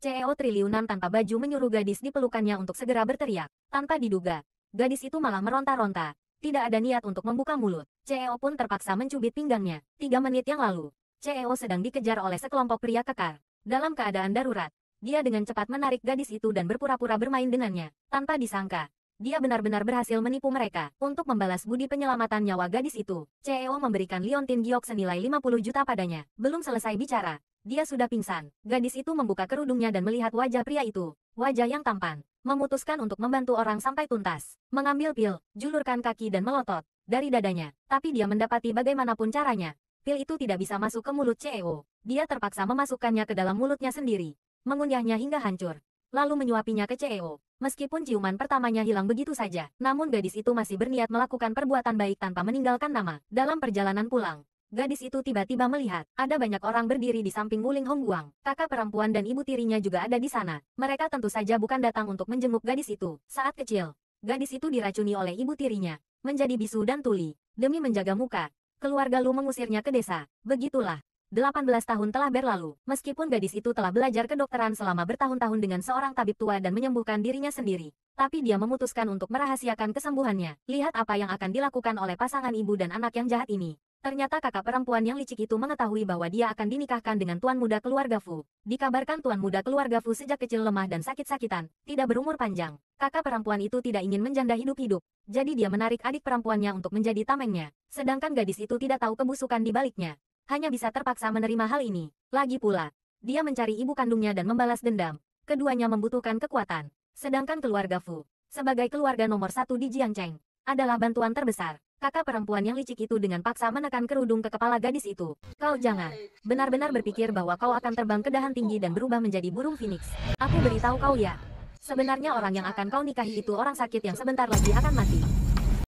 CEO triliunan tanpa baju menyuruh gadis di pelukannya untuk segera berteriak. Tanpa diduga, gadis itu malah meronta-ronta. Tidak ada niat untuk membuka mulut. CEO pun terpaksa mencubit pinggangnya. Tiga menit yang lalu, CEO sedang dikejar oleh sekelompok pria kekar. Dalam keadaan darurat, dia dengan cepat menarik gadis itu dan berpura-pura bermain dengannya. Tanpa disangka, dia benar-benar berhasil menipu mereka. Untuk membalas budi penyelamatan nyawa gadis itu, CEO memberikan liontin Giok senilai 50 juta padanya. Belum selesai bicara, dia sudah pingsan. Gadis itu membuka kerudungnya dan melihat wajah pria itu. Wajah yang tampan. Memutuskan untuk membantu orang sampai tuntas. Mengambil pil, julurkan kaki dan melotot. Dari dadanya. Tapi dia mendapati bagaimanapun caranya. Pil itu tidak bisa masuk ke mulut CEO. Dia terpaksa memasukkannya ke dalam mulutnya sendiri. Mengunyahnya hingga hancur. Lalu menyuapinya ke CEO. Meskipun ciuman pertamanya hilang begitu saja, namun gadis itu masih berniat melakukan perbuatan baik tanpa meninggalkan nama. Dalam perjalanan pulang, Gadis itu tiba-tiba melihat, ada banyak orang berdiri di samping Wuling Hongguang. Kakak perempuan dan ibu tirinya juga ada di sana. Mereka tentu saja bukan datang untuk menjenguk gadis itu. Saat kecil, gadis itu diracuni oleh ibu tirinya, menjadi bisu dan tuli. Demi menjaga muka, keluarga Lu mengusirnya ke desa. Begitulah. 18 tahun telah berlalu, meskipun gadis itu telah belajar kedokteran selama bertahun-tahun dengan seorang tabib tua dan menyembuhkan dirinya sendiri. Tapi dia memutuskan untuk merahasiakan kesembuhannya. Lihat apa yang akan dilakukan oleh pasangan ibu dan anak yang jahat ini. Ternyata kakak perempuan yang licik itu mengetahui bahwa dia akan dinikahkan dengan tuan muda keluarga Fu. Dikabarkan tuan muda keluarga Fu sejak kecil lemah dan sakit-sakitan, tidak berumur panjang. Kakak perempuan itu tidak ingin menjanda hidup-hidup, jadi dia menarik adik perempuannya untuk menjadi tamengnya. Sedangkan gadis itu tidak tahu kebusukan di baliknya, hanya bisa terpaksa menerima hal ini. Lagi pula, dia mencari ibu kandungnya dan membalas dendam. Keduanya membutuhkan kekuatan. Sedangkan keluarga Fu, sebagai keluarga nomor satu di Jiangcheng, adalah bantuan terbesar. Kakak perempuan yang licik itu dengan paksa menekan kerudung ke kepala gadis itu. Kau jangan benar-benar berpikir bahwa kau akan terbang ke dahan tinggi dan berubah menjadi burung phoenix. Aku beritahu kau ya. Sebenarnya orang yang akan kau nikahi itu orang sakit yang sebentar lagi akan mati.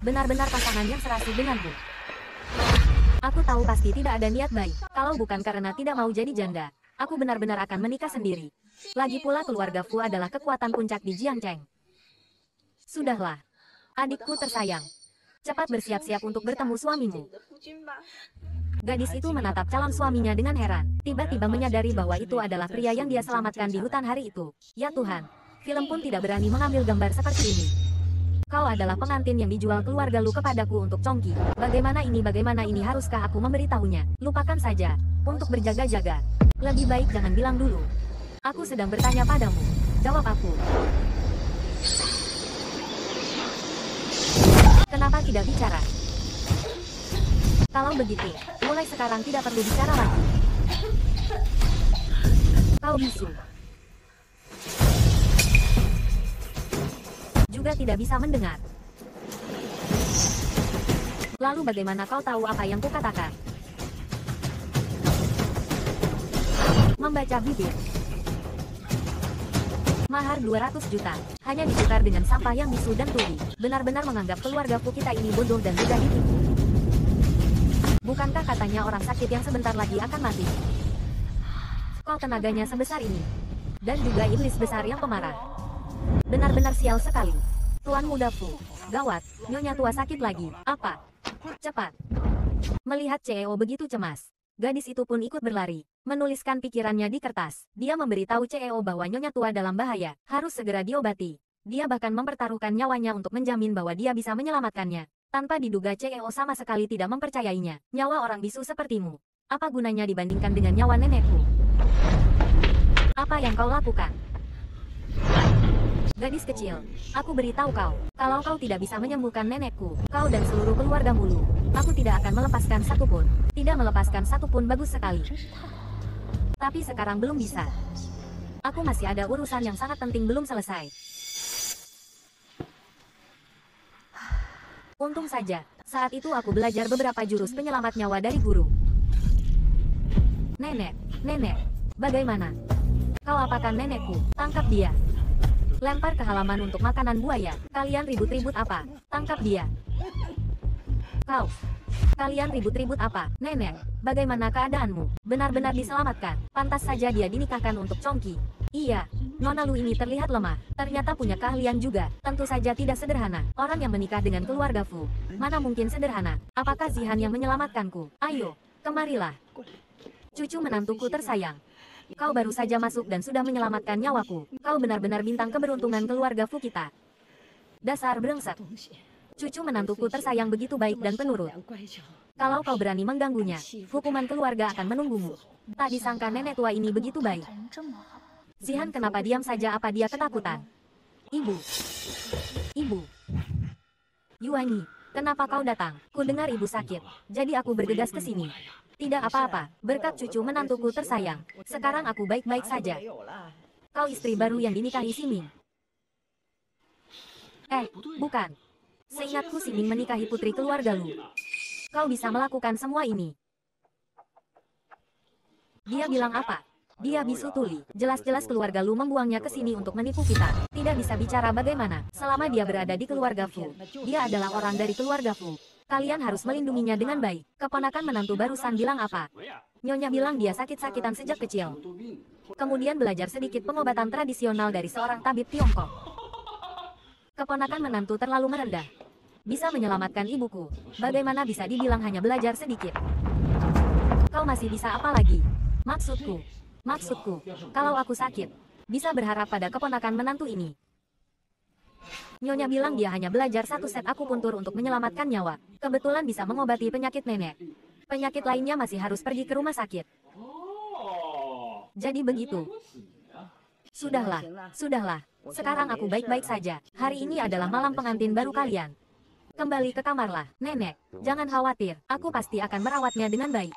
Benar-benar pasangan yang serasi denganku. Aku tahu pasti tidak ada niat baik. Kalau bukan karena tidak mau jadi janda, aku benar-benar akan menikah sendiri. Lagi pula keluarga Fu adalah kekuatan puncak di Jiangcheng. Sudahlah. Adikku tersayang, cepat bersiap-siap untuk bertemu suamimu. Gadis itu menatap calon suaminya dengan heran, tiba-tiba menyadari bahwa itu adalah pria yang dia selamatkan di hutan hari itu. Ya Tuhan, film pun tidak berani mengambil gambar seperti ini. Kau adalah pengantin yang dijual keluarga lu kepadaku untuk congki. Bagaimana ini bagaimana ini haruskah aku memberitahunya? Lupakan saja. Untuk berjaga-jaga. Lebih baik jangan bilang dulu. Aku sedang bertanya padamu. Jawab aku. Kenapa tidak bicara? Kalau begitu, mulai sekarang tidak perlu bicara lagi. Kau bisu. Juga tidak bisa mendengar. Lalu bagaimana kau tahu apa yang kukatakan? Membaca bibir. Mahar 200 juta. Hanya ditukar dengan sampah yang bisu dan tuli. Benar-benar menganggap keluarga ku kita ini bodoh dan mudah ditipu. Bukankah katanya orang sakit yang sebentar lagi akan mati? Kok tenaganya sebesar ini? Dan juga iblis besar yang pemarah. Benar-benar sial sekali. Tuan muda pu, gawat, nyonya tua sakit lagi. Apa? Cepat. Melihat CEO begitu cemas, Gadis itu pun ikut berlari, menuliskan pikirannya di kertas. Dia memberitahu CEO bahwa Nyonya Tua dalam bahaya, harus segera diobati. Dia bahkan mempertaruhkan nyawanya untuk menjamin bahwa dia bisa menyelamatkannya. Tanpa diduga CEO sama sekali tidak mempercayainya. Nyawa orang bisu sepertimu. Apa gunanya dibandingkan dengan nyawa nenekku? Apa yang kau lakukan? Gadis kecil, aku beritahu kau, kalau kau tidak bisa menyembuhkan nenekku, kau dan seluruh keluarga mulu, aku tidak akan melepaskan satupun. Tidak melepaskan satupun bagus sekali. Tapi sekarang belum bisa. Aku masih ada urusan yang sangat penting belum selesai. Untung saja, saat itu aku belajar beberapa jurus penyelamat nyawa dari guru. Nenek, nenek, bagaimana? Kau apakan nenekku? Tangkap dia. Lempar ke halaman untuk makanan buaya. Kalian ribut-ribut apa? Tangkap dia. Kau. Kalian ribut-ribut apa? Nenek, bagaimana keadaanmu? Benar-benar diselamatkan. Pantas saja dia dinikahkan untuk Congki. Iya, Nona Lu ini terlihat lemah. Ternyata punya keahlian juga. Tentu saja tidak sederhana. Orang yang menikah dengan keluarga Fu. Mana mungkin sederhana? Apakah Zihan yang menyelamatkanku? Ayo, kemarilah. Cucu menantuku tersayang. Kau baru saja masuk dan sudah menyelamatkan nyawaku. Kau benar-benar bintang keberuntungan keluarga Fu kita. Dasar brengsek. Cucu menantuku tersayang begitu baik dan penurut. Kalau kau berani mengganggunya, hukuman keluarga akan menunggumu. Tak disangka nenek tua ini begitu baik. Zihan kenapa diam saja apa dia ketakutan? Ibu. Ibu. Yuani, kenapa kau datang? Ku dengar ibu sakit, jadi aku bergegas ke sini. Tidak apa-apa, berkat cucu menantuku tersayang. Sekarang aku baik-baik saja. Kau istri baru yang dinikahi Siming. Eh, bukan. Seingatku Siming menikahi putri keluarga Lu. Kau bisa melakukan semua ini. Dia bilang apa? Dia bisu tuli. Jelas-jelas keluarga Lu membuangnya ke sini untuk menipu kita. Tidak bisa bicara bagaimana selama dia berada di keluarga Fu. Dia adalah orang dari keluarga Fu. Kalian harus melindunginya dengan baik. Keponakan menantu barusan bilang apa? Nyonya bilang dia sakit-sakitan sejak kecil. Kemudian belajar sedikit pengobatan tradisional dari seorang tabib Tiongkok. Keponakan menantu terlalu merendah. Bisa menyelamatkan ibuku. Bagaimana bisa dibilang hanya belajar sedikit? Kau masih bisa apa lagi? Maksudku, maksudku, kalau aku sakit, bisa berharap pada keponakan menantu ini. Nyonya bilang dia hanya belajar satu set akupuntur untuk menyelamatkan nyawa. Kebetulan bisa mengobati penyakit nenek. Penyakit lainnya masih harus pergi ke rumah sakit. Jadi begitu. Sudahlah, sudahlah. Sekarang aku baik-baik saja. Hari ini adalah malam pengantin baru kalian. Kembali ke kamarlah, nenek. Jangan khawatir, aku pasti akan merawatnya dengan baik.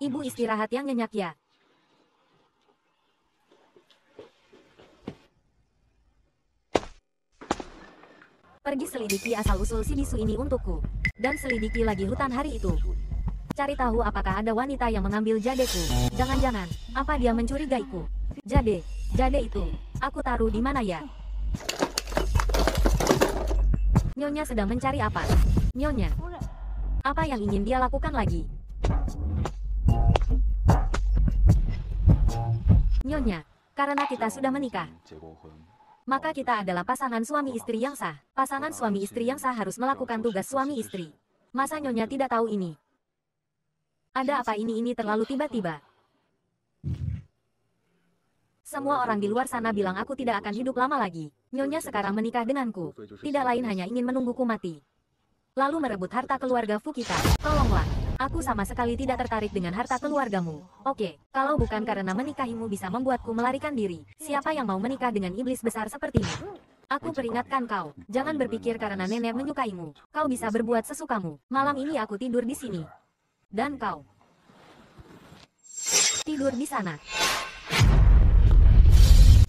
Ibu istirahat yang nyenyak ya. Pergi selidiki asal-usul si bisu ini untukku. Dan selidiki lagi hutan hari itu. Cari tahu apakah ada wanita yang mengambil jadeku. Jangan-jangan, apa dia mencurigaiku? Jade, jade itu, aku taruh di mana ya? Nyonya sedang mencari apa? Nyonya, apa yang ingin dia lakukan lagi? Nyonya, karena kita sudah menikah maka kita adalah pasangan suami istri yang sah. Pasangan suami istri yang sah harus melakukan tugas suami istri. Masa Nyonya tidak tahu ini? Ada apa ini ini terlalu tiba-tiba. Semua orang di luar sana bilang aku tidak akan hidup lama lagi. Nyonya sekarang menikah denganku. Tidak lain hanya ingin menungguku mati. Lalu merebut harta keluarga Fukita. Tolonglah. Aku sama sekali tidak tertarik dengan harta keluargamu. Oke, kalau bukan karena menikahimu bisa membuatku melarikan diri, siapa yang mau menikah dengan iblis besar sepertimu? Aku peringatkan kau, jangan berpikir karena nenek menyukaimu. Kau bisa berbuat sesukamu. Malam ini aku tidur di sini. Dan kau tidur di sana.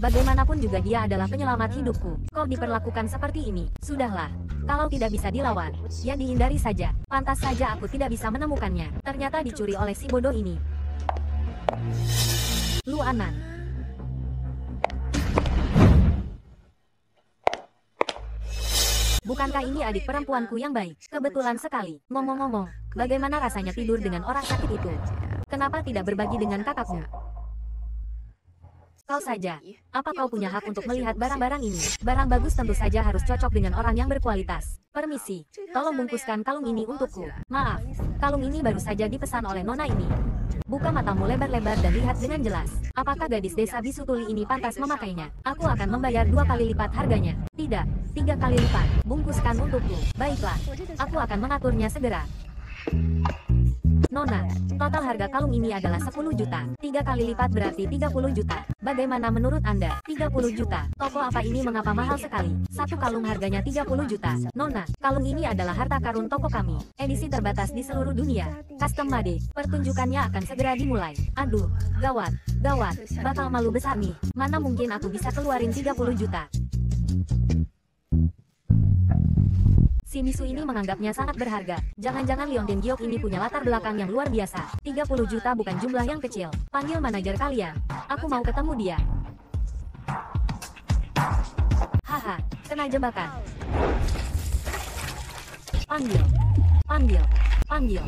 Bagaimanapun juga dia adalah penyelamat hidupku. Kok diperlakukan seperti ini? Sudahlah. Kalau tidak bisa dilawan, ya dihindari saja. Pantas saja aku tidak bisa menemukannya. Ternyata dicuri oleh si bodoh ini. Lu Anan. Bukankah ini adik perempuanku yang baik? Kebetulan sekali. Ngomong-ngomong, bagaimana rasanya tidur dengan orang sakit itu? Kenapa tidak berbagi dengan kakakmu? Kau iya, saja. Iya. Apa ya kau punya hak untuk melihat barang-barang ini? Barang bagus tentu saja harus cocok dengan orang yang berkualitas. Permisi, tolong bungkuskan kalung ini untukku. Maaf, kalung ini baru saja dipesan oleh nona ini. Buka matamu lebar-lebar dan lihat dengan jelas. Apakah gadis desa bisu tuli ini pantas memakainya? Aku akan membayar dua kali lipat harganya. Tidak, tiga kali lipat. Bungkuskan untukku. Baiklah, aku akan mengaturnya segera. Nona, total harga kalung ini adalah 10 juta. Tiga kali lipat berarti 30 juta. Bagaimana menurut Anda? 30 juta. Toko apa ini mengapa mahal sekali? Satu kalung harganya 30 juta. Nona, kalung ini adalah harta karun toko kami. Edisi terbatas di seluruh dunia. Custom Made, pertunjukannya akan segera dimulai. Aduh, gawat, gawat, bakal malu besar nih. Mana mungkin aku bisa keluarin 30 juta. Misu ini menganggapnya sangat berharga. Jangan-jangan Leon Dengyok ini punya latar belakang yang luar biasa. 30 juta bukan jumlah yang kecil. Panggil manajer kalian. Aku mau ketemu dia. Haha, kena jebakan. Panggil. Panggil. Panggil.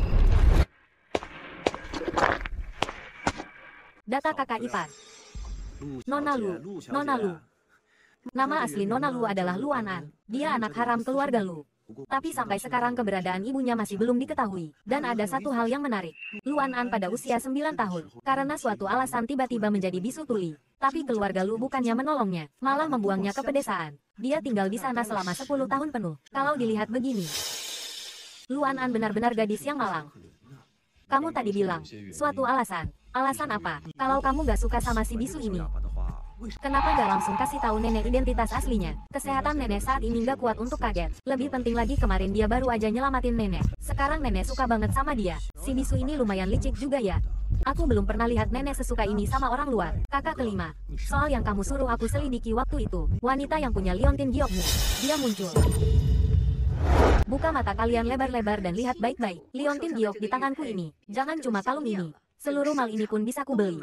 Data kakak ipar. Nona Lu, Nona Lu, Nama asli Nona Lu adalah Luanan. Dia anak haram keluarga Lu. Tapi sampai sekarang keberadaan ibunya masih belum diketahui. Dan ada satu hal yang menarik. Luan An pada usia 9 tahun, karena suatu alasan tiba-tiba menjadi bisu tuli. Tapi keluarga Lu bukannya menolongnya, malah membuangnya ke pedesaan. Dia tinggal di sana selama 10 tahun penuh. Kalau dilihat begini, Luan An benar-benar gadis yang malang. Kamu tadi bilang, suatu alasan. Alasan apa? Kalau kamu gak suka sama si bisu ini, Kenapa gak langsung kasih tahu nenek identitas aslinya? Kesehatan nenek saat ini gak kuat untuk kaget. Lebih penting lagi kemarin dia baru aja nyelamatin nenek. Sekarang nenek suka banget sama dia. Si bisu ini lumayan licik juga ya. Aku belum pernah lihat nenek sesuka ini sama orang luar. Kakak kelima, soal yang kamu suruh aku selidiki waktu itu, wanita yang punya liontin giokmu, dia muncul. Buka mata kalian lebar-lebar dan lihat baik-baik. Liontin giok di tanganku ini, jangan cuma kalung ini. Seluruh mal ini pun bisa kubeli.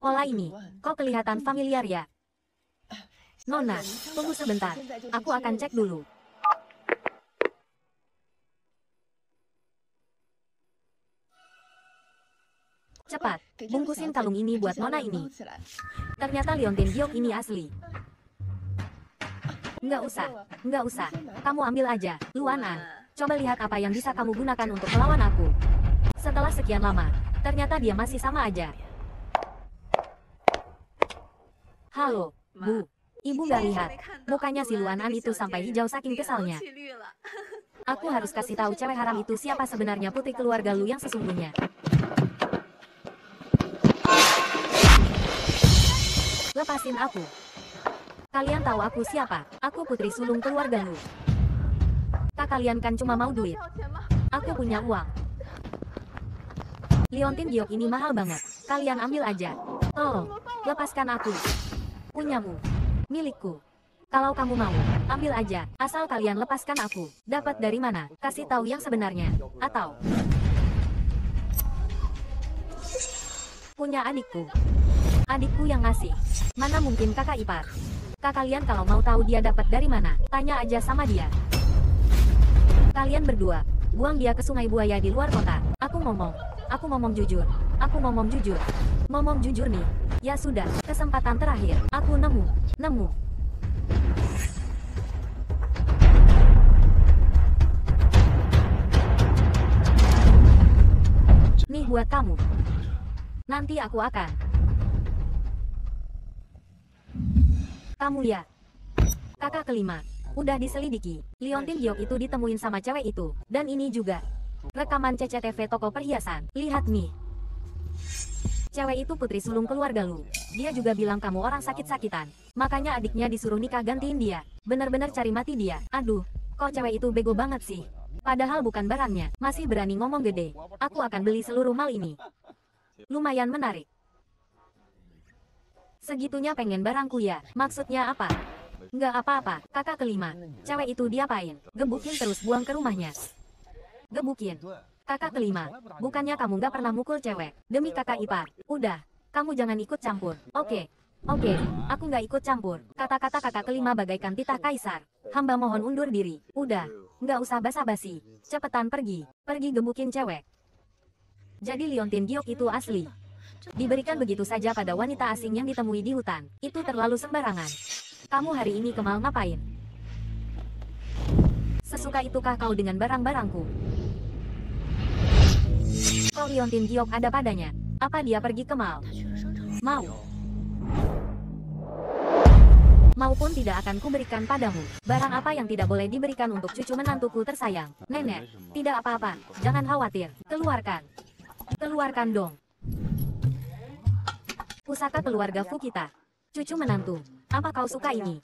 Pola ini, kok kelihatan familiar ya? Ah, Nona, tunggu sebentar. Aku akan cek dulu. Cepat, bungkusin kalung ini buat Nona ini. Ternyata Liontin Giok ini asli. Ah, nggak usah, nggak usah. Kamu ambil aja, Luana. Coba lihat apa yang bisa kamu gunakan untuk melawan aku. Setelah sekian lama, ternyata dia masih sama aja. Halo, Bu. Ibu gak lihat. Mukanya Luanan itu sampai hijau saking oh, kesalnya. Aku harus kasih tahu cewek haram itu siapa sebenarnya putri keluarga lu yang sesungguhnya. Lepasin aku. Kalian tahu aku siapa? Aku putri sulung keluarga lu. Tak kalian kan cuma mau duit. Aku punya uang. Liontin giok ini mahal banget. Kalian ambil aja. Oh, lepaskan aku. Punyamu. Milikku. Kalau kamu mau, ambil aja, asal kalian lepaskan aku. Dapat dari mana? Kasih tahu yang sebenarnya. Atau... Punya adikku. Adikku yang ngasih. Mana mungkin kakak ipar? Kak kalian kalau mau tahu dia dapat dari mana, tanya aja sama dia. Kalian berdua, buang dia ke sungai buaya di luar kota. Aku ngomong. Aku ngomong jujur. Aku ngomong jujur. Ngomong jujur nih. Ya sudah, kesempatan terakhir. Aku nemu. Nemu. Nih buat kamu. Nanti aku akan. Kamu ya. Kakak kelima. Udah diselidiki. Liontin Giok itu ditemuin sama cewek itu. Dan ini juga. Rekaman CCTV toko perhiasan. Lihat nih. Cewek itu putri sulung keluarga lu. Dia juga bilang kamu orang sakit-sakitan. Makanya adiknya disuruh nikah gantiin dia. Bener-bener cari mati dia. Aduh, kok cewek itu bego banget sih. Padahal bukan barangnya, masih berani ngomong gede. Aku akan beli seluruh mal ini. Lumayan menarik. Segitunya pengen barangku ya, maksudnya apa? Nggak apa-apa, kakak kelima. Cewek itu diapain? Gebukin terus buang ke rumahnya. Gebukin. Kakak kelima, bukannya kamu gak pernah mukul cewek. Demi kakak ipar, udah, kamu jangan ikut campur. Oke, okay. Oke, okay, aku gak ikut campur. Kata-kata kakak kelima bagaikan titah kaisar. Hamba mohon undur diri. Udah, gak usah basa-basi. Cepetan pergi. Pergi gemukin cewek. Jadi Liontin Giok itu asli. Diberikan begitu saja pada wanita asing yang ditemui di hutan. Itu terlalu sembarangan. Kamu hari ini kemal ngapain? Sesuka itukah kau dengan barang-barangku? atau liontin giok ada padanya. Apa dia pergi ke mal? Mau. Maupun tidak akan kuberikan padamu. Barang apa yang tidak boleh diberikan untuk cucu menantuku tersayang. Nenek, tidak apa-apa. Jangan khawatir. Keluarkan. Keluarkan dong. Pusaka keluarga kita, Cucu menantu, apa kau suka ini?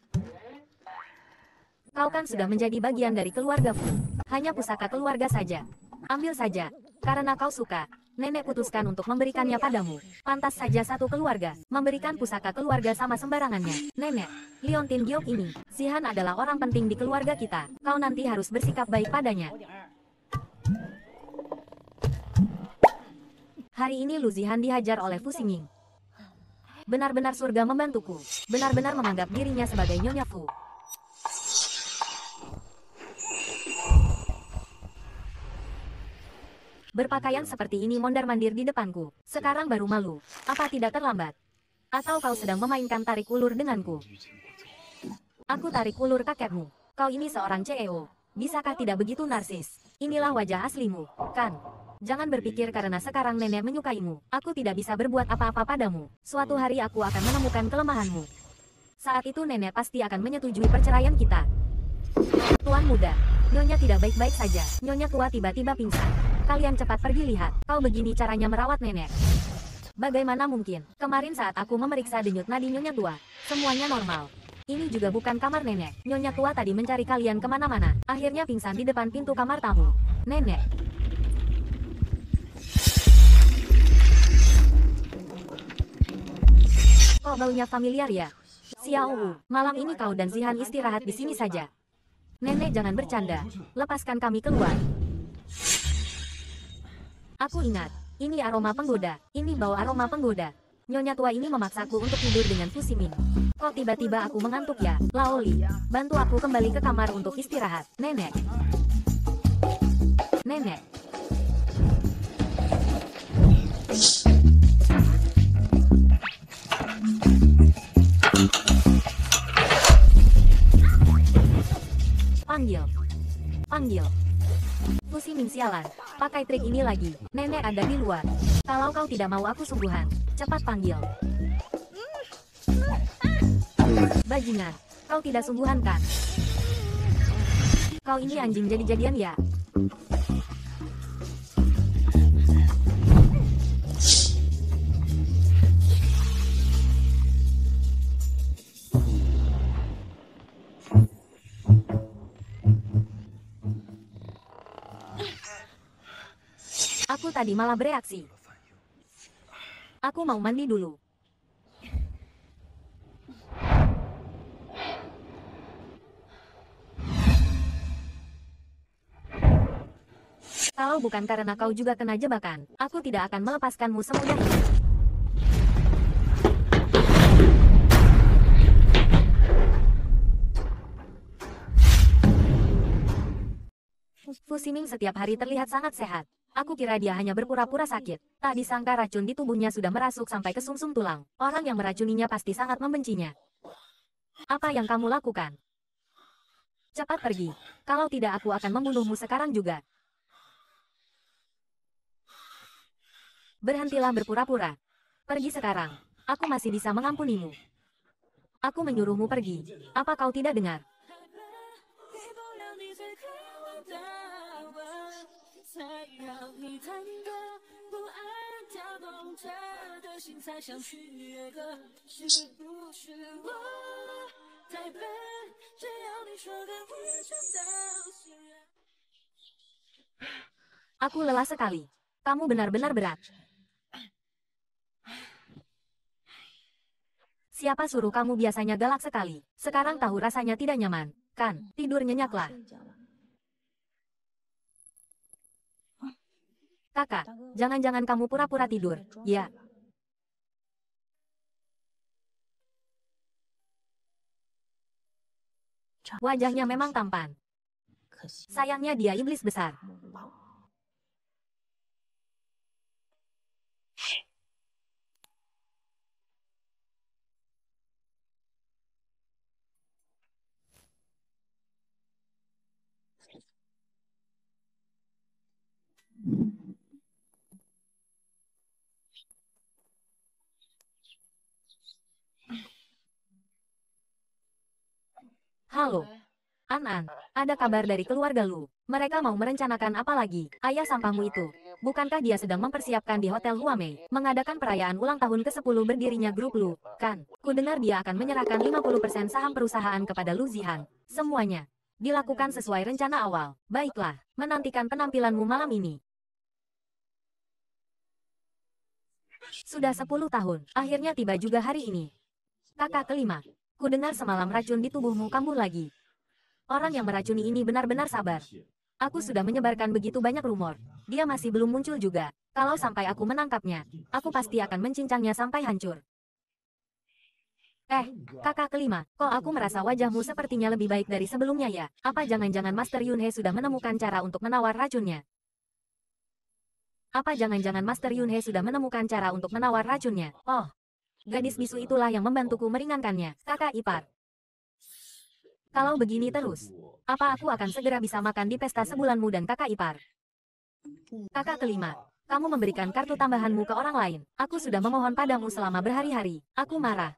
Kau kan sudah menjadi bagian dari keluarga Fu. Hanya pusaka keluarga saja. Ambil saja, karena kau suka, nenek putuskan untuk memberikannya padamu. Pantas saja satu keluarga, memberikan pusaka keluarga sama sembarangannya. Nenek, liontin Giok ini, Zihan adalah orang penting di keluarga kita. Kau nanti harus bersikap baik padanya. Hari ini Lu Zihan dihajar oleh Fusinging. Benar-benar surga membantuku. Benar-benar menganggap dirinya sebagai Nyonya Fu. berpakaian seperti ini mondar-mandir di depanku. Sekarang baru malu. Apa tidak terlambat? Atau kau sedang memainkan tarik ulur denganku? Aku tarik ulur kakekmu. Kau ini seorang CEO. Bisakah tidak begitu narsis? Inilah wajah aslimu, kan? Jangan berpikir karena sekarang nenek menyukaimu. Aku tidak bisa berbuat apa-apa padamu. Suatu hari aku akan menemukan kelemahanmu. Saat itu nenek pasti akan menyetujui perceraian kita. Tuan muda, Nyonya tidak baik-baik saja. Nyonya tua tiba-tiba pingsan. Kalian cepat pergi lihat, kau begini caranya merawat nenek. Bagaimana mungkin? Kemarin saat aku memeriksa denyut nadi Nyonya Tua, semuanya normal. Ini juga bukan kamar nenek. Nyonya Tua tadi mencari kalian kemana-mana. Akhirnya pingsan di depan pintu kamar tamu. Nenek. Kok oh, baunya familiar ya? Xiao, malam ini kau dan Zihan istirahat di sini saja. Nenek jangan bercanda. Lepaskan kami keluar. Aku ingat. Ini aroma penggoda. Ini bau aroma penggoda. Nyonya tua ini memaksaku untuk tidur dengan Fusimin. Kok tiba-tiba aku mengantuk ya, Laoli? Bantu aku kembali ke kamar untuk istirahat, Nenek. Nenek. Panggil. Panggil. Pusing sialan, pakai trik ini lagi, nenek ada di luar. Kalau kau tidak mau aku sungguhan, cepat panggil. Bajingan, kau tidak sungguhan kan? Kau ini anjing jadi-jadian ya? Aku tadi malah bereaksi. Aku mau mandi dulu. Kalau bukan karena kau juga kena jebakan, aku tidak akan melepaskanmu semudah ini. Siming setiap hari terlihat sangat sehat. Aku kira dia hanya berpura-pura sakit. Tak disangka racun di tubuhnya sudah merasuk sampai ke sumsum -sum tulang. Orang yang meracuninya pasti sangat membencinya. Apa yang kamu lakukan? Cepat pergi. Kalau tidak aku akan membunuhmu sekarang juga. Berhentilah berpura-pura. Pergi sekarang. Aku masih bisa mengampunimu. Aku menyuruhmu pergi. Apa kau tidak dengar? Aku lelah sekali. Kamu benar-benar berat. Siapa suruh kamu biasanya galak sekali? Sekarang tahu rasanya tidak nyaman, kan? Tidur nyenyaklah. Kakak, jangan-jangan kamu pura-pura tidur, ya. Wajahnya memang tampan. Sayangnya dia iblis besar. Mm-hmm. Halo. An-An, ada kabar dari keluarga lu. Mereka mau merencanakan apa lagi? Ayah sampahmu itu. Bukankah dia sedang mempersiapkan di Hotel Huamei, mengadakan perayaan ulang tahun ke-10 berdirinya grup lu, kan? Ku dengar dia akan menyerahkan 50% saham perusahaan kepada Lu Zihan. Semuanya. Dilakukan sesuai rencana awal. Baiklah, menantikan penampilanmu malam ini. Sudah 10 tahun, akhirnya tiba juga hari ini. Kakak kelima, Ku dengar semalam racun di tubuhmu kambuh lagi. Orang yang meracuni ini benar-benar sabar. Aku sudah menyebarkan begitu banyak rumor. Dia masih belum muncul juga. Kalau sampai aku menangkapnya, aku pasti akan mencincangnya sampai hancur. Eh, kakak kelima, kok aku merasa wajahmu sepertinya lebih baik dari sebelumnya ya? Apa jangan-jangan Master Yunhe sudah menemukan cara untuk menawar racunnya? Apa jangan-jangan Master Yunhe sudah menemukan cara untuk menawar racunnya? Oh, gadis bisu itulah yang membantuku meringankannya, kakak ipar. Kalau begini terus, apa aku akan segera bisa makan di pesta iya. sebulanmu dan kakak ipar? Kakak kelima, kamu memberikan kartu tambahanmu ke orang lain. Aku sudah memohon padamu selama berhari-hari. Aku marah.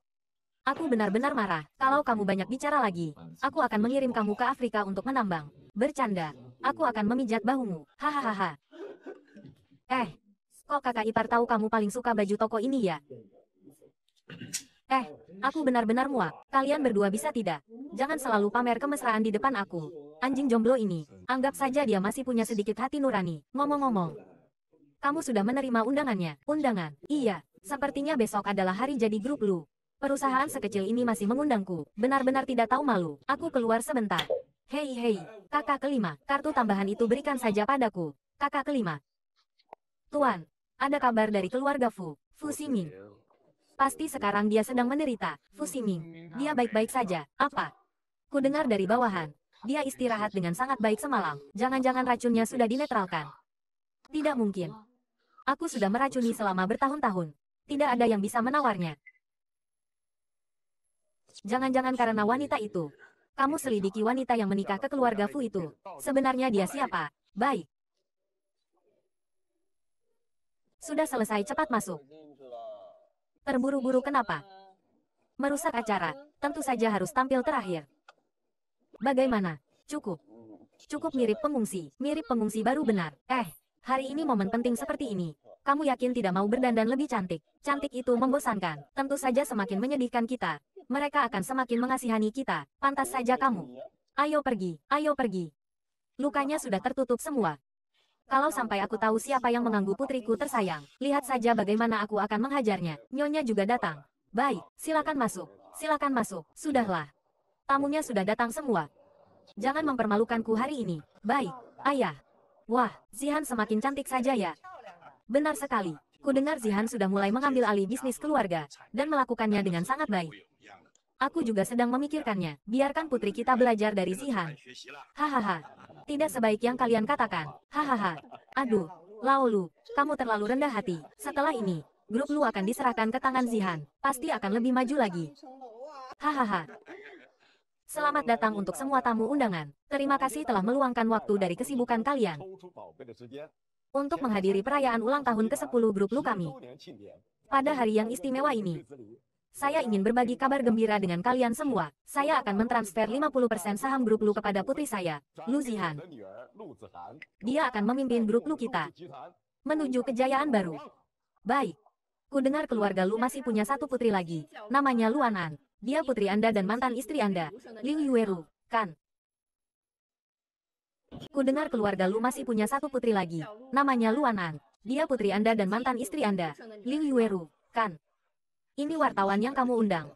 Aku benar-benar marah. Kalau kamu banyak bicara lagi, aku akan mengirim kamu ke Afrika untuk menambang. Bercanda. Aku akan memijat bahumu. Hahaha. eh, kok kakak ipar tahu kamu paling suka baju toko ini ya? Eh, aku benar-benar muak. Kalian berdua bisa tidak? Jangan selalu pamer kemesraan di depan aku. Anjing jomblo ini, anggap saja dia masih punya sedikit hati nurani. Ngomong-ngomong, kamu sudah menerima undangannya. Undangan? Iya, sepertinya besok adalah hari jadi grup lu. Perusahaan sekecil ini masih mengundangku. Benar-benar tidak tahu malu. Aku keluar sebentar. Hei hei, kakak kelima, kartu tambahan itu berikan saja padaku. Kakak kelima. Tuan, ada kabar dari keluarga Fu, Fu Simin. Pasti sekarang dia sedang menderita. Fu Siming. Dia baik-baik saja. Apa? Ku dengar dari bawahan. Dia istirahat dengan sangat baik semalam. Jangan-jangan racunnya sudah dinetralkan. Tidak mungkin. Aku sudah meracuni selama bertahun-tahun. Tidak ada yang bisa menawarnya. Jangan-jangan karena wanita itu. Kamu selidiki wanita yang menikah ke keluarga Fu itu. Sebenarnya dia siapa? Baik. Sudah selesai cepat masuk. Terburu-buru kenapa? Merusak acara, tentu saja harus tampil terakhir. Bagaimana? Cukup. Cukup mirip pengungsi, mirip pengungsi baru benar. Eh, hari ini momen penting seperti ini. Kamu yakin tidak mau berdandan lebih cantik? Cantik itu membosankan. Tentu saja semakin menyedihkan kita. Mereka akan semakin mengasihani kita. Pantas saja kamu. Ayo pergi, ayo pergi. Lukanya sudah tertutup semua. Kalau sampai aku tahu siapa yang mengganggu putriku tersayang, lihat saja bagaimana aku akan menghajarnya. Nyonya juga datang. Baik, silakan masuk. Silakan masuk. Sudahlah. Tamunya sudah datang semua. Jangan mempermalukanku hari ini. Baik, ayah. Wah, Zihan semakin cantik saja ya. Benar sekali. Kudengar Zihan sudah mulai mengambil alih bisnis keluarga, dan melakukannya dengan sangat baik. Aku juga sedang memikirkannya. Biarkan putri kita belajar dari Zihan. Hahaha, tidak sebaik yang kalian katakan. Hahaha. Aduh, Laolu, kamu terlalu rendah hati. Setelah ini, grup Lu akan diserahkan ke tangan Zihan. Pasti akan lebih maju lagi. Hahaha. Selamat datang untuk semua tamu undangan. Terima kasih telah meluangkan waktu dari kesibukan kalian untuk menghadiri perayaan ulang tahun ke-10 grup Lu kami. Pada hari yang istimewa ini, saya ingin berbagi kabar gembira dengan kalian semua. Saya akan mentransfer 50% saham grup Lu kepada putri saya, Lu Zihan. Dia akan memimpin grup Lu kita. Menuju kejayaan baru. Baik. Ku dengar keluarga Lu masih punya satu putri lagi. Namanya Luanan. Dia putri Anda dan mantan istri Anda, Liu Yueru, kan? Ku dengar keluarga Lu masih punya satu putri lagi. Namanya Luanan. Dia putri Anda dan mantan istri Anda, Liu Yueru, kan? Ini wartawan yang kamu undang.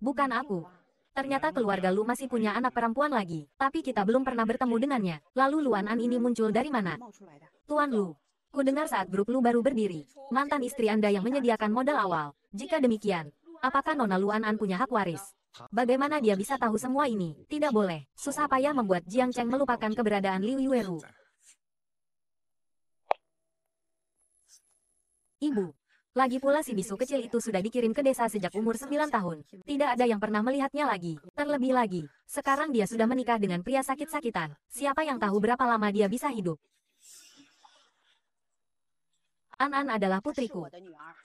Bukan aku. Ternyata keluarga Lu masih punya anak perempuan lagi, tapi kita belum pernah bertemu dengannya. Lalu Luan An ini muncul dari mana? Tuan Lu, ku dengar saat grup Lu baru berdiri, mantan istri Anda yang menyediakan modal awal. Jika demikian, apakah Nona Luan An punya hak waris? Bagaimana dia bisa tahu semua ini? Tidak boleh. Susah payah membuat Jiang Cheng melupakan keberadaan Liu Yueru. Ibu, lagi pula si bisu kecil itu sudah dikirim ke desa sejak umur 9 tahun. Tidak ada yang pernah melihatnya lagi. Terlebih lagi, sekarang dia sudah menikah dengan pria sakit-sakitan. Siapa yang tahu berapa lama dia bisa hidup? An-An adalah putriku.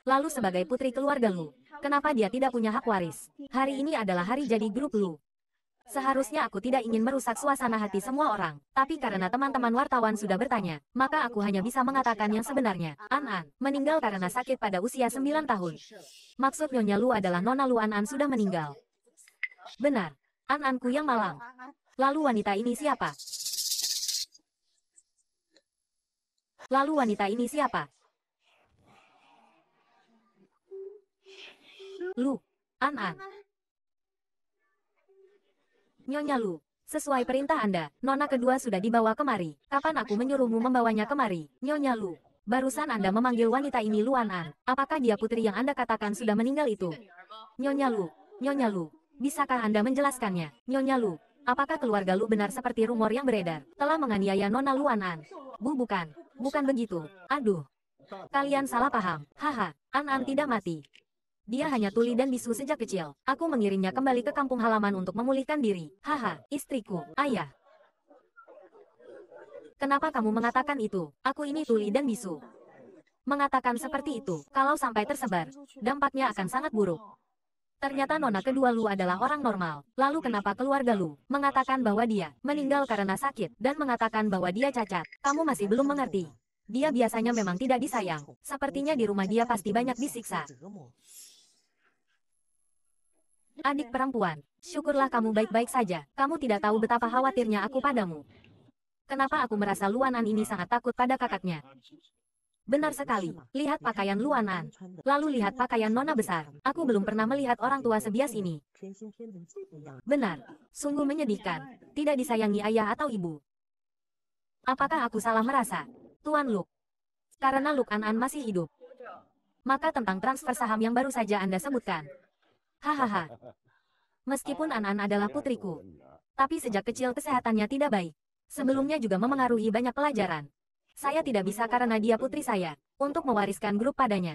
Lalu sebagai putri keluarga Lu, kenapa dia tidak punya hak waris? Hari ini adalah hari jadi grup Lu. Seharusnya aku tidak ingin merusak suasana hati semua orang, tapi karena teman-teman wartawan sudah bertanya, maka aku hanya bisa mengatakan yang sebenarnya. An-An, meninggal karena sakit pada usia 9 tahun. Maksud Nyonya Lu adalah Nona Lu An-An sudah meninggal. Benar. An-Anku yang malang. Lalu wanita ini siapa? Lalu wanita ini siapa? Lu. An-An. Nyonya Lu, sesuai perintah Anda, nona kedua sudah dibawa kemari. Kapan aku menyuruhmu membawanya kemari, Nyonya Lu? Barusan Anda memanggil wanita ini Luan An. Apakah dia putri yang Anda katakan sudah meninggal itu? Nyonya Lu, Nyonya Lu, bisakah Anda menjelaskannya? Nyonya Lu, apakah keluarga Lu benar seperti rumor yang beredar? Telah menganiaya Nona Luan An? Bu bukan, bukan begitu. Aduh, kalian salah paham. Haha, An An tidak mati. Dia hanya tuli dan bisu sejak kecil. Aku mengirimnya kembali ke kampung halaman untuk memulihkan diri. Haha, istriku, ayah. Kenapa kamu mengatakan itu? Aku ini tuli dan bisu. Mengatakan seperti itu, kalau sampai tersebar, dampaknya akan sangat buruk. Ternyata nona kedua Lu adalah orang normal. Lalu kenapa keluarga Lu mengatakan bahwa dia meninggal karena sakit dan mengatakan bahwa dia cacat? Kamu masih belum mengerti. Dia biasanya memang tidak disayang. Sepertinya di rumah dia pasti banyak disiksa. Adik perempuan, syukurlah kamu baik-baik saja, kamu tidak tahu betapa khawatirnya aku padamu. Kenapa aku merasa Luanan ini sangat takut pada kakaknya? Benar sekali, lihat pakaian Luanan. Lalu lihat pakaian Nona besar, aku belum pernah melihat orang tua sebias ini. Benar, sungguh menyedihkan, tidak disayangi ayah atau ibu. Apakah aku salah merasa? Tuan Luke. Karena Luke Anan masih hidup. Maka tentang transfer saham yang baru saja Anda sebutkan, Hahaha. Meskipun ah, Anan adalah iya, putriku, tapi sejak kecil kesehatannya tidak baik. Sebelumnya juga memengaruhi banyak pelajaran. Saya tidak bisa karena dia putri saya, untuk mewariskan grup padanya.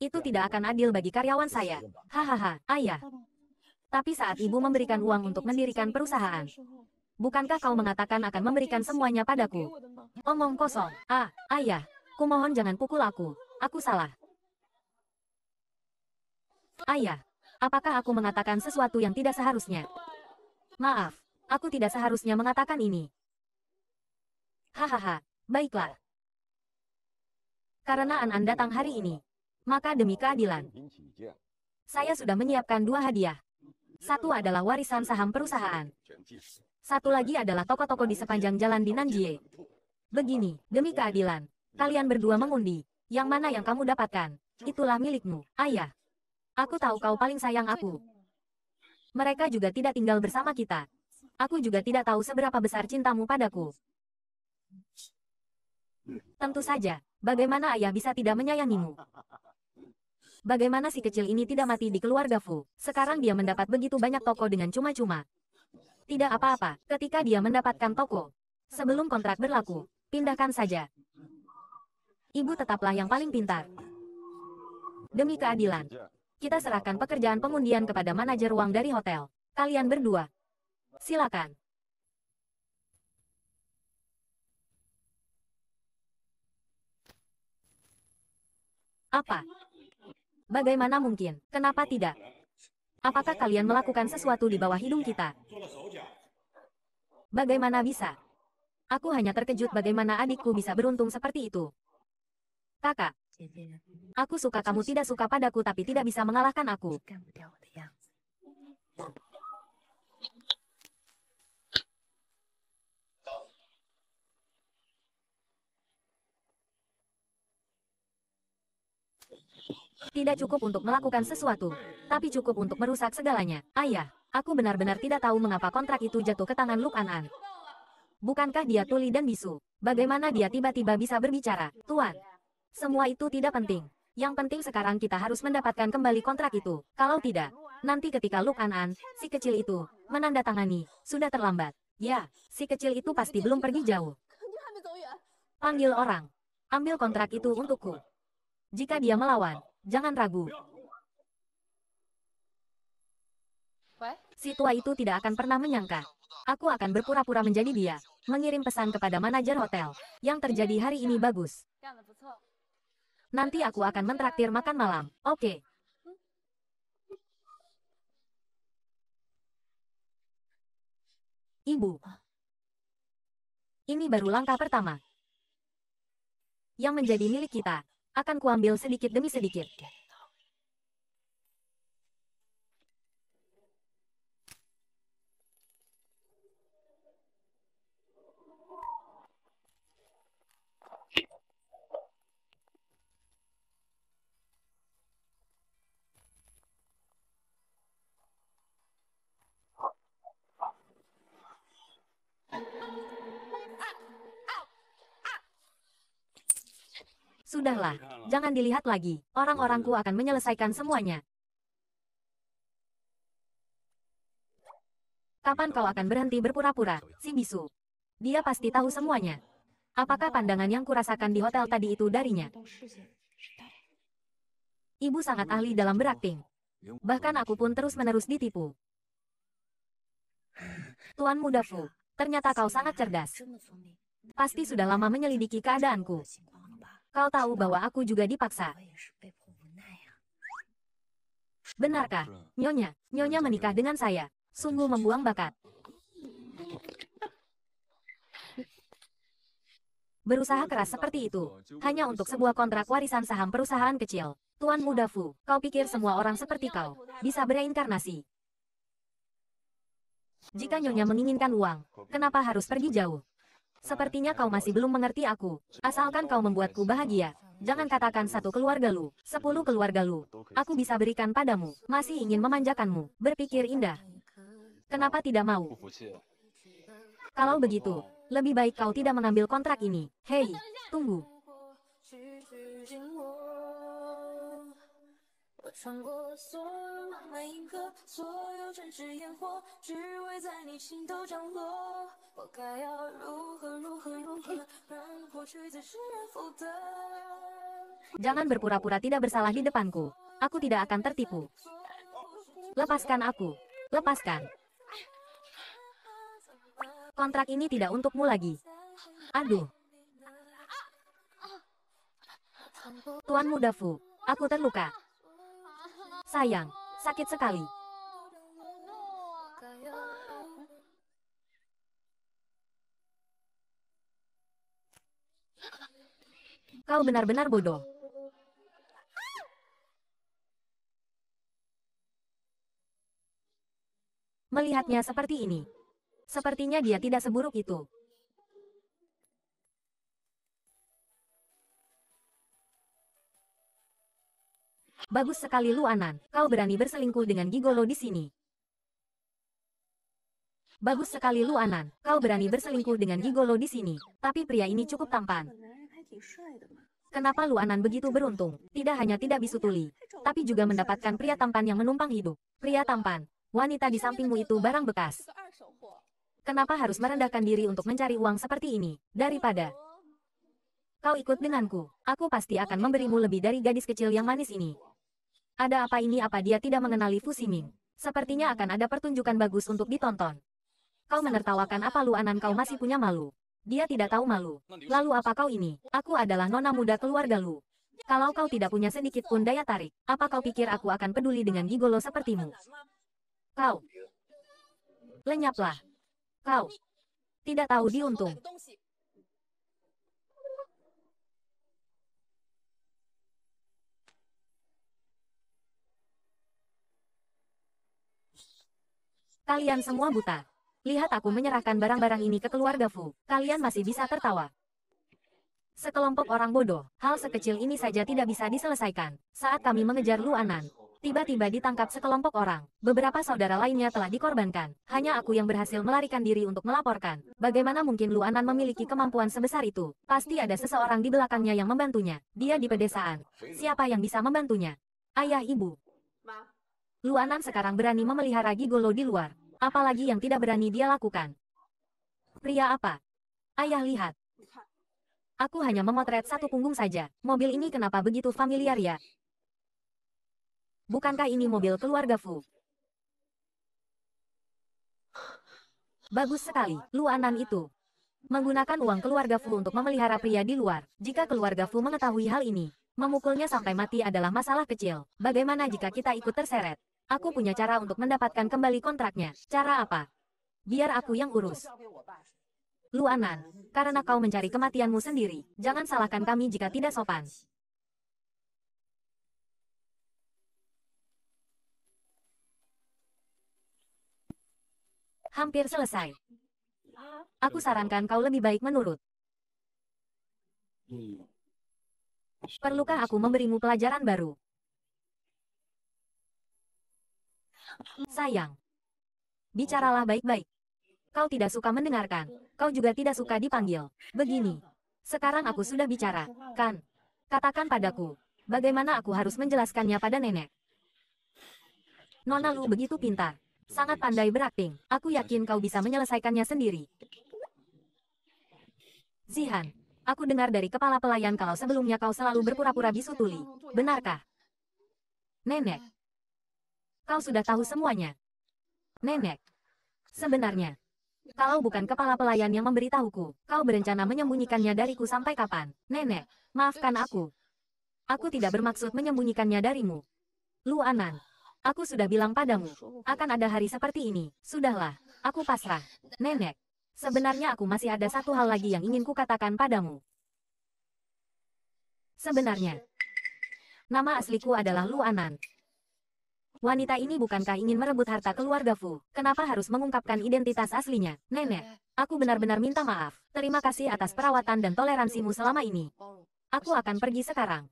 Itu tidak akan adil bagi karyawan saya. Hahaha, ayah. Tapi saat ibu memberikan uang untuk mendirikan perusahaan, bukankah kau mengatakan akan memberikan semuanya padaku? Omong kosong. Ah, ayah, kumohon jangan pukul aku. Aku salah. Ayah, Apakah aku mengatakan sesuatu yang tidak seharusnya? Maaf, aku tidak seharusnya mengatakan ini. Hahaha, baiklah. Karena An An datang hari ini, maka demi keadilan, saya sudah menyiapkan dua hadiah. Satu adalah warisan saham perusahaan. Satu lagi adalah toko-toko di sepanjang jalan di Nanjie. Begini, demi keadilan, kalian berdua mengundi. Yang mana yang kamu dapatkan? Itulah milikmu, ayah. Aku tahu kau paling sayang aku. Mereka juga tidak tinggal bersama kita. Aku juga tidak tahu seberapa besar cintamu padaku. Tentu saja, bagaimana ayah bisa tidak menyayangimu? Bagaimana si kecil ini tidak mati di keluarga Fu? Sekarang dia mendapat begitu banyak toko dengan cuma-cuma. Tidak apa-apa, ketika dia mendapatkan toko. Sebelum kontrak berlaku, pindahkan saja. Ibu tetaplah yang paling pintar. Demi keadilan kita serahkan pekerjaan pengundian kepada manajer ruang dari hotel. Kalian berdua. Silakan. Apa? Bagaimana mungkin? Kenapa tidak? Apakah kalian melakukan sesuatu di bawah hidung kita? Bagaimana bisa? Aku hanya terkejut bagaimana adikku bisa beruntung seperti itu. Kakak, Aku suka kamu tidak suka padaku tapi tidak bisa mengalahkan aku. Tidak cukup untuk melakukan sesuatu, tapi cukup untuk merusak segalanya. Ayah, aku benar-benar tidak tahu mengapa kontrak itu jatuh ke tangan Luk An-An. Bukankah dia tuli dan bisu? Bagaimana dia tiba-tiba bisa berbicara? Tuan, semua itu tidak penting. Yang penting sekarang kita harus mendapatkan kembali kontrak itu. Kalau tidak, nanti ketika Luke Anan, si kecil itu, menandatangani, sudah terlambat. Ya, si kecil itu pasti belum pergi jauh. Panggil orang. Ambil kontrak itu untukku. Jika dia melawan, jangan ragu. Si tua itu tidak akan pernah menyangka. Aku akan berpura-pura menjadi dia, mengirim pesan kepada manajer hotel. Yang terjadi hari ini bagus. Nanti aku akan mentraktir makan malam. Oke. Okay. Ibu. Ini baru langkah pertama. Yang menjadi milik kita. Akan kuambil sedikit demi sedikit. Sudahlah, ya, jangan dilihat lagi. Orang-orangku akan menyelesaikan semuanya. Kapan kau akan berhenti berpura-pura, ya. si bisu? Dia pasti tahu semuanya. Apakah pandangan yang kurasakan di hotel tadi itu darinya? Ibu sangat ahli dalam berakting. Bahkan aku pun terus-menerus ditipu. Tuan Mudafu, ternyata kau sangat cerdas. Pasti sudah lama menyelidiki keadaanku. Kau tahu bahwa aku juga dipaksa. Benarkah, Nyonya? Nyonya menikah dengan saya. Sungguh membuang bakat. Berusaha keras seperti itu, hanya untuk sebuah kontrak warisan saham perusahaan kecil. Tuan Muda Fu, kau pikir semua orang seperti kau, bisa bereinkarnasi. Jika Nyonya menginginkan uang, kenapa harus pergi jauh? Sepertinya kau masih belum mengerti aku. Asalkan kau membuatku bahagia. Jangan katakan satu keluarga lu, sepuluh keluarga lu. Aku bisa berikan padamu, masih ingin memanjakanmu. Berpikir indah. Kenapa tidak mau? Kalau begitu, lebih baik kau tidak mengambil kontrak ini. Hei, tunggu. Jangan berpura berpura-pura tidak bersalah di depanku. Aku tidak akan tertipu. Lepaskan aku. Lepaskan. Kontrak ini tidak untukmu lagi. Aduh. Tuan Mudafu, aku terluka. Sayang, sakit sekali. Kau benar-benar bodoh. Melihatnya seperti ini. Sepertinya dia tidak seburuk itu. Bagus sekali Luanan, kau berani berselingkuh dengan Gigolo di sini. Bagus sekali Luanan, kau berani berselingkuh dengan Gigolo di sini. Tapi pria ini cukup tampan. Kenapa Luanan begitu beruntung? Tidak hanya tidak bisu tuli, tapi juga mendapatkan pria tampan yang menumpang hidup. Pria tampan, wanita di sampingmu itu barang bekas. Kenapa harus merendahkan diri untuk mencari uang seperti ini? Daripada kau ikut denganku, aku pasti akan memberimu lebih dari gadis kecil yang manis ini. Ada apa ini apa dia tidak mengenali Fu Siming? Sepertinya akan ada pertunjukan bagus untuk ditonton. Kau menertawakan apa lu Anan kau masih punya malu? Dia tidak tahu malu. Lalu apa kau ini? Aku adalah nona muda keluarga lu. Kalau kau tidak punya sedikit pun daya tarik, apa kau pikir aku akan peduli dengan gigolo sepertimu? Kau. Lenyaplah. Kau. Tidak tahu diuntung. Kalian semua buta. Lihat aku menyerahkan barang-barang ini ke keluarga Fu. Kalian masih bisa tertawa. Sekelompok orang bodoh, hal sekecil ini saja tidak bisa diselesaikan. Saat kami mengejar Luanan, tiba-tiba ditangkap sekelompok orang. Beberapa saudara lainnya telah dikorbankan. Hanya aku yang berhasil melarikan diri untuk melaporkan. Bagaimana mungkin Luanan memiliki kemampuan sebesar itu? Pasti ada seseorang di belakangnya yang membantunya. Dia di pedesaan. Siapa yang bisa membantunya? Ayah ibu, Luanan sekarang berani memelihara gigolo di luar. Apalagi yang tidak berani dia lakukan. Pria apa? Ayah lihat. Aku hanya memotret satu punggung saja. Mobil ini kenapa begitu familiar ya? Bukankah ini mobil keluarga Fu? Bagus sekali, Luanan itu. Menggunakan uang keluarga Fu untuk memelihara pria di luar. Jika keluarga Fu mengetahui hal ini, memukulnya sampai mati adalah masalah kecil. Bagaimana jika kita ikut terseret? Aku punya cara untuk mendapatkan kembali kontraknya. Cara apa? Biar aku yang urus. Luanan, karena kau mencari kematianmu sendiri, jangan salahkan kami jika tidak sopan. Hampir selesai. Aku sarankan kau lebih baik menurut. Perlukah aku memberimu pelajaran baru? Mm. Sayang. Bicaralah baik-baik. Kau tidak suka mendengarkan. Kau juga tidak suka dipanggil. Begini. Sekarang aku sudah bicara, kan? Katakan padaku. Bagaimana aku harus menjelaskannya pada nenek? Nona Lu begitu pintar. Sangat pandai berakting. Aku yakin kau bisa menyelesaikannya sendiri. Zihan, Aku dengar dari kepala pelayan kalau sebelumnya kau selalu berpura-pura bisu tuli. Benarkah? Nenek, Kau sudah tahu semuanya. Nenek. Sebenarnya. Kalau bukan kepala pelayan yang memberitahuku, kau berencana menyembunyikannya dariku sampai kapan? Nenek, maafkan aku. Aku tidak bermaksud menyembunyikannya darimu. Lu Anan. aku sudah bilang padamu, akan ada hari seperti ini. Sudahlah, aku pasrah. Nenek, sebenarnya aku masih ada satu hal lagi yang ingin kukatakan padamu. Sebenarnya, nama asliku adalah Lu Anan. Wanita ini bukankah ingin merebut harta keluarga Fu? Kenapa harus mengungkapkan identitas aslinya? Nenek, aku benar-benar minta maaf. Terima kasih atas perawatan dan toleransimu selama ini. Aku akan pergi sekarang.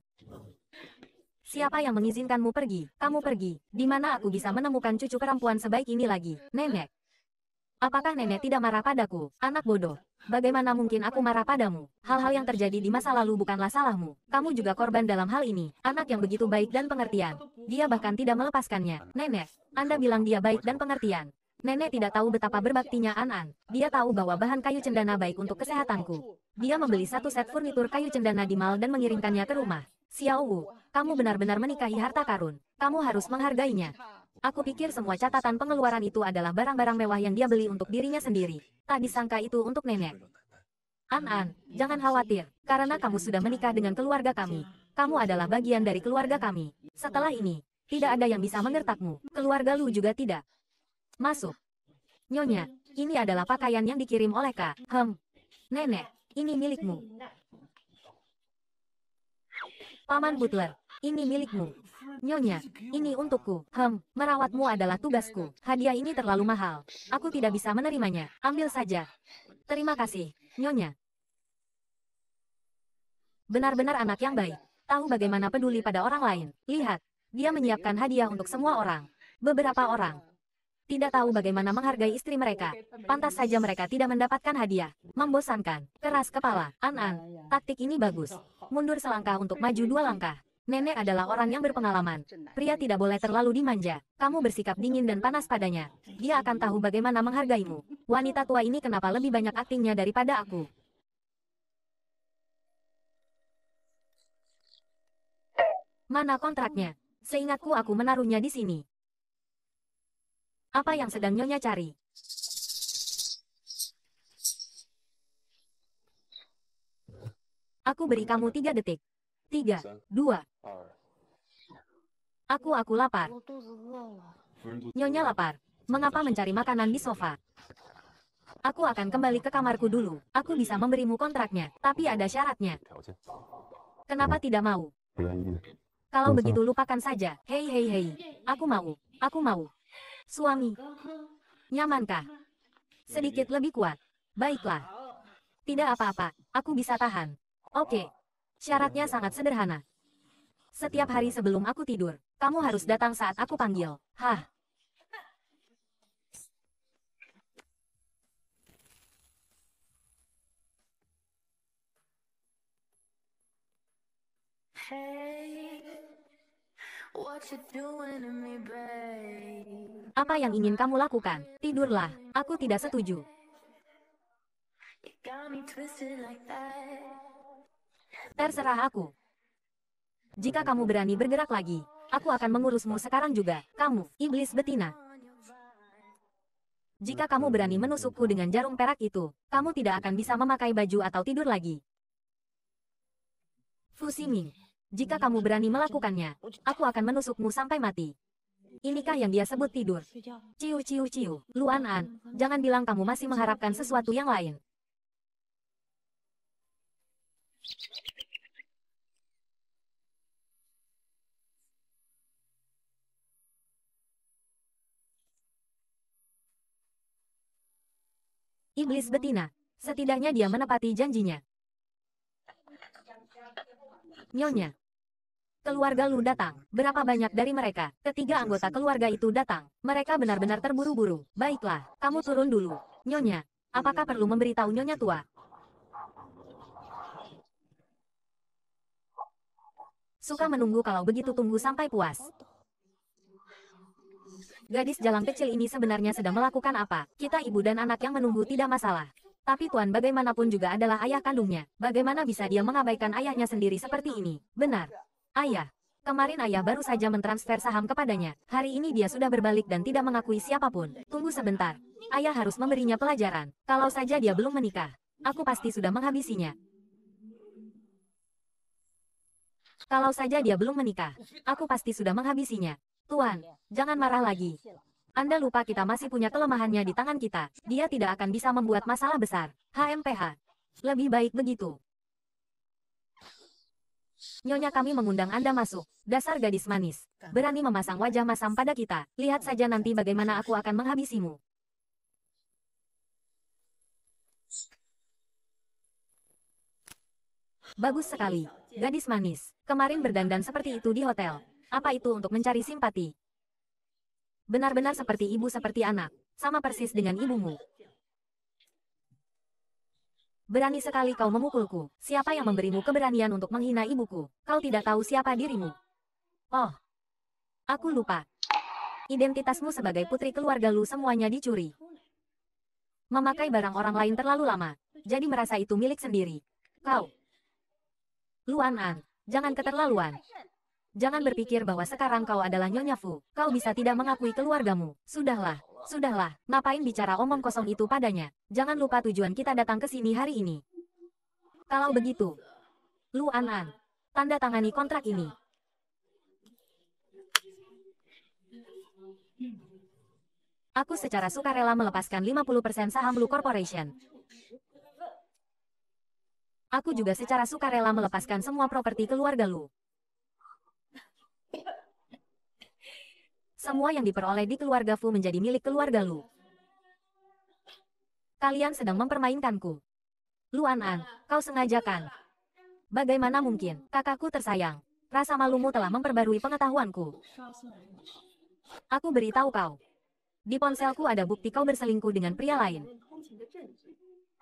Siapa yang mengizinkanmu pergi? Kamu pergi. Di mana aku bisa menemukan cucu perempuan sebaik ini lagi? Nenek, Apakah nenek tidak marah padaku, anak bodoh? Bagaimana mungkin aku marah padamu? Hal-hal yang terjadi di masa lalu bukanlah salahmu. Kamu juga korban dalam hal ini. Anak yang begitu baik dan pengertian. Dia bahkan tidak melepaskannya. Nenek, Anda bilang dia baik dan pengertian. Nenek tidak tahu betapa berbaktinya An-An. Dia tahu bahwa bahan kayu cendana baik untuk kesehatanku. Dia membeli satu set furnitur kayu cendana di mal dan mengirimkannya ke rumah. Xiao Wu, kamu benar-benar menikahi harta karun. Kamu harus menghargainya. Aku pikir semua catatan pengeluaran itu adalah barang-barang mewah yang dia beli untuk dirinya sendiri. Tak disangka itu untuk nenek. An-An, jangan khawatir, karena kamu sudah menikah dengan keluarga kami. Kamu adalah bagian dari keluarga kami. Setelah ini, tidak ada yang bisa mengertakmu. Keluarga Lu juga tidak. Masuk. Nyonya, ini adalah pakaian yang dikirim oleh Kak. Hem. Nenek, ini milikmu. Paman Butler, ini milikmu. Nyonya, ini untukku. Hem, merawatmu adalah tugasku. Hadiah ini terlalu mahal. Aku tidak bisa menerimanya. Ambil saja. Terima kasih, Nyonya. Benar-benar anak yang baik. Tahu bagaimana peduli pada orang lain. Lihat, dia menyiapkan hadiah untuk semua orang. Beberapa orang. Tidak tahu bagaimana menghargai istri mereka. Pantas saja mereka tidak mendapatkan hadiah. Membosankan. Keras kepala. An-an. Taktik ini bagus. Mundur selangkah untuk maju dua langkah. Nenek adalah orang yang berpengalaman. Pria tidak boleh terlalu dimanja. Kamu bersikap dingin dan panas padanya. Dia akan tahu bagaimana menghargaimu. Wanita tua ini kenapa lebih banyak aktingnya daripada aku? Mana kontraknya? Seingatku aku menaruhnya di sini. Apa yang sedang Nyonya cari? Aku beri kamu tiga detik tiga, dua. Aku aku lapar. Nyonya lapar. Mengapa mencari makanan di sofa? Aku akan kembali ke kamarku dulu. Aku bisa memberimu kontraknya, tapi ada syaratnya. Kenapa tidak mau? Kalau begitu lupakan saja. Hei hei hei. Aku mau. Aku mau. Suami. Nyamankah? Sedikit lebih kuat. Baiklah. Tidak apa-apa. Aku bisa tahan. Oke. Syaratnya sangat sederhana. Setiap hari sebelum aku tidur, kamu harus datang saat aku panggil. Hah. Apa yang ingin kamu lakukan? Tidurlah, aku tidak setuju. Terserah aku. Jika kamu berani bergerak lagi, aku akan mengurusmu sekarang juga, kamu, iblis betina. Jika kamu berani menusukku dengan jarum perak itu, kamu tidak akan bisa memakai baju atau tidur lagi. Fusiming, jika kamu berani melakukannya, aku akan menusukmu sampai mati. Inikah yang dia sebut tidur? Ciu ciu ciu, Luan An, jangan bilang kamu masih mengharapkan sesuatu yang lain. Iblis betina. Setidaknya dia menepati janjinya. Nyonya. Keluarga Lu datang. Berapa banyak dari mereka? Ketiga anggota keluarga itu datang. Mereka benar-benar terburu-buru. Baiklah, kamu turun dulu. Nyonya, apakah perlu memberitahu Nyonya tua? Suka menunggu kalau begitu tunggu sampai puas. Gadis jalan kecil ini sebenarnya sedang melakukan apa? Kita ibu dan anak yang menunggu tidak masalah. Tapi Tuan bagaimanapun juga adalah ayah kandungnya. Bagaimana bisa dia mengabaikan ayahnya sendiri seperti ini? Benar. Ayah. Kemarin ayah baru saja mentransfer saham kepadanya. Hari ini dia sudah berbalik dan tidak mengakui siapapun. Tunggu sebentar. Ayah harus memberinya pelajaran. Kalau saja dia belum menikah. Aku pasti sudah menghabisinya. Kalau saja dia belum menikah, aku pasti sudah menghabisinya. Tuan, iya. jangan marah iya, lagi. Iya, Anda lupa kita masih punya kelemahannya di tangan kita. Dia tidak akan bisa membuat masalah besar. HMPH. Lebih baik begitu. Nyonya kami mengundang Anda masuk. Dasar gadis manis. Berani memasang wajah masam pada kita. Lihat saja nanti bagaimana aku akan menghabisimu. Bagus sekali. Gadis manis. Kemarin berdandan seperti itu di hotel. Apa itu untuk mencari simpati? Benar-benar seperti ibu seperti anak, sama persis dengan ibumu. Berani sekali kau memukulku. Siapa yang memberimu keberanian untuk menghina ibuku? Kau tidak tahu siapa dirimu. Oh, aku lupa. Identitasmu sebagai putri keluarga lu semuanya dicuri. Memakai barang orang lain terlalu lama, jadi merasa itu milik sendiri. Kau, Luan An, jangan keterlaluan. Jangan berpikir bahwa sekarang kau adalah Nyonya Fu. Kau bisa tidak mengakui keluargamu. Sudahlah, sudahlah, ngapain bicara omong kosong itu padanya. Jangan lupa tujuan kita datang ke sini hari ini. Kalau begitu, Lu An An, tanda tangani kontrak ini. Aku secara sukarela melepaskan 50% saham Blue Corporation. Aku juga secara sukarela melepaskan semua properti keluarga Lu. semua yang diperoleh di keluarga Fu menjadi milik keluarga Lu. Kalian sedang mempermainkanku. Luan An, kau sengaja kan? Bagaimana mungkin, kakakku tersayang. Rasa malumu telah memperbarui pengetahuanku. Aku beritahu kau. Di ponselku ada bukti kau berselingkuh dengan pria lain.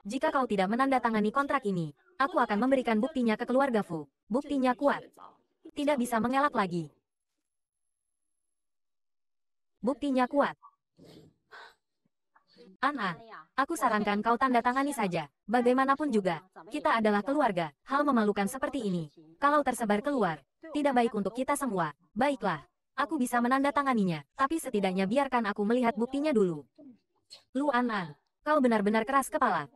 Jika kau tidak menandatangani kontrak ini, aku akan memberikan buktinya ke keluarga Fu. Buktinya kuat. Tidak bisa mengelak lagi buktinya kuat. Ana, aku sarankan kau tanda tangani saja. Bagaimanapun juga, kita adalah keluarga. Hal memalukan seperti ini, kalau tersebar keluar, tidak baik untuk kita semua. Baiklah, aku bisa menandatanganinya, tapi setidaknya biarkan aku melihat buktinya dulu. Lu An, kau benar-benar keras kepala.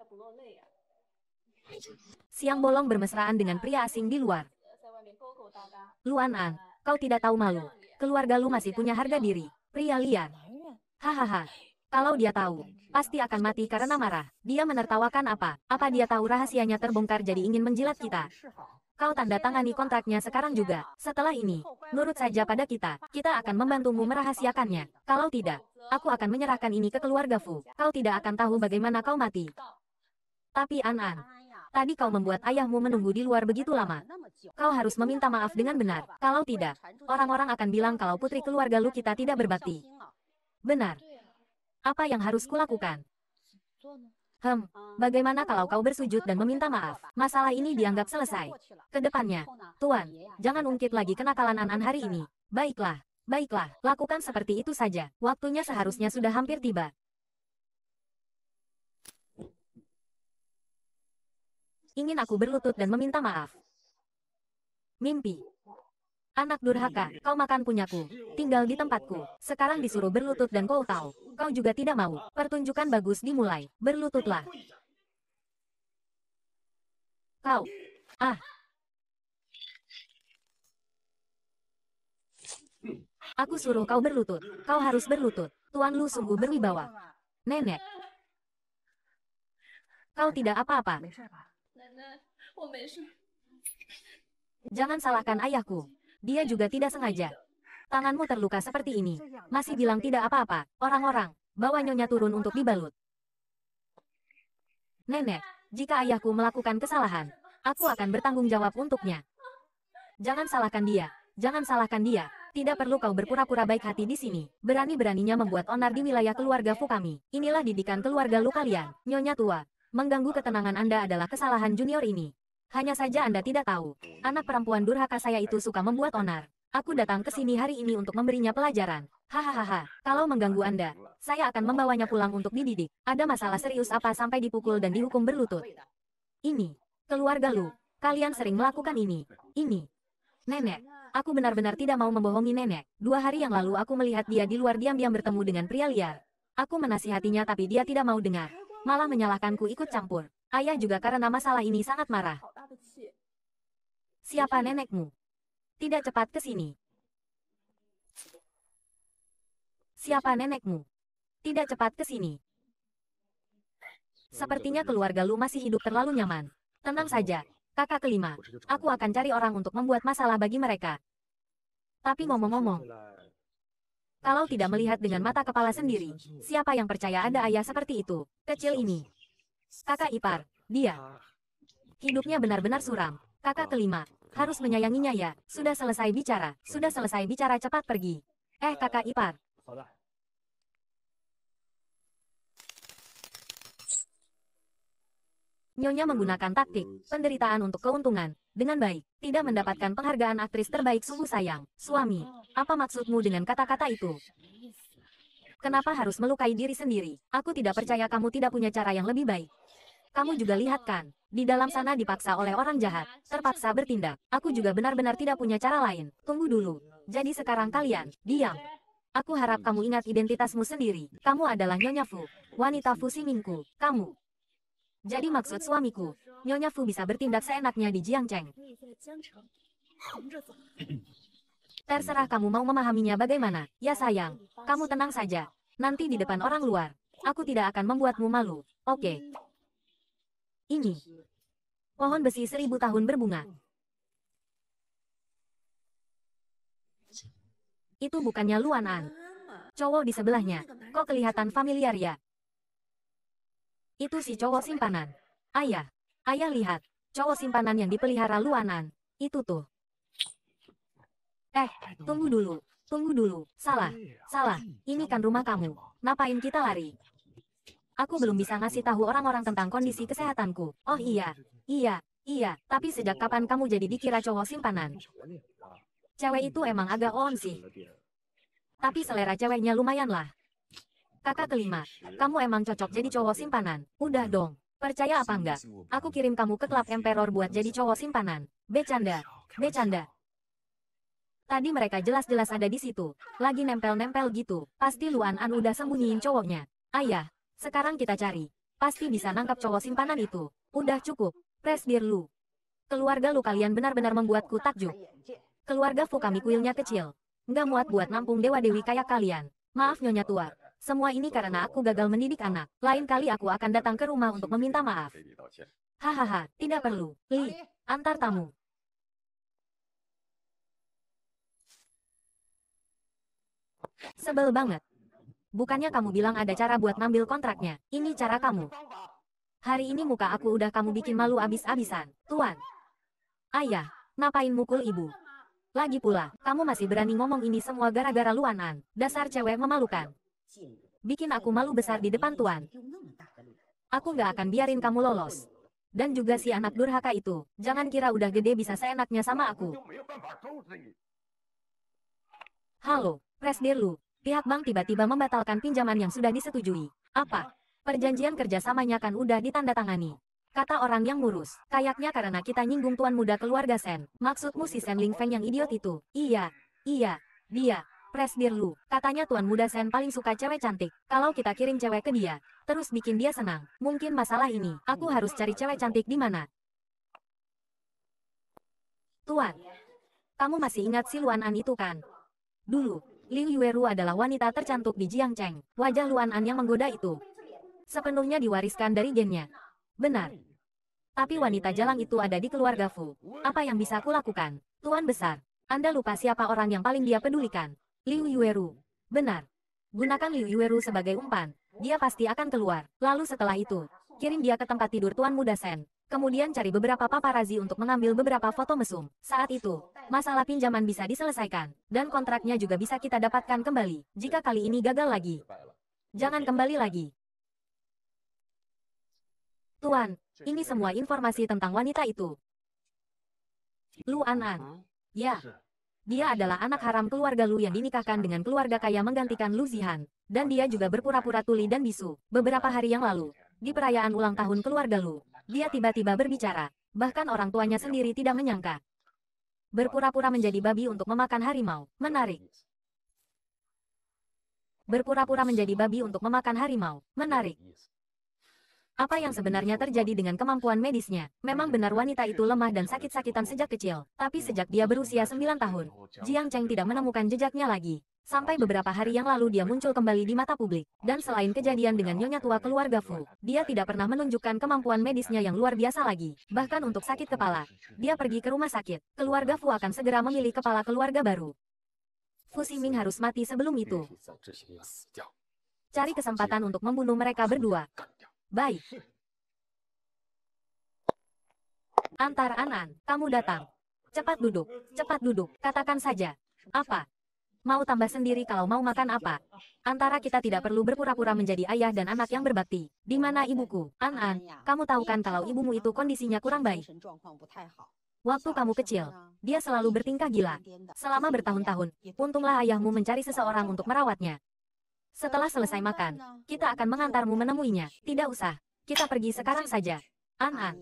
Siang bolong bermesraan dengan pria asing di luar. Luan An, kau tidak tahu malu. Keluarga lu masih punya harga diri. Pria liar. Hahaha. Kalau dia tahu, pasti akan mati karena marah. Dia menertawakan apa? Apa dia tahu rahasianya terbongkar jadi ingin menjilat kita? Kau tanda tangani kontraknya sekarang juga. Setelah ini, nurut saja pada kita. Kita akan membantumu merahasiakannya. Kalau tidak, aku akan menyerahkan ini ke keluarga Fu. Kau tidak akan tahu bagaimana kau mati. Tapi An An, Tadi kau membuat ayahmu menunggu di luar begitu lama. Kau harus meminta maaf dengan benar. Kalau tidak, orang-orang akan bilang kalau putri keluarga lu kita tidak berbakti. Benar. Apa yang harus kulakukan? Hem, bagaimana kalau kau bersujud dan meminta maaf? Masalah ini dianggap selesai. Kedepannya, Tuan, jangan ungkit lagi kenakalan Anan hari ini. Baiklah, baiklah, lakukan seperti itu saja. Waktunya seharusnya sudah hampir tiba. ingin aku berlutut dan meminta maaf. Mimpi. Anak durhaka, kau makan punyaku, tinggal di tempatku, sekarang disuruh berlutut dan kau tahu, kau juga tidak mau, pertunjukan bagus dimulai, berlututlah. Kau. Ah. Aku suruh kau berlutut, kau harus berlutut, Tuan Lu sungguh berwibawa. Nenek. Kau tidak apa-apa. Jangan salahkan ayahku. Dia juga tidak sengaja. Tanganmu terluka seperti ini. Masih bilang tidak apa-apa. Orang-orang, bawa nyonya turun untuk dibalut. Nenek, jika ayahku melakukan kesalahan, aku akan bertanggung jawab untuknya. Jangan salahkan dia. Jangan salahkan dia. Tidak perlu kau berpura-pura baik hati di sini. Berani-beraninya membuat onar di wilayah keluarga Fukami. Inilah didikan keluarga lu kalian. Nyonya tua, Mengganggu ketenangan Anda adalah kesalahan junior ini. Hanya saja Anda tidak tahu. Anak perempuan durhaka saya itu suka membuat onar. Aku datang ke sini hari ini untuk memberinya pelajaran. Hahaha, kalau mengganggu Anda, saya akan membawanya pulang untuk dididik. Ada masalah serius apa sampai dipukul dan dihukum berlutut? Ini, keluarga lu, kalian sering melakukan ini. Ini, nenek, aku benar-benar tidak mau membohongi nenek. Dua hari yang lalu aku melihat dia di luar diam-diam bertemu dengan pria liar. Aku menasihatinya tapi dia tidak mau dengar malah menyalahkanku ikut campur. Ayah juga karena masalah ini sangat marah. Siapa nenekmu? Tidak cepat ke sini. Siapa nenekmu? Tidak cepat ke sini. Sepertinya keluarga lu masih hidup terlalu nyaman. Tenang saja, kakak kelima. Aku akan cari orang untuk membuat masalah bagi mereka. Tapi ngomong-ngomong, kalau tidak melihat dengan mata kepala sendiri, siapa yang percaya Anda ayah seperti itu, kecil ini? Kakak ipar, dia. Hidupnya benar-benar suram. Kakak kelima, harus menyayanginya ya, sudah selesai bicara, sudah selesai bicara cepat pergi. Eh kakak ipar. Nyonya menggunakan taktik, penderitaan untuk keuntungan, dengan baik, tidak mendapatkan penghargaan aktris terbaik sungguh sayang. Suami, apa maksudmu dengan kata-kata itu? Kenapa harus melukai diri sendiri? Aku tidak percaya kamu tidak punya cara yang lebih baik. Kamu juga lihat kan, di dalam sana dipaksa oleh orang jahat, terpaksa bertindak. Aku juga benar-benar tidak punya cara lain. Tunggu dulu. Jadi sekarang kalian, diam. Aku harap kamu ingat identitasmu sendiri. Kamu adalah Nyonya Fu, wanita Fu Simingku. Kamu, jadi maksud suamiku, Nyonya Fu bisa bertindak seenaknya di Jiangcheng. Terserah kamu mau memahaminya bagaimana, ya sayang. Kamu tenang saja. Nanti di depan orang luar, aku tidak akan membuatmu malu, oke? Okay. Ini. Pohon besi seribu tahun berbunga. Itu bukannya Luan An. Cowok di sebelahnya, kok kelihatan familiar ya? Itu si cowok simpanan. Ayah. Ayah iya. iya, lihat. Cowok simpanan yang dipelihara Luanan. Itu tuh. Eh, tunggu dulu. Tunggu dulu. Salah. Iya. Salah. Ini kan rumah kamu. Ngapain kita lari? Aku belum bisa ngasih tahu orang-orang tentang kondisi kesehatanku. Oh iya. Iya. Iya. Tapi sejak kapan kamu jadi dikira cowok simpanan? Cewek itu emang agak on sih. Tapi selera ceweknya lumayan lah. Kakak kelima, kamu emang cocok jadi cowok simpanan. Udah dong. Percaya apa enggak? Aku kirim kamu ke klub Emperor buat jadi cowok simpanan. Becanda. Becanda. Tadi mereka jelas-jelas ada di situ. Lagi nempel-nempel gitu. Pasti Luan An udah sembunyiin cowoknya. Ayah, sekarang kita cari. Pasti bisa nangkap cowok simpanan itu. Udah cukup. dir lu. Keluarga lu kalian benar-benar membuatku takjub. Keluarga Fu kami kuilnya kecil. Nggak muat buat nampung dewa-dewi kayak kalian. Maaf Nyonya Tua, semua ini karena aku gagal mendidik anak. Lain kali aku akan datang ke rumah untuk meminta maaf. Hahaha, tidak perlu. Li, antar tamu. Sebel banget. Bukannya kamu bilang ada cara buat ngambil kontraknya. Ini cara kamu. Hari ini muka aku udah kamu bikin malu abis-abisan. Tuan. Ayah, ngapain mukul ibu? Lagi pula, kamu masih berani ngomong ini semua gara-gara luanan. Dasar cewek memalukan. Bikin aku malu besar di depan Tuan. Aku gak akan biarin kamu lolos. Dan juga si anak durhaka itu, jangan kira udah gede bisa seenaknya sama aku. Halo, Presdir Lu. Pihak bank tiba-tiba membatalkan pinjaman yang sudah disetujui. Apa? Perjanjian kerjasamanya kan udah ditandatangani. Kata orang yang ngurus, kayaknya karena kita nyinggung tuan muda keluarga Sen. Maksudmu si Sen Ling Feng yang idiot itu? Iya, iya, dia, Presidir Lu, katanya tuan muda Sen paling suka cewek cantik. Kalau kita kirim cewek ke dia, terus bikin dia senang. Mungkin masalah ini, aku harus cari cewek cantik di mana? Tuan, kamu masih ingat si Luan An itu kan? Dulu, Liu Yueru adalah wanita tercantik di Jiang Cheng. Wajah Luan An yang menggoda itu sepenuhnya diwariskan dari gennya. Benar. Tapi wanita jalang itu ada di keluarga Fu. Apa yang bisa aku lakukan? Tuan besar, Anda lupa siapa orang yang paling dia pedulikan. Liu Yueru. Benar. Gunakan Liu Yueru sebagai umpan, dia pasti akan keluar. Lalu setelah itu, kirim dia ke tempat tidur Tuan Muda Sen. Kemudian cari beberapa paparazi untuk mengambil beberapa foto mesum. Saat itu, masalah pinjaman bisa diselesaikan, dan kontraknya juga bisa kita dapatkan kembali, jika kali ini gagal lagi. Jangan kembali lagi. Tuan, ini semua informasi tentang wanita itu. Lu An An. Ya, dia adalah anak haram keluarga Lu yang dinikahkan dengan keluarga kaya menggantikan Lu Zihan. Dan dia juga berpura-pura tuli dan bisu. Beberapa hari yang lalu, di perayaan ulang tahun keluarga Lu, dia tiba-tiba berbicara. Bahkan orang tuanya sendiri tidak menyangka. Berpura-pura menjadi babi untuk memakan harimau. Menarik. Berpura-pura menjadi babi untuk memakan harimau. Menarik. Apa yang sebenarnya terjadi dengan kemampuan medisnya? Memang benar wanita itu lemah dan sakit-sakitan sejak kecil, tapi sejak dia berusia 9 tahun, Jiang Cheng tidak menemukan jejaknya lagi. Sampai beberapa hari yang lalu dia muncul kembali di mata publik, dan selain kejadian dengan nyonya tua keluarga Fu, dia tidak pernah menunjukkan kemampuan medisnya yang luar biasa lagi, bahkan untuk sakit kepala. Dia pergi ke rumah sakit, keluarga Fu akan segera memilih kepala keluarga baru. Fu Ximing harus mati sebelum itu. Cari kesempatan untuk membunuh mereka berdua. Baik. Antar Anan, kamu datang. Cepat duduk, cepat duduk, katakan saja. Apa? Mau tambah sendiri kalau mau makan apa? Antara kita tidak perlu berpura-pura menjadi ayah dan anak yang berbakti. Di mana ibuku? An-An, kamu tahu kan kalau ibumu itu kondisinya kurang baik. Waktu kamu kecil, dia selalu bertingkah gila. Selama bertahun-tahun, untunglah ayahmu mencari seseorang untuk merawatnya. Setelah selesai makan, kita akan mengantarmu menemuinya. Tidak usah. Kita pergi sekarang saja. An-an.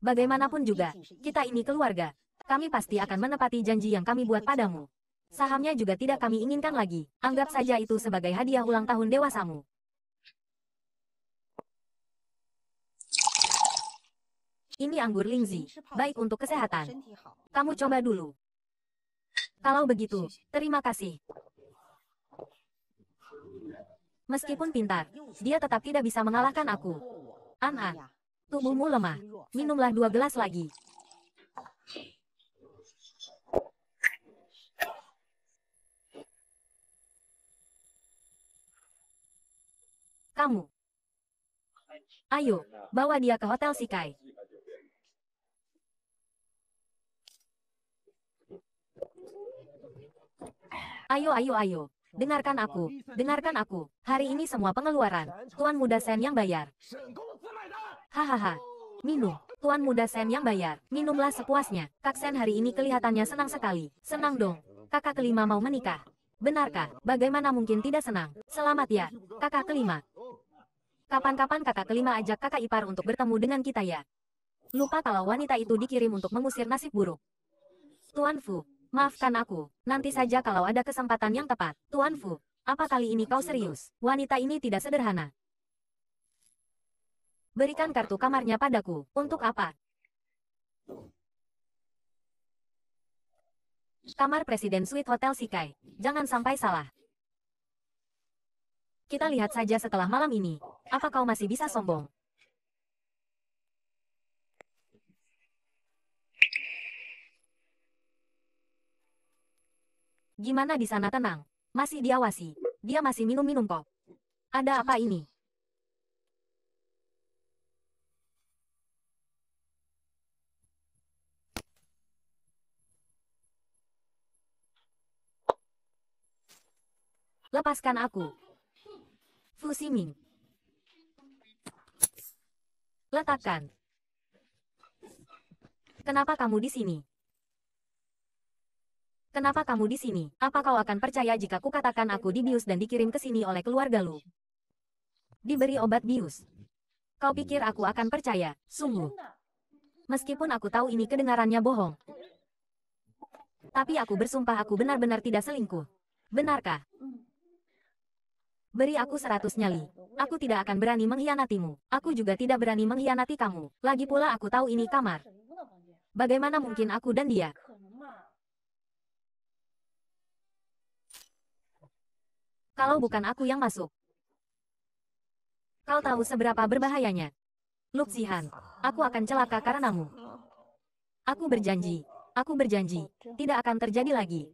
Bagaimanapun juga, kita ini keluarga. Kami pasti akan menepati janji yang kami buat padamu. Sahamnya juga tidak kami inginkan lagi. Anggap saja itu sebagai hadiah ulang tahun dewasamu. Ini anggur lingzi, baik untuk kesehatan. Kamu coba dulu. Kalau begitu, terima kasih. Meskipun pintar, dia tetap tidak bisa mengalahkan aku. An-An, tubuhmu lemah. Minumlah dua gelas lagi. Kamu. Ayo, bawa dia ke Hotel Sikai. Ayo, ayo, ayo dengarkan aku, dengarkan aku, hari ini semua pengeluaran, Tuan Muda Sen yang bayar. Hahaha, minum, Tuan Muda Sen yang bayar, minumlah sepuasnya, Kak Sen hari ini kelihatannya senang sekali, senang dong, kakak kelima mau menikah. Benarkah, bagaimana mungkin tidak senang, selamat ya, kakak kelima. Kapan-kapan kakak kelima ajak kakak ipar untuk bertemu dengan kita ya. Lupa kalau wanita itu dikirim untuk mengusir nasib buruk. Tuan Fu, Maafkan aku, nanti saja kalau ada kesempatan yang tepat. Tuan Fu, apa kali ini kau serius? Wanita ini tidak sederhana. Berikan kartu kamarnya padaku. Untuk apa? Kamar Presiden Suite Hotel Sikai. Jangan sampai salah. Kita lihat saja setelah malam ini. Apa kau masih bisa sombong? Gimana di sana tenang? Masih diawasi. Dia masih minum-minum kok. Ada apa ini? Lepaskan aku. Fu Siming. Letakkan. Kenapa kamu di sini? Kenapa kamu di sini? Apa kau akan percaya jika kukatakan aku dibius dan dikirim ke sini oleh keluarga lu? Diberi obat bius. Kau pikir aku akan percaya? Sungguh. Meskipun aku tahu ini kedengarannya bohong. Tapi aku bersumpah aku benar-benar tidak selingkuh. Benarkah? Beri aku seratus nyali. Aku tidak akan berani mengkhianatimu. Aku juga tidak berani mengkhianati kamu. Lagi pula aku tahu ini kamar. Bagaimana mungkin aku dan dia? kalau bukan aku yang masuk. Kau tahu seberapa berbahayanya. Luxihan, aku akan celaka karenamu. Aku berjanji, aku berjanji, tidak akan terjadi lagi.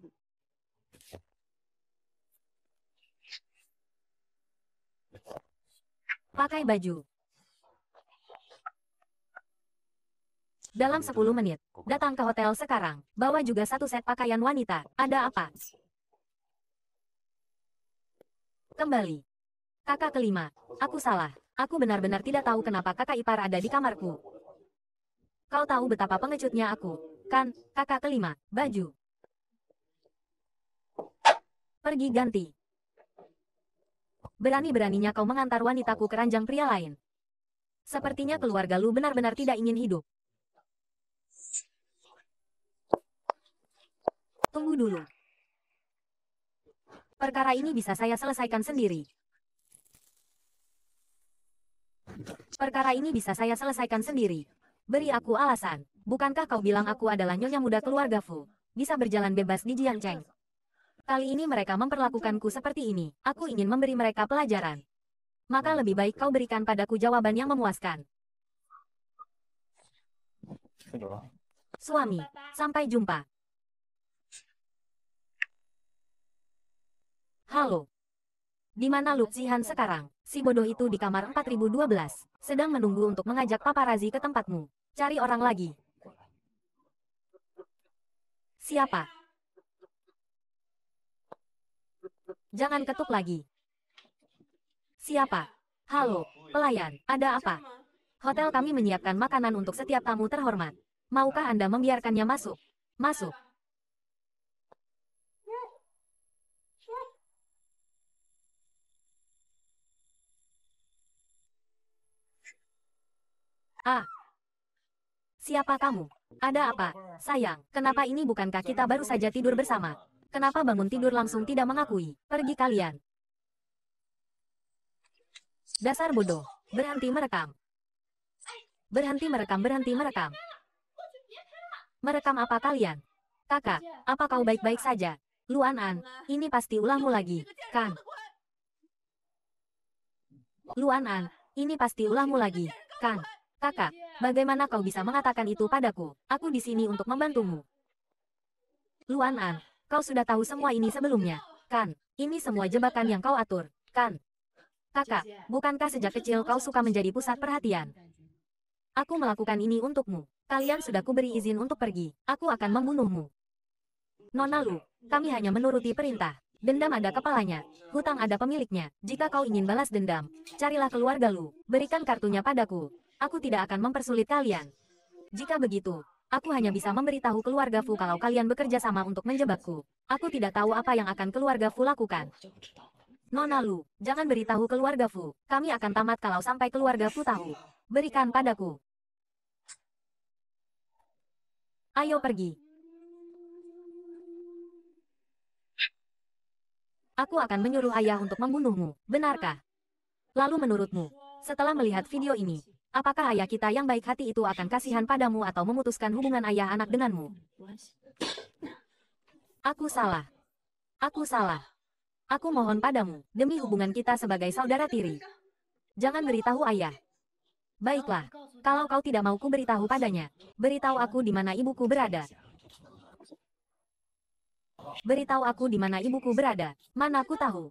Pakai baju. Dalam 10 menit, datang ke hotel sekarang. Bawa juga satu set pakaian wanita. Ada apa? Kembali. Kakak kelima, aku salah. Aku benar-benar tidak tahu kenapa kakak ipar ada di kamarku. Kau tahu betapa pengecutnya aku, kan, kakak kelima, baju. Pergi ganti. Berani-beraninya kau mengantar wanitaku ke ranjang pria lain. Sepertinya keluarga lu benar-benar tidak ingin hidup. Tunggu dulu. Perkara ini bisa saya selesaikan sendiri. Perkara ini bisa saya selesaikan sendiri. Beri aku alasan. Bukankah kau bilang aku adalah nyonya muda keluarga Fu? Bisa berjalan bebas di Jiangcheng. Kali ini mereka memperlakukanku seperti ini. Aku ingin memberi mereka pelajaran. Maka lebih baik kau berikan padaku jawaban yang memuaskan. Suami, sampai jumpa. Halo. Di mana Lu Zihan sekarang? Si bodoh itu di kamar 4012, sedang menunggu untuk mengajak paparazi ke tempatmu. Cari orang lagi. Siapa? Jangan ketuk lagi. Siapa? Halo, pelayan, ada apa? Hotel kami menyiapkan makanan untuk setiap tamu terhormat. Maukah Anda membiarkannya masuk? Masuk. Ah, Siapa kamu? Ada apa? Sayang, kenapa ini bukankah kita baru saja tidur bersama? Kenapa bangun tidur langsung tidak mengakui? Pergi kalian. Dasar bodoh. Berhenti merekam. Berhenti merekam, berhenti merekam. Merekam apa kalian? Kakak, apa kau baik-baik saja? Luan An, ini pasti ulahmu lagi, kan? Luan An, ini pasti ulahmu lagi, kan? Kakak, bagaimana kau bisa mengatakan itu padaku? Aku di sini untuk membantumu. Luan An, kau sudah tahu semua ini sebelumnya, kan? Ini semua jebakan yang kau atur, kan? Kakak, bukankah sejak kecil kau suka menjadi pusat perhatian? Aku melakukan ini untukmu. Kalian sudah kuberi izin untuk pergi. Aku akan membunuhmu. Nona Lu, kami hanya menuruti perintah. Dendam ada kepalanya, hutang ada pemiliknya. Jika kau ingin balas dendam, carilah keluarga Lu. Berikan kartunya padaku aku tidak akan mempersulit kalian. Jika begitu, aku hanya bisa memberitahu keluarga Fu kalau kalian bekerja sama untuk menjebakku. Aku tidak tahu apa yang akan keluarga Fu lakukan. Nona Lu, jangan beritahu keluarga Fu. Kami akan tamat kalau sampai keluarga Fu tahu. Berikan padaku. Ayo pergi. Aku akan menyuruh ayah untuk membunuhmu, benarkah? Lalu menurutmu, setelah melihat video ini, Apakah ayah kita yang baik hati itu akan kasihan padamu atau memutuskan hubungan ayah anak denganmu? Aku salah. Aku salah. Aku mohon padamu, demi hubungan kita sebagai saudara tiri. Jangan beritahu ayah. Baiklah, kalau kau tidak mau ku beritahu padanya, beritahu aku di mana ibuku berada. Beritahu aku di mana ibuku berada, mana aku tahu.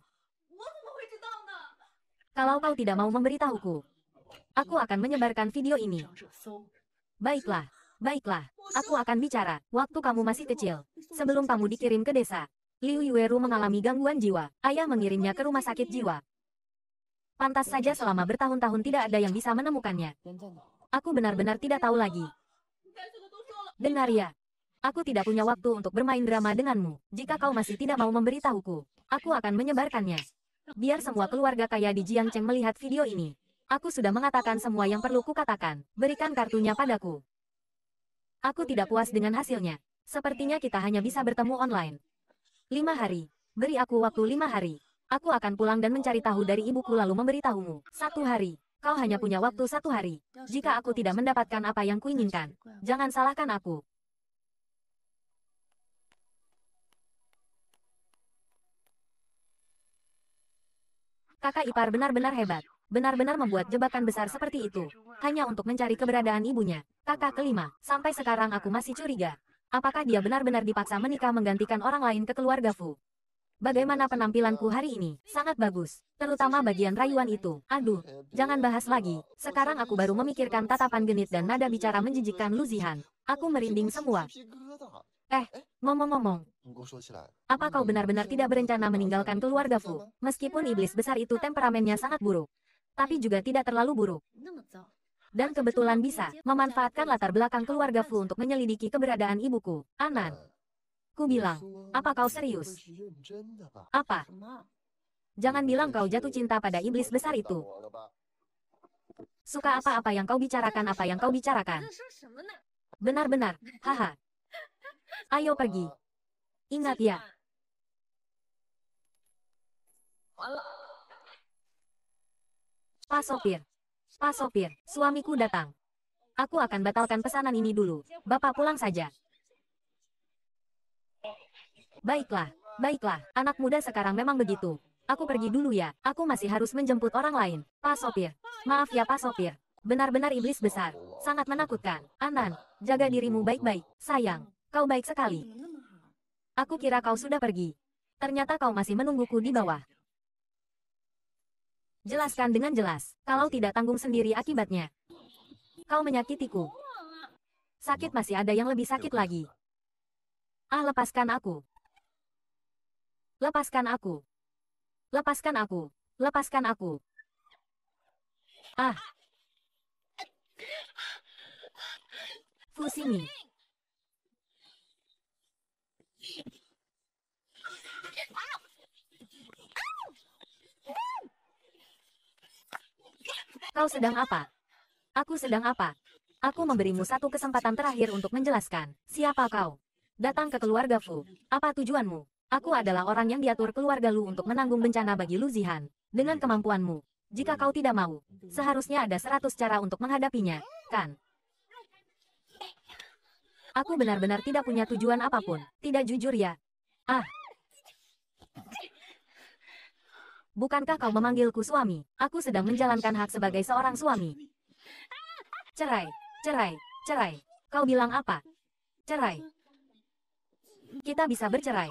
Kalau kau tidak mau memberitahuku, Aku akan menyebarkan video ini. Baiklah, baiklah, aku akan bicara. Waktu kamu masih kecil, sebelum kamu dikirim ke desa, Liu Yueru mengalami gangguan jiwa. Ayah mengirimnya ke rumah sakit jiwa. Pantas saja selama bertahun-tahun tidak ada yang bisa menemukannya. Aku benar-benar tidak tahu lagi. Dengar ya, Aku tidak punya waktu untuk bermain drama denganmu. Jika kau masih tidak mau memberitahuku, aku akan menyebarkannya. Biar semua keluarga kaya di Jiangcheng melihat video ini. Aku sudah mengatakan semua yang perlu kukatakan, berikan kartunya padaku. Aku tidak puas dengan hasilnya. Sepertinya kita hanya bisa bertemu online. Lima hari. Beri aku waktu lima hari. Aku akan pulang dan mencari tahu dari ibuku lalu memberitahumu. Satu hari. Kau hanya punya waktu satu hari. Jika aku tidak mendapatkan apa yang kuinginkan, jangan salahkan aku. Kakak ipar benar-benar hebat benar-benar membuat jebakan besar seperti itu, hanya untuk mencari keberadaan ibunya, kakak kelima, sampai sekarang aku masih curiga. Apakah dia benar-benar dipaksa menikah menggantikan orang lain ke keluarga Fu? Bagaimana penampilanku hari ini? Sangat bagus, terutama bagian rayuan itu. Aduh, jangan bahas lagi. Sekarang aku baru memikirkan tatapan genit dan nada bicara menjijikkan Luzihan. Aku merinding semua. Eh, ngomong-ngomong, apa kau benar-benar tidak berencana meninggalkan keluarga Fu? Meskipun iblis besar itu temperamennya sangat buruk, tapi juga tidak terlalu buruk. Dan kebetulan bisa memanfaatkan latar belakang keluarga Fu untuk menyelidiki keberadaan ibuku. Anan. Ku bilang, apa kau serius? Apa? Jangan bilang kau jatuh cinta pada iblis besar itu. Suka apa-apa yang kau bicarakan apa yang kau bicarakan. Benar-benar, haha. Ayo pergi. Ingat ya. Pak Sopir. Pak Sopir, suamiku datang. Aku akan batalkan pesanan ini dulu. Bapak pulang saja. Baiklah, baiklah. Anak muda sekarang memang begitu. Aku pergi dulu ya. Aku masih harus menjemput orang lain. Pak Sopir. Maaf ya Pak Sopir. Benar-benar iblis besar. Sangat menakutkan. Anan, jaga dirimu baik-baik. Sayang, kau baik sekali. Aku kira kau sudah pergi. Ternyata kau masih menungguku di bawah. Jelaskan dengan jelas, kalau tidak tanggung sendiri akibatnya. Kau menyakitiku. Sakit masih ada yang lebih sakit lagi. Ah lepaskan aku. Lepaskan aku. Lepaskan aku. Lepaskan aku. Ah. Fusimi. Kau sedang apa? Aku sedang apa? Aku memberimu satu kesempatan terakhir untuk menjelaskan, siapa kau? Datang ke keluarga Fu, apa tujuanmu? Aku adalah orang yang diatur keluarga Lu untuk menanggung bencana bagi Lu Zihan. Dengan kemampuanmu, jika kau tidak mau, seharusnya ada seratus cara untuk menghadapinya, kan? Aku benar-benar tidak punya tujuan apapun, tidak jujur ya. Ah, bukankah kau memanggilku suami? Aku sedang menjalankan hak sebagai seorang suami. Cerai, cerai, cerai. Kau bilang apa? Cerai. Kita bisa bercerai.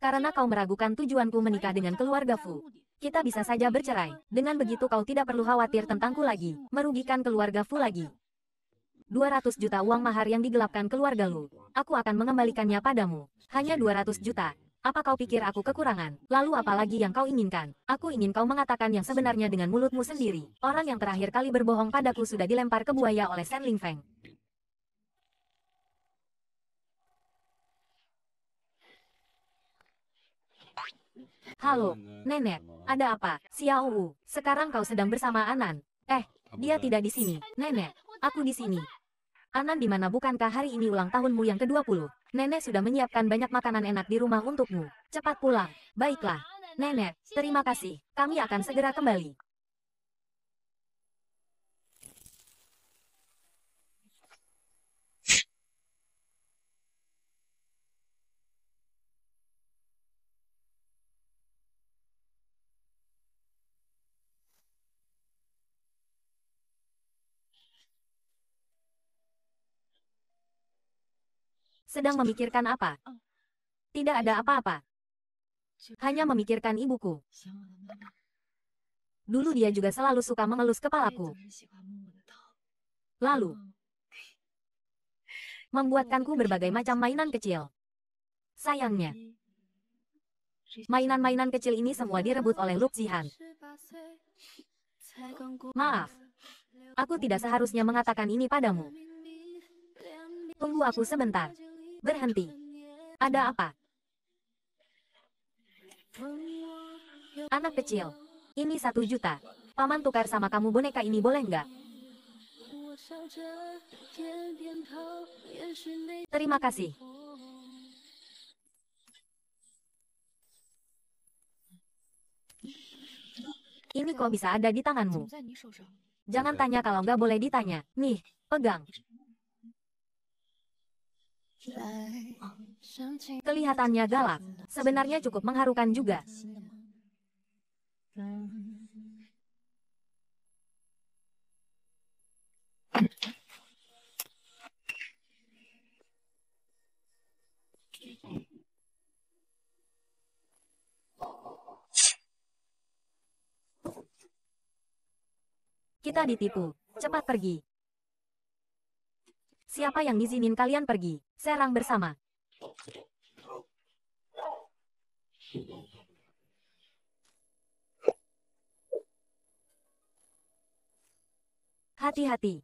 Karena kau meragukan tujuanku menikah dengan keluarga Fu. Kita bisa saja bercerai. Dengan begitu kau tidak perlu khawatir tentangku lagi. Merugikan keluarga Fu lagi. 200 juta uang mahar yang digelapkan keluarga Lu. Aku akan mengembalikannya padamu. Hanya 200 juta. Apa kau pikir aku kekurangan? Lalu apa lagi yang kau inginkan? Aku ingin kau mengatakan yang sebenarnya dengan mulutmu sendiri. Orang yang terakhir kali berbohong padaku sudah dilempar ke buaya oleh Shen Ling Feng. Halo, Nenek, ada apa? Xiao Wu, sekarang kau sedang bersama Anan. Eh, dia tidak di sini. Nenek, aku di sini. Anan di mana bukankah hari ini ulang tahunmu yang ke-20? Nenek sudah menyiapkan banyak makanan enak di rumah untukmu. Cepat pulang. Baiklah, Nenek, terima kasih. Kami akan segera kembali. Sedang memikirkan apa? Tidak ada apa-apa. Hanya memikirkan ibuku. Dulu dia juga selalu suka mengelus kepalaku. Lalu, membuatkanku berbagai macam mainan kecil. Sayangnya, mainan-mainan kecil ini semua direbut oleh Lu Zihan. Maaf, aku tidak seharusnya mengatakan ini padamu. Tunggu aku sebentar. Berhenti. Ada apa? Anak kecil. Ini satu juta. Paman tukar sama kamu boneka ini boleh nggak? Terima kasih. Ini kok bisa ada di tanganmu? Jangan tanya kalau nggak boleh ditanya. Nih, pegang. Kelihatannya galak, sebenarnya cukup mengharukan juga. Kita ditipu. Cepat pergi. Siapa yang izinin kalian pergi? Serang bersama. Hati-hati.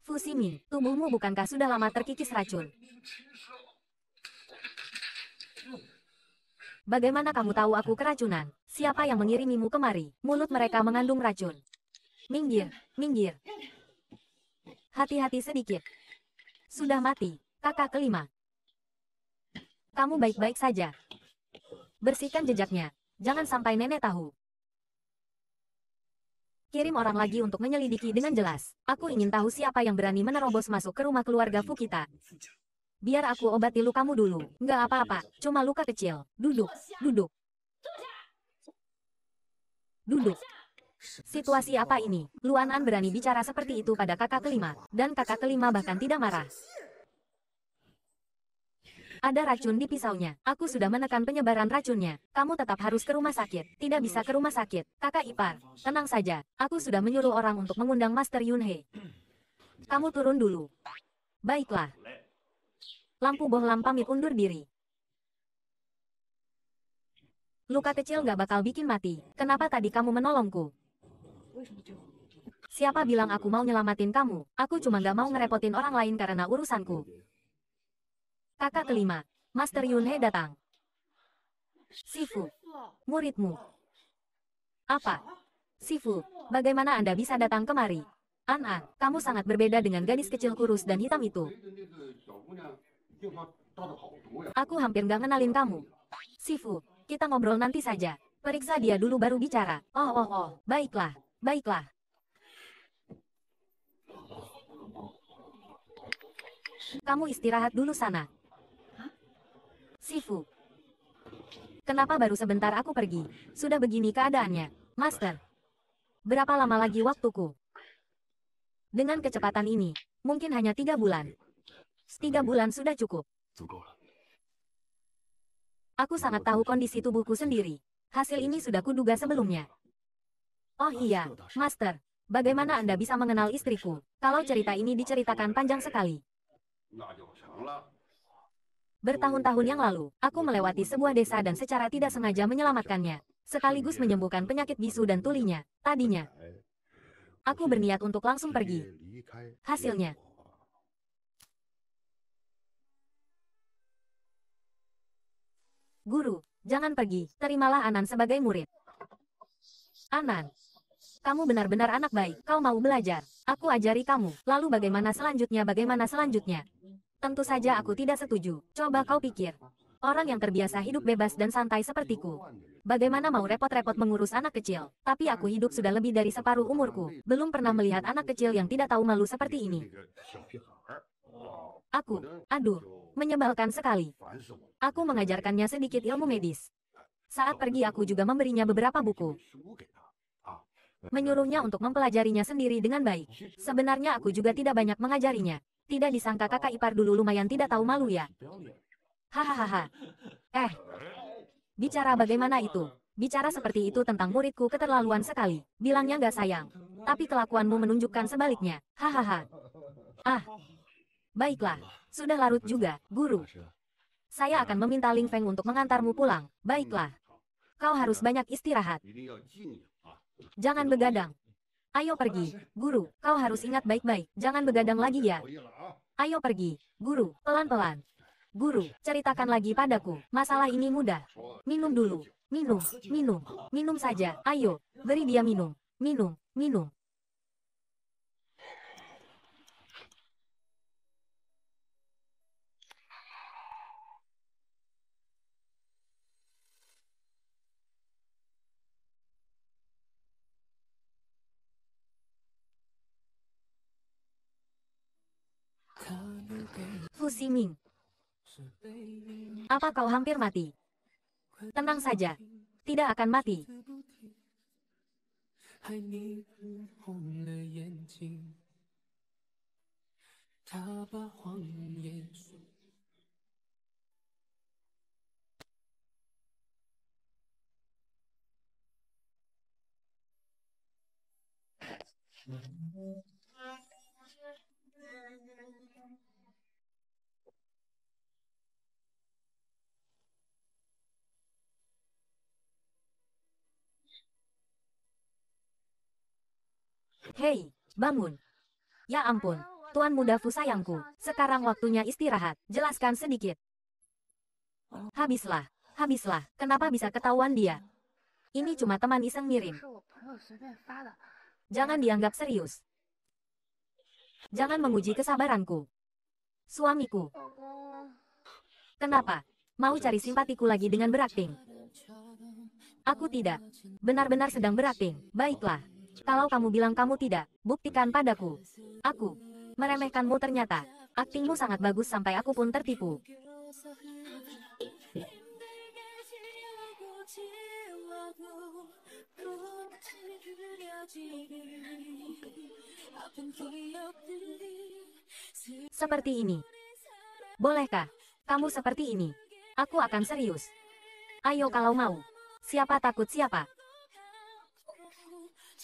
Fusimi, tubuhmu bukankah sudah lama terkikis racun? Bagaimana kamu tahu aku keracunan? Siapa yang mengirimimu kemari? Mulut mereka mengandung racun. Minggir, minggir. Hati-hati sedikit. Sudah mati, kakak kelima. Kamu baik-baik saja. Bersihkan jejaknya. Jangan sampai nenek tahu. Kirim orang lagi untuk menyelidiki dengan jelas. Aku ingin tahu siapa yang berani menerobos masuk ke rumah keluarga Fukita. Biar aku obati lukamu dulu. Nggak apa-apa, cuma luka kecil. Duduk, duduk. Duduk. Situasi apa ini? Luan An berani bicara seperti itu pada kakak kelima, dan kakak kelima bahkan tidak marah. Ada racun di pisaunya. Aku sudah menekan penyebaran racunnya. Kamu tetap harus ke rumah sakit. Tidak bisa ke rumah sakit. Kakak Ipar, tenang saja. Aku sudah menyuruh orang untuk mengundang Master Yunhe. Kamu turun dulu. Baiklah. Lampu bohlam pamit undur diri. Luka kecil gak bakal bikin mati. Kenapa tadi kamu menolongku? Siapa bilang aku mau nyelamatin kamu? Aku cuma gak mau ngerepotin orang lain karena urusanku. Kakak kelima, Master Yunhe datang. Sifu, muridmu. Apa? Sifu, bagaimana Anda bisa datang kemari? an kamu sangat berbeda dengan gadis kecil kurus dan hitam itu. Aku hampir gak ngenalin kamu. Sifu, kita ngobrol nanti saja. Periksa dia dulu baru bicara. Oh oh oh, baiklah. Baiklah. Kamu istirahat dulu sana. Sifu. Kenapa baru sebentar aku pergi? Sudah begini keadaannya, Master. Berapa lama lagi waktuku? Dengan kecepatan ini, mungkin hanya tiga bulan. Tiga bulan sudah cukup. Aku sangat tahu kondisi tubuhku sendiri. Hasil ini sudah kuduga sebelumnya. Oh iya, Master. Bagaimana Anda bisa mengenal istriku? Kalau cerita ini diceritakan panjang sekali. Bertahun-tahun yang lalu, aku melewati sebuah desa dan secara tidak sengaja menyelamatkannya, sekaligus menyembuhkan penyakit bisu dan tulinya. Tadinya, aku berniat untuk langsung pergi. Hasilnya, Guru, jangan pergi, terimalah Anan sebagai murid. Anan, kamu benar-benar anak baik. Kau mau belajar. Aku ajari kamu. Lalu bagaimana selanjutnya? Bagaimana selanjutnya? Tentu saja aku tidak setuju. Coba kau pikir. Orang yang terbiasa hidup bebas dan santai sepertiku. Bagaimana mau repot-repot mengurus anak kecil? Tapi aku hidup sudah lebih dari separuh umurku. Belum pernah melihat anak kecil yang tidak tahu malu seperti ini. Aku, aduh, menyebalkan sekali. Aku mengajarkannya sedikit ilmu medis. Saat pergi aku juga memberinya beberapa buku menyuruhnya untuk mempelajarinya sendiri dengan baik. Sebenarnya aku juga tidak banyak mengajarinya. Tidak disangka kakak ipar dulu lumayan tidak tahu malu ya. Hahaha. Eh. Bicara bagaimana itu? Bicara seperti itu tentang muridku keterlaluan sekali. Bilangnya nggak sayang. Tapi kelakuanmu menunjukkan sebaliknya. Hahaha. Ah. Baiklah. Sudah larut juga, guru. Saya akan meminta Ling Feng untuk mengantarmu pulang. Baiklah. Kau harus banyak istirahat. Jangan begadang. Gitu. Ayo pergi, guru, kau harus ingat baik-baik, jangan begadang lagi ya. Oh, ayo pergi, guru, pelan-pelan. Guru, ceritakan lagi padaku, masalah ini mudah. Minum dulu, minum, minum, minum saja, ayo, beri dia minum, minum, minum. Siming. Apa kau hampir mati? Tenang saja. Tidak akan mati. Mm-hmm. Hei, bangun. Ya ampun, Tuan Muda sayangku, sekarang waktunya istirahat, jelaskan sedikit. Habislah, habislah, kenapa bisa ketahuan dia? Ini cuma teman iseng mirim. Jangan dianggap serius. Jangan menguji kesabaranku. Suamiku. Kenapa? Mau cari simpatiku lagi dengan berakting? Aku tidak. Benar-benar sedang berakting. Baiklah. Kalau kamu bilang kamu tidak, buktikan padaku. Aku meremehkanmu ternyata. Aktingmu sangat bagus sampai aku pun tertipu. Seperti ini. Bolehkah? Kamu seperti ini. Aku akan serius. Ayo kalau mau. Siapa takut siapa?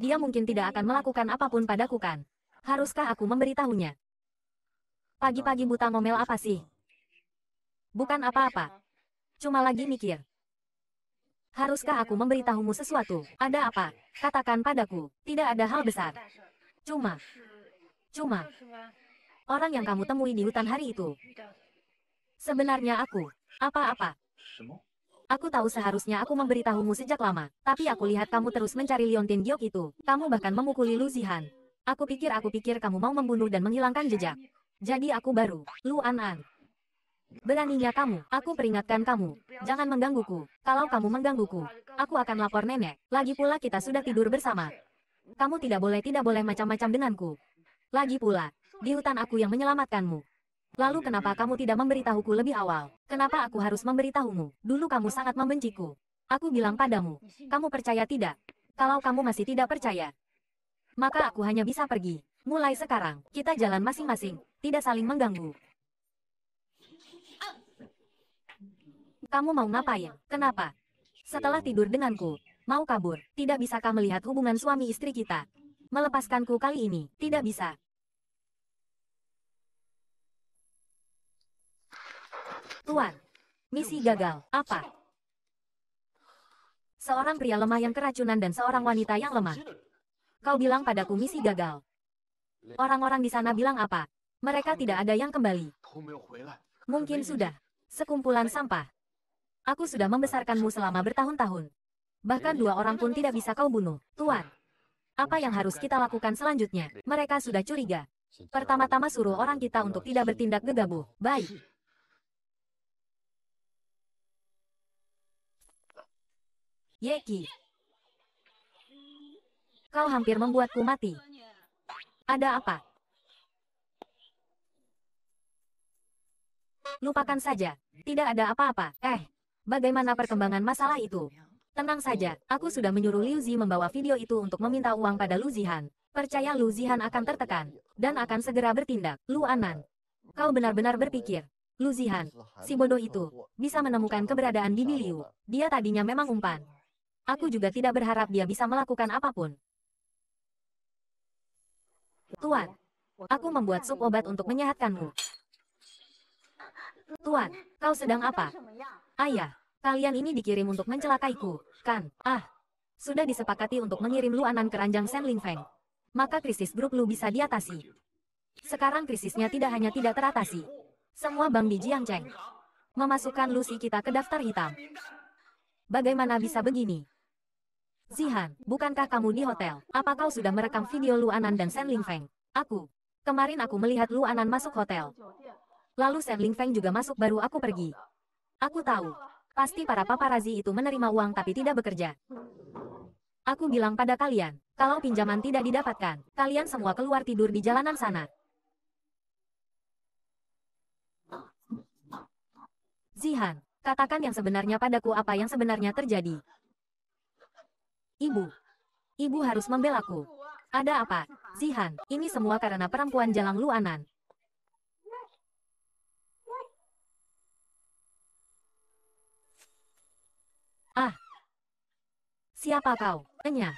dia mungkin tidak akan melakukan apapun padaku kan? Haruskah aku memberitahunya? Pagi-pagi buta ngomel apa sih? Bukan apa-apa. Cuma lagi mikir. Haruskah aku memberitahumu sesuatu? Ada apa? Katakan padaku. Tidak ada hal besar. Cuma. Cuma. Orang yang kamu temui di hutan hari itu. Sebenarnya aku. Apa-apa. Aku tahu seharusnya aku memberitahumu sejak lama, tapi aku lihat kamu terus mencari Liontin Giok itu. Kamu bahkan memukuli Lu Zihan. Aku pikir aku pikir kamu mau membunuh dan menghilangkan jejak. Jadi aku baru, Lu An An. Beraninya kamu, aku peringatkan kamu, jangan menggangguku. Kalau kamu menggangguku, aku akan lapor nenek. Lagi pula kita sudah tidur bersama. Kamu tidak boleh tidak boleh macam-macam denganku. Lagi pula, di hutan aku yang menyelamatkanmu. Lalu kenapa kamu tidak memberitahuku lebih awal? Kenapa aku harus memberitahumu? Dulu kamu sangat membenciku. Aku bilang padamu, kamu percaya tidak? Kalau kamu masih tidak percaya, maka aku hanya bisa pergi. Mulai sekarang, kita jalan masing-masing, tidak saling mengganggu. Kamu mau ngapain? Kenapa? Setelah tidur denganku, mau kabur, tidak bisakah melihat hubungan suami istri kita? Melepaskanku kali ini, tidak bisa. Tuan, misi gagal. Apa? Seorang pria lemah yang keracunan dan seorang wanita yang lemah. Kau bilang padaku misi gagal. Orang-orang di sana bilang apa? Mereka tidak ada yang kembali. Mungkin sudah. Sekumpulan sampah. Aku sudah membesarkanmu selama bertahun-tahun. Bahkan dua orang pun tidak bisa kau bunuh. Tuan, apa yang harus kita lakukan selanjutnya? Mereka sudah curiga. Pertama-tama suruh orang kita untuk tidak bertindak gegabah. Baik. Yeki. Kau hampir membuatku mati. Ada apa? Lupakan saja. Tidak ada apa-apa. Eh, bagaimana perkembangan masalah itu? Tenang saja, aku sudah menyuruh Liu Zi membawa video itu untuk meminta uang pada Lu Zihan. Percaya Lu Zihan akan tertekan, dan akan segera bertindak. Lu Anan, kau benar-benar berpikir. Lu Zihan, si bodoh itu, bisa menemukan keberadaan Bibi Liu. Dia tadinya memang umpan, Aku juga tidak berharap dia bisa melakukan apapun. Tuan, aku membuat sup obat untuk menyehatkanmu. Tuan, kau sedang apa? Ayah, kalian ini dikirim untuk mencelakaiku, kan? Ah, sudah disepakati untuk mengirim Luanan ke ranjang Senling Feng. Maka krisis grup Lu bisa diatasi. Sekarang krisisnya tidak hanya tidak teratasi. Semua Bang Biji yang ceng. Memasukkan Lucy kita ke daftar hitam. Bagaimana bisa begini? Zihan, bukankah kamu di hotel? Apa kau sudah merekam video Luanan dan Sen Lingfeng? Aku. Kemarin aku melihat Luanan masuk hotel. Lalu Sen Lingfeng juga masuk baru aku pergi. Aku tahu. Pasti para paparazi itu menerima uang tapi tidak bekerja. Aku bilang pada kalian, kalau pinjaman tidak didapatkan, kalian semua keluar tidur di jalanan sana. Zihan, katakan yang sebenarnya padaku apa yang sebenarnya terjadi. Ibu. Ibu harus membelaku. Ada apa, Zihan? Ini semua karena perempuan jalang luanan. Ah. Siapa kau? Enya.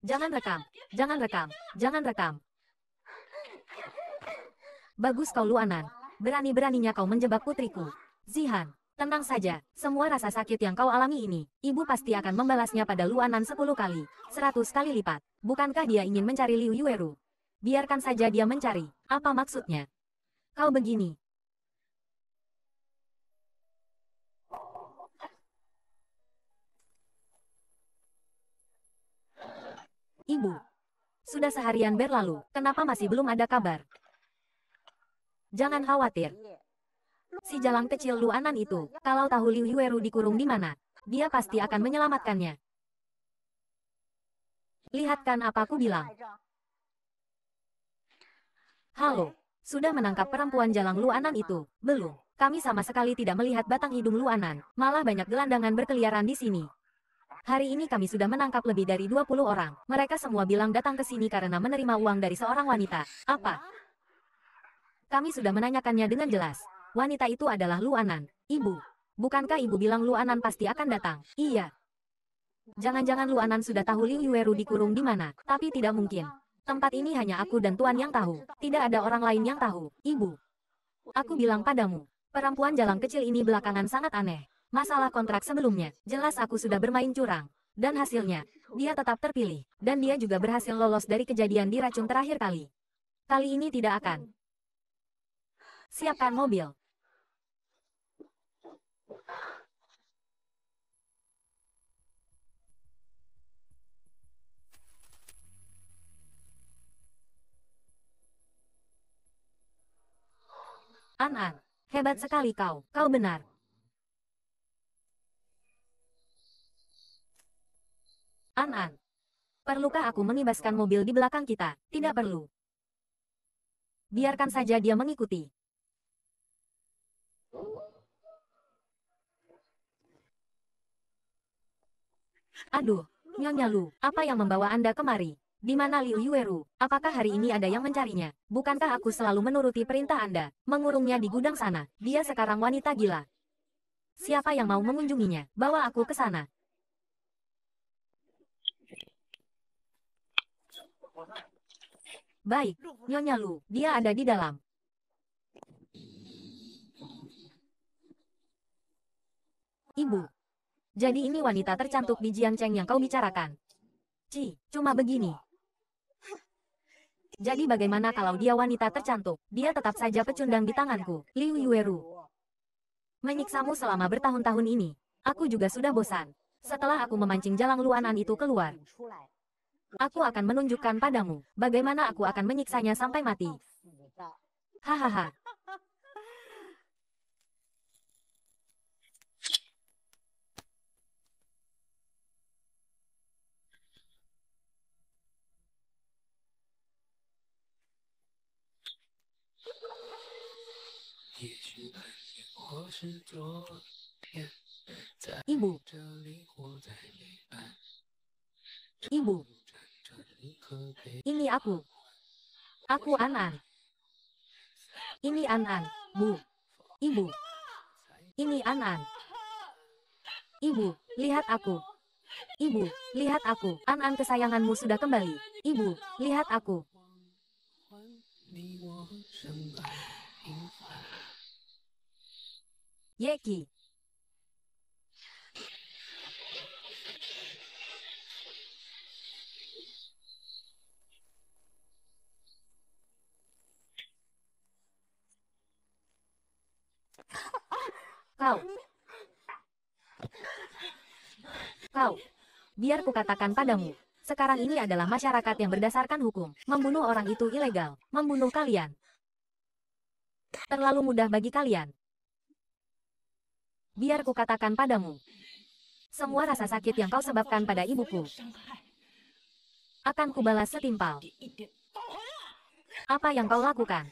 Jangan rekam. Jangan rekam. Jangan rekam. Bagus kau luanan. Berani-beraninya kau menjebak putriku. Zihan. Tenang saja, semua rasa sakit yang kau alami ini, ibu pasti akan membalasnya pada luanan 10 kali, 100 kali lipat. Bukankah dia ingin mencari Liu Yueru? Biarkan saja dia mencari, apa maksudnya? Kau begini. Ibu, sudah seharian berlalu, kenapa masih belum ada kabar? Jangan khawatir, Si jalang kecil Luanan itu, kalau tahu Liu Yueru dikurung di mana, dia pasti akan menyelamatkannya. Lihatkan apa aku bilang. Halo, sudah menangkap perempuan jalang Luanan itu, belum? Kami sama sekali tidak melihat batang hidung Luanan, malah banyak gelandangan berkeliaran di sini. Hari ini kami sudah menangkap lebih dari 20 orang. Mereka semua bilang datang ke sini karena menerima uang dari seorang wanita. Apa? Kami sudah menanyakannya dengan jelas. Wanita itu adalah Luanan. Ibu. Bukankah ibu bilang Luanan pasti akan datang? Iya. Jangan-jangan Luanan sudah tahu Liu Yueru dikurung di mana, tapi tidak mungkin. Tempat ini hanya aku dan Tuan yang tahu. Tidak ada orang lain yang tahu. Ibu. Aku bilang padamu. Perempuan jalan kecil ini belakangan sangat aneh. Masalah kontrak sebelumnya, jelas aku sudah bermain curang. Dan hasilnya, dia tetap terpilih. Dan dia juga berhasil lolos dari kejadian di racun terakhir kali. Kali ini tidak akan. Siapkan mobil. An An, hebat sekali kau, kau benar. An An, perlukah aku mengibaskan mobil di belakang kita? Tidak perlu. Biarkan saja dia mengikuti. Aduh, Nyonya Lu, apa yang membawa Anda kemari? Di mana Liu Yueru? Apakah hari ini ada yang mencarinya? Bukankah aku selalu menuruti perintah Anda? Mengurungnya di gudang sana. Dia sekarang wanita gila. Siapa yang mau mengunjunginya? Bawa aku ke sana. Baik, Nyonya Lu, dia ada di dalam. Ibu. Jadi ini wanita tercantik di Jiangcheng yang kau bicarakan. Ci, cuma begini. Jadi bagaimana kalau dia wanita tercantik? Dia tetap saja pecundang di tanganku. Liu Yueru. Menyiksamu selama bertahun-tahun ini. Aku juga sudah bosan. Setelah aku memancing jalang luanan itu keluar. Aku akan menunjukkan padamu bagaimana aku akan menyiksanya sampai mati. Hahaha. Ibu. ini aku. Aku Anan. Ini Anan, Bu. Ibu. Ini Anan. Ibu, lihat aku. Ibu, lihat aku. Anan kesayanganmu sudah kembali. Ibu, lihat aku. Yeki. Kau. Kau. Biar kukatakan padamu. Sekarang ini adalah masyarakat yang berdasarkan hukum. Membunuh orang itu ilegal. Membunuh kalian. Terlalu mudah bagi kalian biar katakan padamu. Semua rasa sakit yang kau sebabkan pada ibuku, akan kubalas setimpal. Apa yang kau lakukan?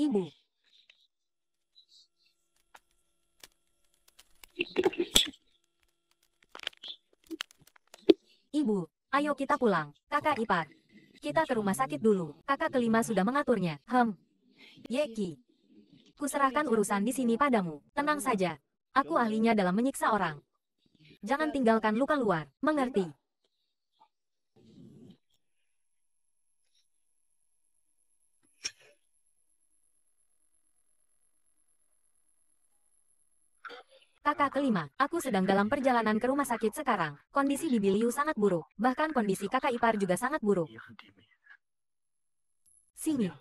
Ibu. Ibu, ayo kita pulang, kakak ipar. Kita ke rumah sakit dulu, kakak kelima sudah mengaturnya, hem. Yeki kuserahkan urusan di sini padamu. Tenang saja. Aku ahlinya dalam menyiksa orang. Jangan tinggalkan luka luar, mengerti? Kakak kelima, aku sedang dalam perjalanan ke rumah sakit sekarang. Kondisi bibi Liu sangat buruk, bahkan kondisi kakak ipar juga sangat buruk. Sini,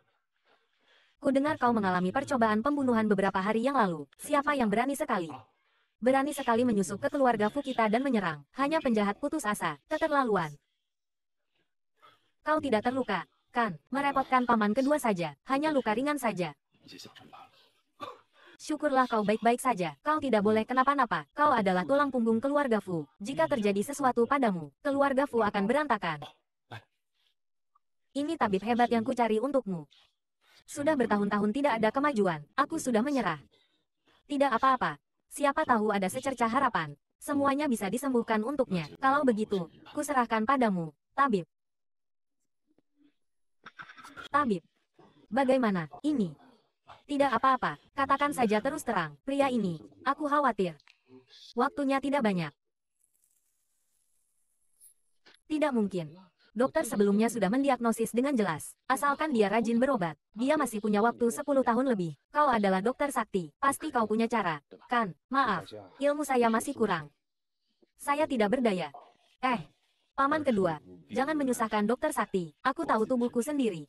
Ku dengar kau mengalami percobaan pembunuhan beberapa hari yang lalu. Siapa yang berani sekali? Berani sekali menyusup ke keluarga Fukita dan menyerang. Hanya penjahat putus asa, keterlaluan. Kau tidak terluka, kan? Merepotkan paman kedua saja, hanya luka ringan saja. Syukurlah kau baik-baik saja. Kau tidak boleh kenapa-napa. Kau adalah tulang punggung keluarga Fu. Jika terjadi sesuatu padamu, keluarga Fu akan berantakan. Ini tabib hebat yang kucari untukmu. Sudah bertahun-tahun tidak ada kemajuan. Aku sudah menyerah. Tidak apa-apa. Siapa tahu ada secerca harapan. Semuanya bisa disembuhkan untuknya. Kalau begitu, kuserahkan padamu, tabib. Tabib. Bagaimana, ini? Tidak apa-apa, katakan saja terus terang, pria ini, aku khawatir. Waktunya tidak banyak. Tidak mungkin dokter sebelumnya sudah mendiagnosis dengan jelas. Asalkan dia rajin berobat, dia masih punya waktu 10 tahun lebih. Kau adalah dokter sakti, pasti kau punya cara. Kan, maaf, ilmu saya masih kurang. Saya tidak berdaya. Eh, paman kedua, jangan menyusahkan dokter sakti, aku tahu tubuhku sendiri.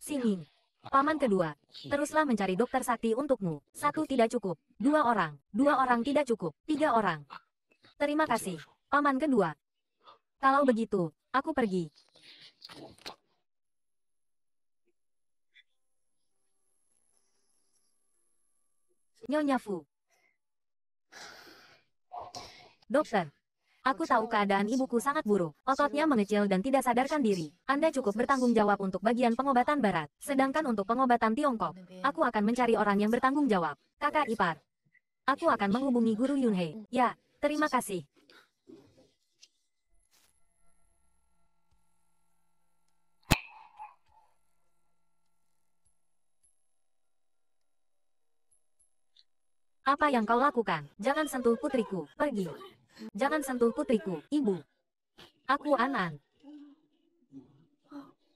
Singing, Paman kedua, teruslah mencari dokter sakti untukmu. Satu tidak cukup, dua orang, dua orang tidak cukup, tiga orang. Terima kasih. Paman kedua. Kalau begitu, aku pergi. Nyonya Fu. Dokter. Aku tahu keadaan ibuku sangat buruk. Ototnya mengecil dan tidak sadarkan diri. Anda cukup bertanggung jawab untuk bagian pengobatan barat. Sedangkan untuk pengobatan Tiongkok, aku akan mencari orang yang bertanggung jawab. Kakak ipar. Aku akan menghubungi guru Yunhei. Ya, terima kasih. Apa yang kau lakukan? Jangan sentuh putriku, pergi. Jangan sentuh putriku, ibu. Aku Anan.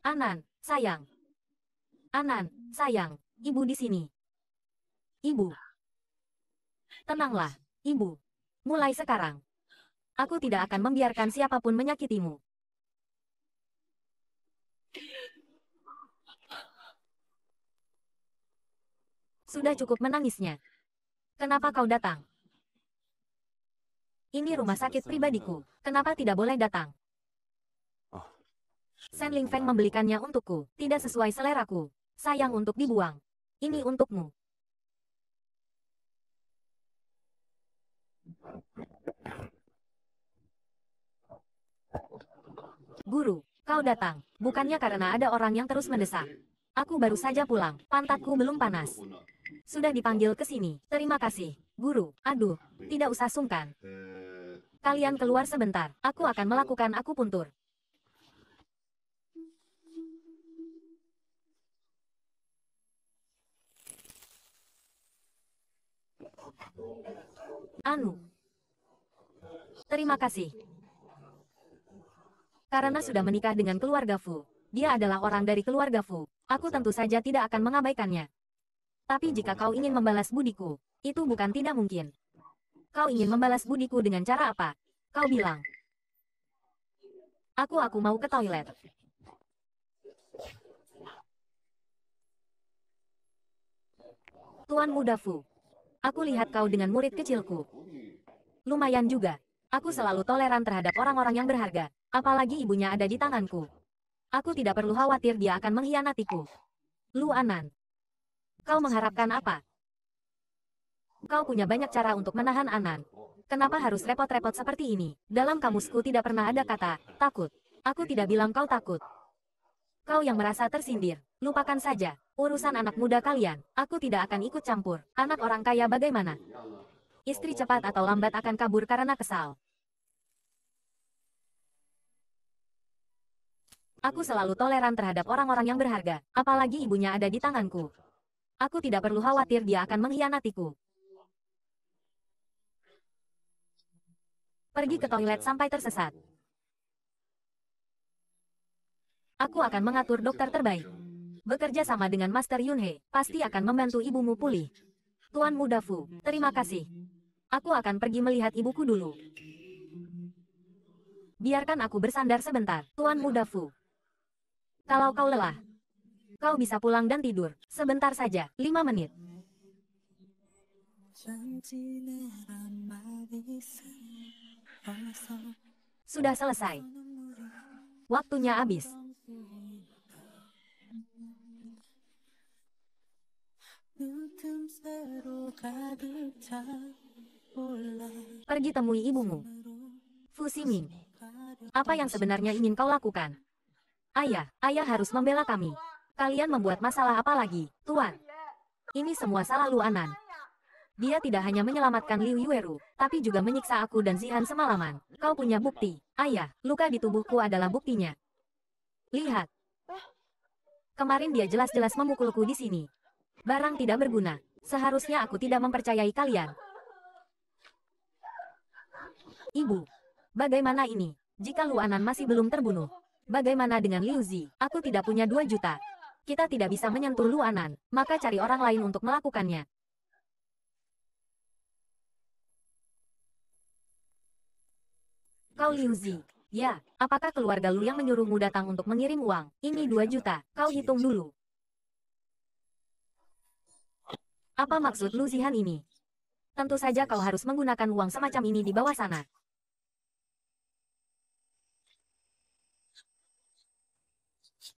Anan, sayang. Anan, sayang, ibu di sini. Ibu. Tenanglah, ibu. Mulai sekarang. Aku tidak akan membiarkan siapapun menyakitimu. Sudah cukup menangisnya. Kenapa kau datang? Ini rumah sakit pribadiku. Kenapa tidak boleh datang? Oh. Sen Ling Feng membelikannya untukku. Tidak sesuai seleraku. Sayang untuk dibuang. Ini untukmu. Guru, kau datang. Bukannya karena ada orang yang terus mendesak. Aku baru saja pulang. Pantatku belum panas. Sudah dipanggil ke sini. Terima kasih, guru. Aduh, tidak usah sungkan. Kalian keluar sebentar. Aku akan melakukan akupuntur. Anu. Terima kasih. Karena sudah menikah dengan keluarga Fu, dia adalah orang dari keluarga Fu. Aku tentu saja tidak akan mengabaikannya. Tapi jika kau ingin membalas budiku, itu bukan tidak mungkin. Kau ingin membalas budiku dengan cara apa? Kau bilang. Aku aku mau ke toilet. Tuan muda Fu. Aku lihat kau dengan murid kecilku. Lumayan juga. Aku selalu toleran terhadap orang-orang yang berharga. Apalagi ibunya ada di tanganku. Aku tidak perlu khawatir dia akan mengkhianatiku. Lu Anan. Kau mengharapkan apa? Kau punya banyak cara untuk menahan Anan. Kenapa harus repot-repot seperti ini? Dalam kamusku tidak pernah ada kata, takut. Aku tidak bilang kau takut. Kau yang merasa tersindir, lupakan saja. Urusan anak muda kalian, aku tidak akan ikut campur. Anak orang kaya bagaimana? Istri cepat atau lambat akan kabur karena kesal. Aku selalu toleran terhadap orang-orang yang berharga, apalagi ibunya ada di tanganku. Aku tidak perlu khawatir dia akan mengkhianatiku. Pergi ke toilet sampai tersesat. Aku akan mengatur dokter terbaik. Bekerja sama dengan Master Yunhe, pasti akan membantu ibumu pulih. Tuan Muda Fu, terima kasih. Aku akan pergi melihat ibuku dulu. Biarkan aku bersandar sebentar, Tuan Muda Fu. Kalau kau lelah, Kau bisa pulang dan tidur. Sebentar saja, lima menit. Sudah selesai. Waktunya habis. Pergi temui ibumu. Fusimi. Apa yang sebenarnya ingin kau lakukan? Ayah, ayah harus membela kami. Kalian membuat masalah apa lagi, Tuan? Ini semua salah Luanan. Dia tidak hanya menyelamatkan Liu Yueru, tapi juga menyiksa aku dan Zihan semalaman. Kau punya bukti. Ayah, luka di tubuhku adalah buktinya. Lihat. Kemarin dia jelas-jelas memukulku di sini. Barang tidak berguna. Seharusnya aku tidak mempercayai kalian. Ibu, bagaimana ini? Jika Luanan masih belum terbunuh, bagaimana dengan Liu Zi? Aku tidak punya dua juta kita tidak bisa menyentuh Luanan, maka cari orang lain untuk melakukannya. Kau Liu Zi. Ya, apakah keluarga Lu yang menyuruhmu datang untuk mengirim uang? Ini 2 juta, kau hitung dulu. Apa maksud Lu Zihan ini? Tentu saja kau harus menggunakan uang semacam ini di bawah sana.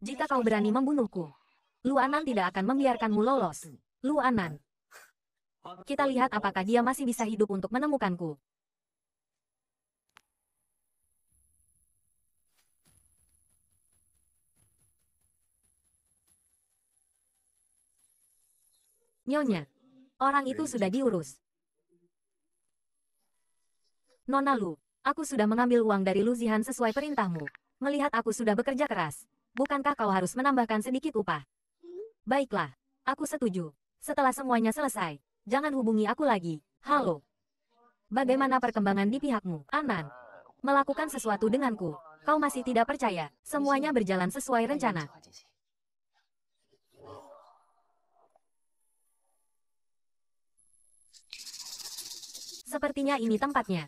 Jika kau berani membunuhku, Luanan tidak akan membiarkanmu lolos. Luanan. Kita lihat apakah dia masih bisa hidup untuk menemukanku. Nyonya, orang itu sudah diurus. Nona Lu, aku sudah mengambil uang dari Luzihan sesuai perintahmu. Melihat aku sudah bekerja keras, bukankah kau harus menambahkan sedikit upah? Baiklah, aku setuju. Setelah semuanya selesai, jangan hubungi aku lagi. Halo. Bagaimana perkembangan di pihakmu, Anan? Melakukan sesuatu denganku. Kau masih tidak percaya, semuanya berjalan sesuai rencana. Sepertinya ini tempatnya.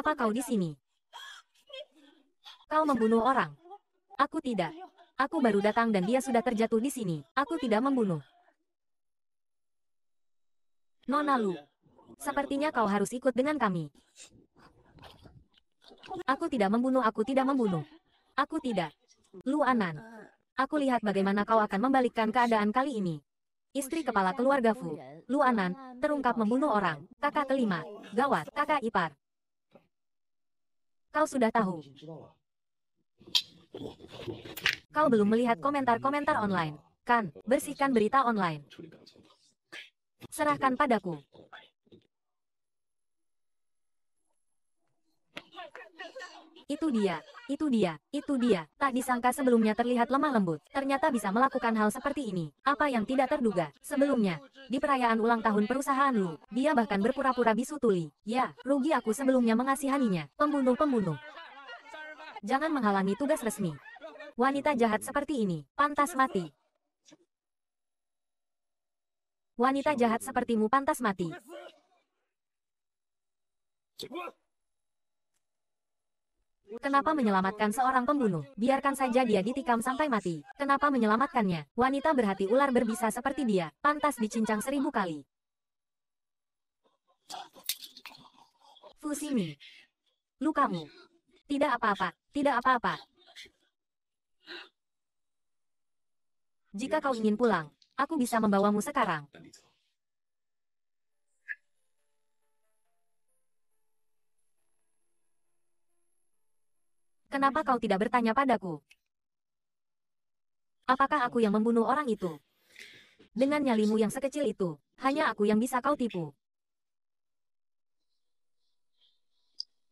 Kenapa kau di sini? Kau membunuh orang. Aku tidak. Aku baru datang dan dia sudah terjatuh di sini. Aku tidak membunuh. Nona Lu. Sepertinya kau harus ikut dengan kami. Aku tidak membunuh, aku tidak membunuh. Aku tidak. Lu Anan. Aku lihat bagaimana kau akan membalikkan keadaan kali ini. Istri kepala keluarga Fu, Lu Anan, terungkap membunuh orang, kakak kelima, gawat, kakak ipar. Kau sudah tahu. Kau belum melihat komentar-komentar online, kan? Bersihkan berita online. Serahkan padaku. Itu dia, itu dia, itu dia. Tak disangka sebelumnya terlihat lemah lembut. Ternyata bisa melakukan hal seperti ini. Apa yang tidak terduga. Sebelumnya, di perayaan ulang tahun perusahaan Lu, dia bahkan berpura-pura bisu tuli. Ya, rugi aku sebelumnya mengasihaninya. Pembunuh-pembunuh. Jangan menghalangi tugas resmi. Wanita jahat seperti ini, pantas mati. Wanita jahat sepertimu pantas mati. Kenapa menyelamatkan seorang pembunuh? Biarkan saja dia ditikam sampai mati. Kenapa menyelamatkannya? Wanita berhati ular berbisa seperti dia, pantas dicincang seribu kali. Fusimi. Lukamu. Tidak apa-apa, tidak apa-apa. Jika kau ingin pulang, aku bisa membawamu sekarang. Kenapa kau tidak bertanya padaku? Apakah aku yang membunuh orang itu? Dengan nyalimu yang sekecil itu, hanya aku yang bisa kau tipu.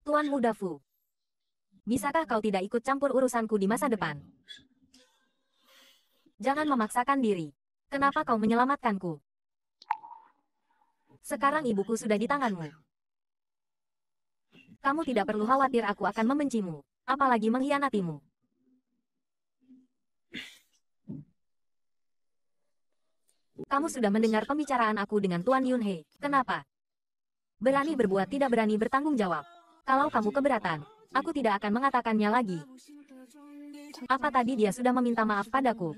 Tuan Muda Fu. Bisakah kau tidak ikut campur urusanku di masa depan? Jangan memaksakan diri. Kenapa kau menyelamatkanku? Sekarang ibuku sudah di tanganmu. Kamu tidak perlu khawatir aku akan membencimu apalagi mengkhianatimu. Kamu sudah mendengar pembicaraan aku dengan Tuan Yunhe. Kenapa? Berani berbuat tidak berani bertanggung jawab. Kalau kamu keberatan, aku tidak akan mengatakannya lagi. Apa tadi dia sudah meminta maaf padaku?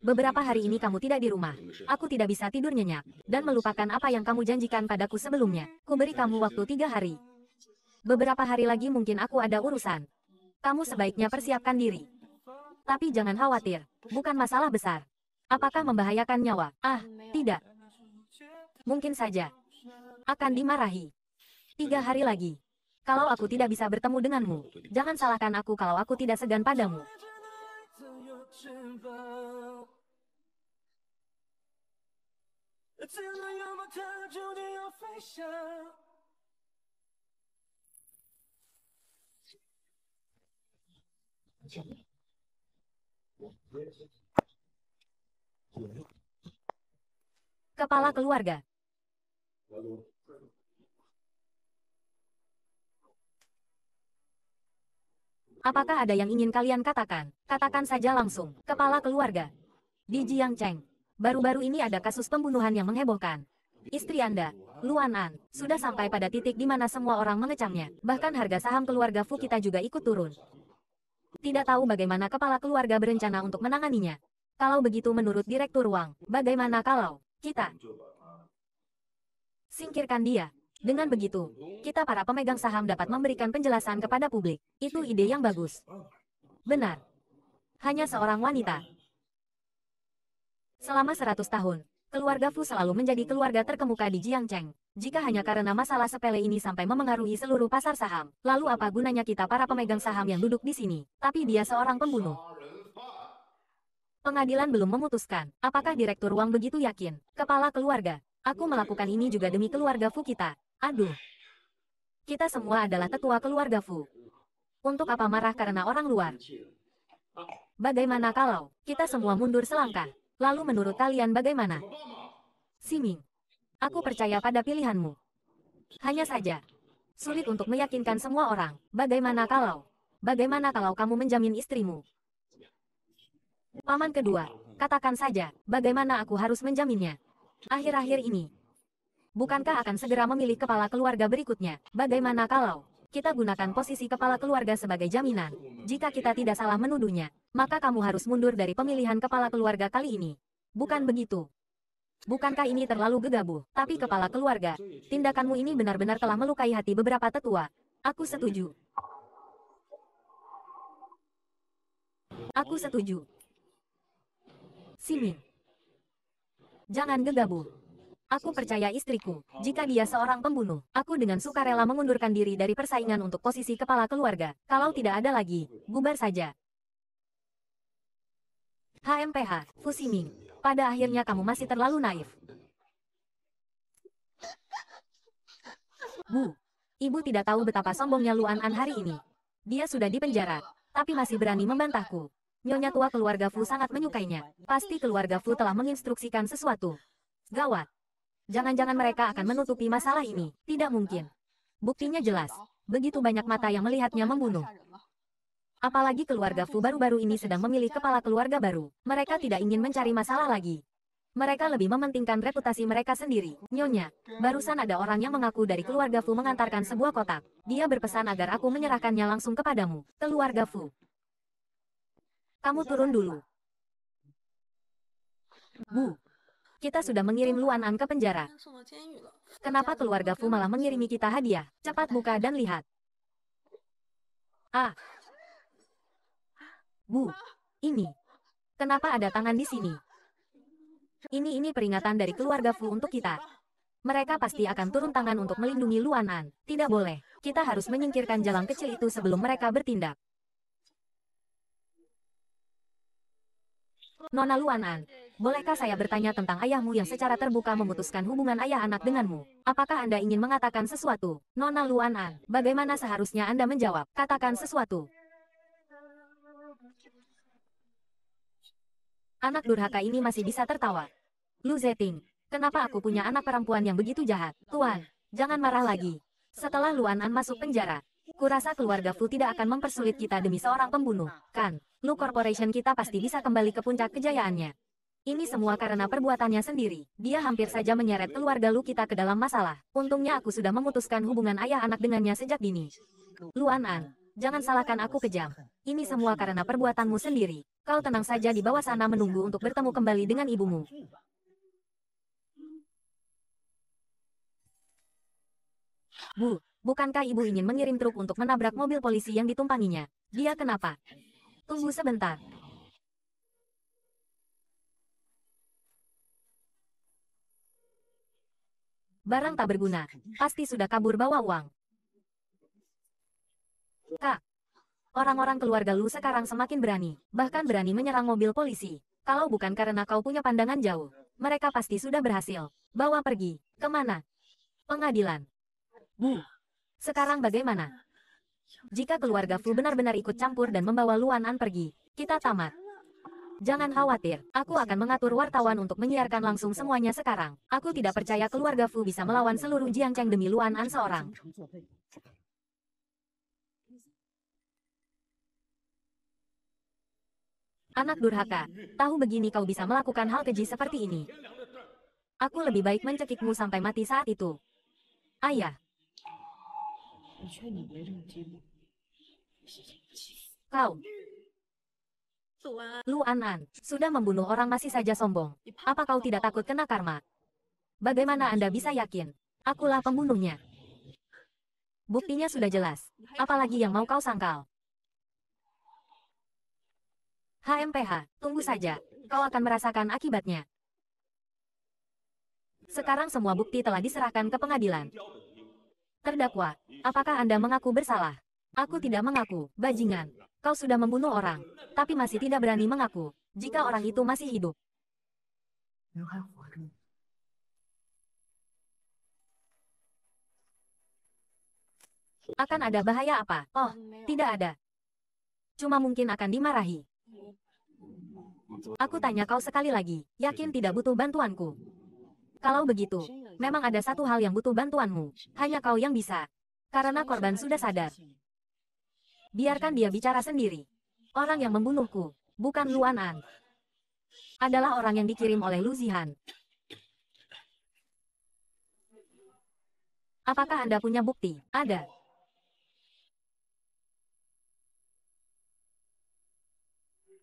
Beberapa hari ini kamu tidak di rumah. Aku tidak bisa tidur nyenyak, dan melupakan apa yang kamu janjikan padaku sebelumnya. Kuberi kamu waktu tiga hari. Beberapa hari lagi mungkin aku ada urusan. Kamu sebaiknya persiapkan diri. Tapi jangan khawatir, bukan masalah besar. Apakah membahayakan nyawa? Ah, tidak. Mungkin saja. Akan dimarahi. Tiga hari lagi. Kalau aku tidak bisa bertemu denganmu, jangan salahkan aku kalau aku tidak segan padamu. Kepala keluarga. Apakah ada yang ingin kalian katakan? Katakan saja langsung. Kepala keluarga. Di Jiang Cheng, Baru-baru ini ada kasus pembunuhan yang menghebohkan. Istri Anda, Luan An, sudah sampai pada titik di mana semua orang mengecamnya. Bahkan harga saham keluarga Fu kita juga ikut turun. Tidak tahu bagaimana kepala keluarga berencana untuk menanganinya. Kalau begitu menurut Direktur Wang, bagaimana kalau kita singkirkan dia? Dengan begitu, kita para pemegang saham dapat memberikan penjelasan kepada publik. Itu ide yang bagus. Benar. Hanya seorang wanita. Selama 100 tahun, Keluarga Fu selalu menjadi keluarga terkemuka di Jiangcheng. Jika hanya karena masalah sepele ini sampai memengaruhi seluruh pasar saham, lalu apa gunanya kita para pemegang saham yang duduk di sini? Tapi dia seorang pembunuh. Pengadilan belum memutuskan, apakah Direktur Wang begitu yakin? Kepala keluarga, aku melakukan ini juga demi keluarga Fu kita. Aduh. Kita semua adalah tetua keluarga Fu. Untuk apa marah karena orang luar? Bagaimana kalau kita semua mundur selangkah? Lalu menurut kalian bagaimana? Siming. Aku percaya pada pilihanmu. Hanya saja, sulit untuk meyakinkan semua orang. Bagaimana kalau? Bagaimana kalau kamu menjamin istrimu? Paman kedua, katakan saja, bagaimana aku harus menjaminnya? Akhir-akhir ini, bukankah akan segera memilih kepala keluarga berikutnya? Bagaimana kalau kita gunakan posisi kepala keluarga sebagai jaminan. Jika kita tidak salah menuduhnya, maka kamu harus mundur dari pemilihan kepala keluarga kali ini. Bukan begitu. Bukankah ini terlalu gegabah? Tapi kepala keluarga, tindakanmu ini benar-benar telah melukai hati beberapa tetua. Aku setuju. Aku setuju. Simin. Jangan gegabah. Aku percaya istriku. Jika dia seorang pembunuh, aku dengan sukarela mengundurkan diri dari persaingan untuk posisi kepala keluarga. Kalau tidak ada lagi, bubar saja. HMPH, Fusiming. Pada akhirnya kamu masih terlalu naif. Bu, ibu tidak tahu betapa sombongnya Luan An hari ini. Dia sudah dipenjara, tapi masih berani membantahku. Nyonya tua keluarga Fu sangat menyukainya. Pasti keluarga Fu telah menginstruksikan sesuatu. Gawat. Jangan-jangan mereka akan menutupi masalah ini. Tidak mungkin. Buktinya jelas. Begitu banyak mata yang melihatnya membunuh. Apalagi keluarga Fu baru-baru ini sedang memilih kepala keluarga baru. Mereka tidak ingin mencari masalah lagi. Mereka lebih mementingkan reputasi mereka sendiri. Nyonya, barusan ada orang yang mengaku dari keluarga Fu mengantarkan sebuah kotak. Dia berpesan agar aku menyerahkannya langsung kepadamu. Keluarga Fu. Kamu turun dulu. Bu, kita sudah mengirim Luan Ang ke penjara. Kenapa keluarga Fu malah mengirimi kita hadiah? Cepat buka dan lihat. Ah. Bu. Ini. Kenapa ada tangan di sini? Ini ini peringatan dari keluarga Fu untuk kita. Mereka pasti akan turun tangan untuk melindungi Luan An. Tidak boleh. Kita harus menyingkirkan jalan kecil itu sebelum mereka bertindak. Nona Luan An, Bolehkah saya bertanya tentang ayahmu yang secara terbuka memutuskan hubungan ayah anak denganmu? Apakah Anda ingin mengatakan sesuatu? Nona Luan An, bagaimana seharusnya Anda menjawab? Katakan sesuatu. Anak durhaka ini masih bisa tertawa. Lu Zeting, kenapa aku punya anak perempuan yang begitu jahat? Tuan, jangan marah lagi. Setelah Luan An masuk penjara, Kurasa keluarga Fu tidak akan mempersulit kita demi seorang pembunuh. Kan, Lu Corporation kita pasti bisa kembali ke puncak kejayaannya. Ini semua karena perbuatannya sendiri. Dia hampir saja menyeret keluarga Lu kita ke dalam masalah. Untungnya aku sudah memutuskan hubungan ayah anak dengannya sejak dini. Luan An, jangan salahkan aku kejam. Ini semua karena perbuatanmu sendiri. Kau tenang saja di bawah sana menunggu untuk bertemu kembali dengan ibumu. Bu, bukankah ibu ingin mengirim truk untuk menabrak mobil polisi yang ditumpanginya? Dia kenapa? Tunggu sebentar, Barang tak berguna. Pasti sudah kabur bawa uang. Kak. Orang-orang keluarga lu sekarang semakin berani. Bahkan berani menyerang mobil polisi. Kalau bukan karena kau punya pandangan jauh. Mereka pasti sudah berhasil. Bawa pergi. Kemana? Pengadilan. Bu. Sekarang bagaimana? Jika keluarga Fu benar-benar ikut campur dan membawa Luanan pergi, kita tamat. Jangan khawatir, aku akan mengatur wartawan untuk menyiarkan langsung semuanya sekarang. Aku tidak percaya keluarga Fu bisa melawan seluruh Jiang Cheng demi Luan An seorang. Anak durhaka, tahu begini kau bisa melakukan hal keji seperti ini. Aku lebih baik mencekikmu sampai mati saat itu. Ayah. Kau, Lu Anan, sudah membunuh orang masih saja sombong. Apa kau tidak takut kena karma? Bagaimana Anda bisa yakin? Akulah pembunuhnya. Buktinya sudah jelas. Apalagi yang mau kau sangkal? HMPH, tunggu saja. Kau akan merasakan akibatnya. Sekarang semua bukti telah diserahkan ke pengadilan. Terdakwa, apakah Anda mengaku bersalah? Aku tidak mengaku, bajingan. Kau sudah membunuh orang, tapi masih tidak berani mengaku, jika orang itu masih hidup. Akan ada bahaya apa? Oh, tidak ada. Cuma mungkin akan dimarahi. Aku tanya kau sekali lagi, yakin tidak butuh bantuanku? Kalau begitu, memang ada satu hal yang butuh bantuanmu, hanya kau yang bisa. Karena korban sudah sadar biarkan dia bicara sendiri. Orang yang membunuhku, bukan Luan An. Adalah orang yang dikirim oleh Lu Zihan. Apakah Anda punya bukti? Ada.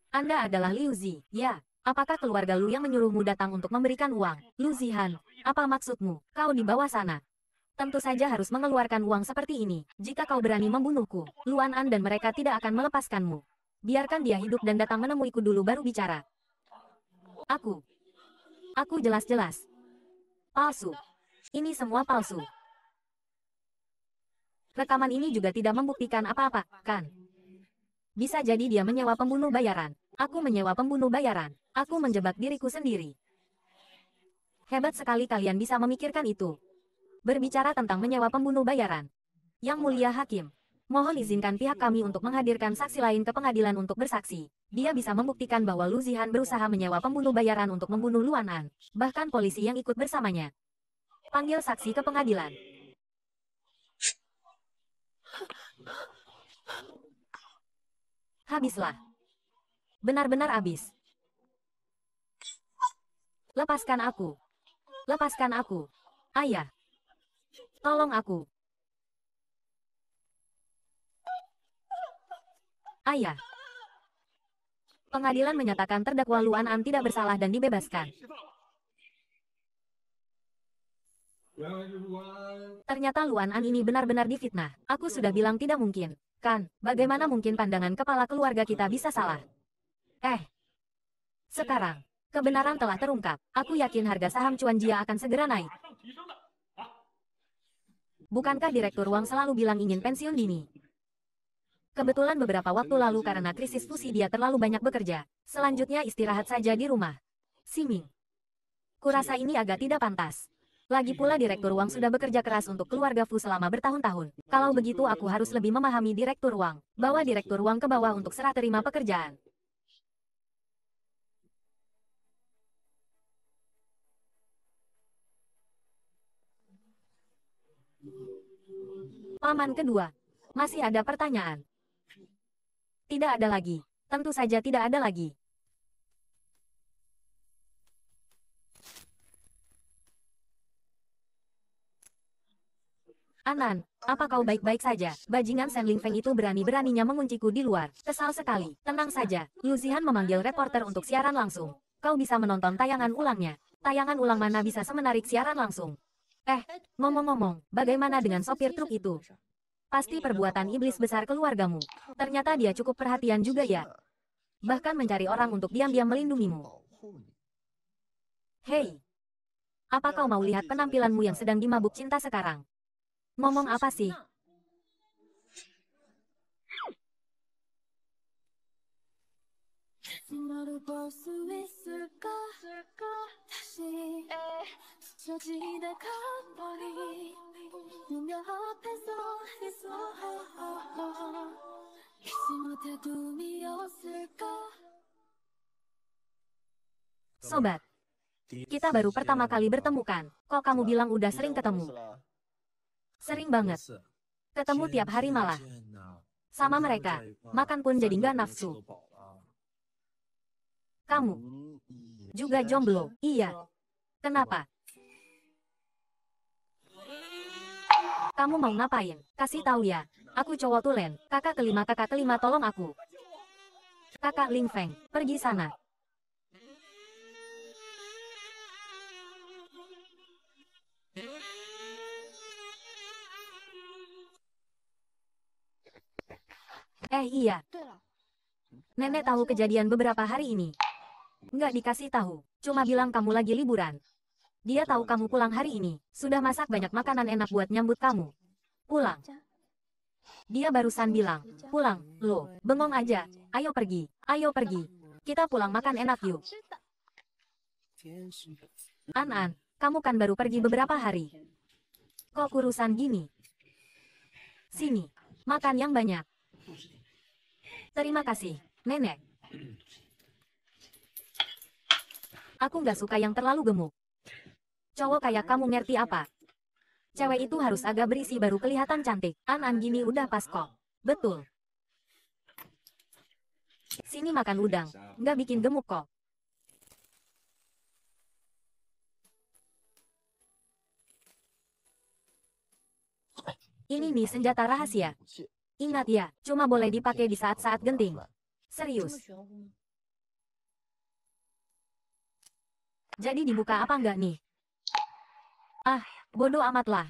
Anda adalah Liu Zi, ya. Apakah keluarga Lu yang menyuruhmu datang untuk memberikan uang? Lu Zihan, apa maksudmu? Kau di bawah sana tentu saja harus mengeluarkan uang seperti ini. Jika kau berani membunuhku, Luan An dan mereka tidak akan melepaskanmu. Biarkan dia hidup dan datang menemuiku dulu baru bicara. Aku. Aku jelas-jelas. Palsu. Ini semua palsu. Rekaman ini juga tidak membuktikan apa-apa, kan? Bisa jadi dia menyewa pembunuh bayaran. Aku menyewa pembunuh bayaran. Aku menjebak diriku sendiri. Hebat sekali kalian bisa memikirkan itu berbicara tentang menyewa pembunuh bayaran. Yang Mulia Hakim, mohon izinkan pihak kami untuk menghadirkan saksi lain ke pengadilan untuk bersaksi. Dia bisa membuktikan bahwa Lu berusaha menyewa pembunuh bayaran untuk membunuh Luanan, bahkan polisi yang ikut bersamanya. Panggil saksi ke pengadilan. Habislah. Benar-benar habis. Lepaskan aku. Lepaskan aku. Ayah. Tolong aku. Ayah. Iya. Pengadilan menyatakan terdakwa Luan An tidak bersalah dan dibebaskan. Ternyata Luan An ini benar-benar difitnah. Aku sudah bilang tidak mungkin. Kan, bagaimana mungkin pandangan kepala keluarga kita bisa salah? Eh. Sekarang, kebenaran telah terungkap. Aku yakin harga saham cuan Jia akan segera naik bukankah Direktur Wang selalu bilang ingin pensiun dini? Kebetulan beberapa waktu lalu karena krisis fusi dia terlalu banyak bekerja, selanjutnya istirahat saja di rumah. Siming. Kurasa ini agak tidak pantas. Lagi pula Direktur Wang sudah bekerja keras untuk keluarga Fu selama bertahun-tahun. Kalau begitu aku harus lebih memahami Direktur Wang, bawa Direktur Wang ke bawah untuk serah terima pekerjaan. Paman kedua. Masih ada pertanyaan? Tidak ada lagi. Tentu saja tidak ada lagi. Anan, apa kau baik-baik saja? Bajingan Shen Feng itu berani-beraninya mengunciku di luar. Kesal sekali. Tenang saja, Liu Zihan memanggil reporter untuk siaran langsung. Kau bisa menonton tayangan ulangnya. Tayangan ulang mana bisa semenarik siaran langsung. Eh, ngomong-ngomong, bagaimana dengan sopir truk itu? Pasti perbuatan iblis besar keluargamu. Ternyata dia cukup perhatian juga ya. Bahkan mencari orang untuk diam-diam melindungimu. Hei! Apa kau mau lihat penampilanmu yang sedang dimabuk cinta sekarang? Ngomong apa sih? Sobat, kita baru pertama kali bertemukan. Kok kamu bilang udah sering ketemu? Sering banget. Ketemu tiap hari malah. Sama mereka, makan pun jadi nggak nafsu. Kamu juga jomblo, iya. Kenapa? Kamu mau ngapain? Kasih tahu ya. Aku cowok tulen. Kakak kelima kakak kelima tolong aku. Kakak Ling Feng, pergi sana. Eh iya. Nenek tahu kejadian beberapa hari ini. Nggak dikasih tahu, cuma bilang kamu lagi liburan. Dia tahu kamu pulang hari ini, sudah masak banyak makanan enak buat nyambut kamu. Pulang. Dia barusan bilang, pulang, lo, bengong aja, ayo pergi, ayo pergi. Kita pulang makan enak yuk. An-An, kamu kan baru pergi beberapa hari. Kok kurusan gini? Sini, makan yang banyak. Terima kasih, nenek. Aku nggak suka yang terlalu gemuk. Cowok kayak kamu ngerti apa? Cewek itu harus agak berisi baru kelihatan cantik. An-an gini udah pas kok. Betul. Sini makan udang. Nggak bikin gemuk kok. Ini nih senjata rahasia. Ingat ya, cuma boleh dipakai di saat-saat genting. Serius. Jadi dibuka apa enggak nih? Ah, bodoh amatlah.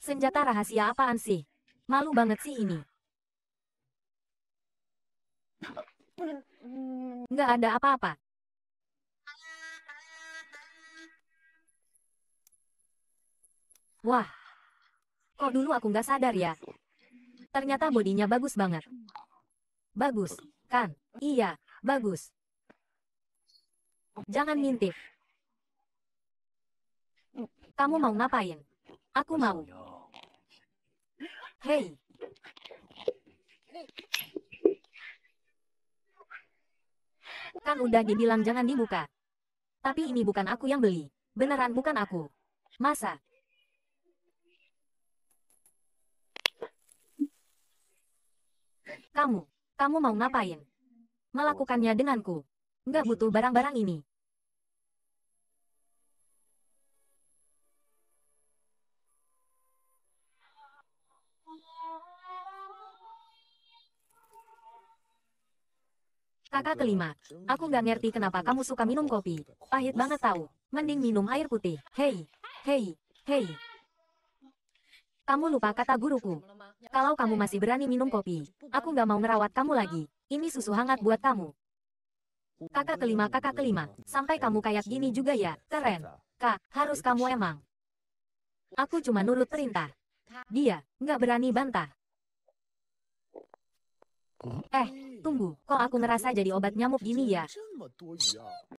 Senjata rahasia apaan sih? Malu banget sih ini. Nggak ada apa-apa. Wah, kok dulu aku nggak sadar ya? Ternyata bodinya bagus banget. Bagus, kan? Iya, bagus. Jangan ngintip. Kamu mau ngapain? Aku mau. Hei. Kan udah dibilang jangan dibuka. Tapi ini bukan aku yang beli. Beneran bukan aku. Masa? Kamu, kamu mau ngapain? Melakukannya denganku. Nggak butuh barang-barang ini. Kakak kelima, aku gak ngerti kenapa kamu suka minum kopi. Pahit banget tahu. Mending minum air putih. Hei, hei, hei. Kamu lupa kata guruku. Kalau kamu masih berani minum kopi, aku gak mau merawat kamu lagi. Ini susu hangat buat kamu. Kakak kelima, kakak kelima. Sampai kamu kayak gini juga ya, keren. Kak, harus kamu emang. Aku cuma nurut perintah. Dia, gak berani bantah. Eh, tunggu, kok aku ngerasa jadi obat nyamuk gini ya?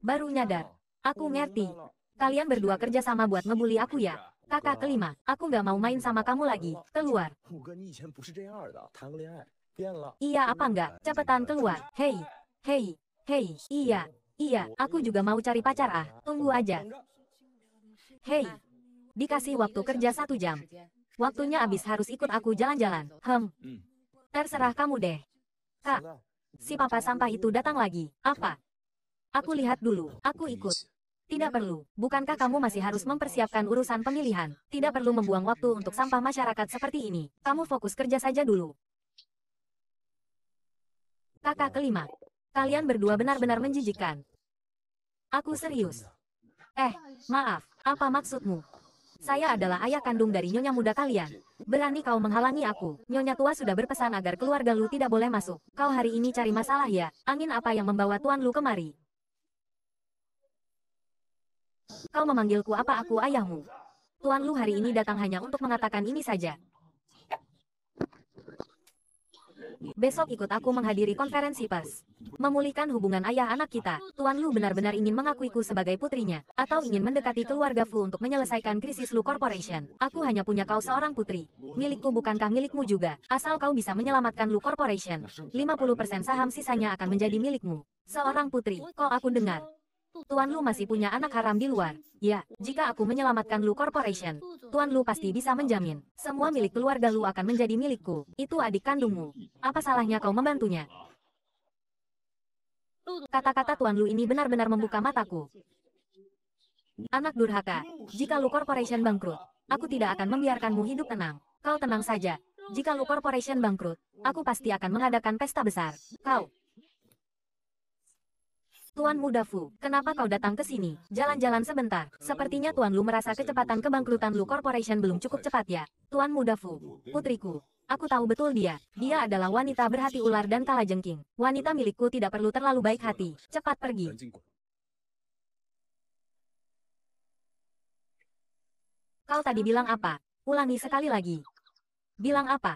Baru nyadar. Aku ngerti. Kalian berdua kerja sama buat ngebully aku ya? Kakak kelima, aku gak mau main sama kamu lagi. Keluar. Iya apa enggak? Cepetan keluar. Hei, hei, hei, iya, iya, aku juga mau cari pacar ah. Tunggu aja. Hei, dikasih waktu kerja satu jam. Waktunya habis harus ikut aku jalan-jalan. Hem. Terserah kamu deh. Kak, ah, si papa sampah itu datang lagi. Apa? Aku lihat dulu, aku ikut. Tidak perlu, bukankah kamu masih harus mempersiapkan urusan pemilihan? Tidak perlu membuang waktu untuk sampah masyarakat seperti ini. Kamu fokus kerja saja dulu. Kakak kelima, kalian berdua benar-benar menjijikan. Aku serius. Eh, maaf, apa maksudmu? Saya adalah ayah kandung dari nyonya muda kalian. Berani kau menghalangi aku. Nyonya tua sudah berpesan agar keluarga Lu tidak boleh masuk. Kau hari ini cari masalah ya. Angin apa yang membawa Tuan Lu kemari? Kau memanggilku apa aku ayahmu? Tuan Lu hari ini datang hanya untuk mengatakan ini saja. Besok ikut aku menghadiri konferensi pers. Memulihkan hubungan ayah anak kita, Tuan Lu benar-benar ingin mengakuiku sebagai putrinya, atau ingin mendekati keluarga Fu untuk menyelesaikan krisis Lu Corporation. Aku hanya punya kau seorang putri. Milikku bukankah milikmu juga, asal kau bisa menyelamatkan Lu Corporation. 50% saham sisanya akan menjadi milikmu. Seorang putri, kok aku dengar, Tuan Lu masih punya anak haram di luar. Ya, jika aku menyelamatkan Lu Corporation, Tuan Lu pasti bisa menjamin. Semua milik keluarga Lu akan menjadi milikku. Itu adik kandungmu. Apa salahnya kau membantunya? Kata-kata Tuan Lu ini benar-benar membuka mataku. Anak durhaka, jika Lu Corporation bangkrut, aku tidak akan membiarkanmu hidup tenang. Kau tenang saja. Jika Lu Corporation bangkrut, aku pasti akan mengadakan pesta besar. Kau, Tuan Muda Fu, kenapa kau datang ke sini? Jalan-jalan sebentar. Sepertinya Tuan Lu merasa kecepatan kebangkrutan Lu Corporation belum cukup cepat ya. Tuan Muda Fu, putriku, Aku tahu betul dia. Dia adalah wanita berhati ular dan jengking. Wanita milikku tidak perlu terlalu baik hati. Cepat pergi. Kau tadi bilang apa? Ulangi sekali lagi. Bilang apa?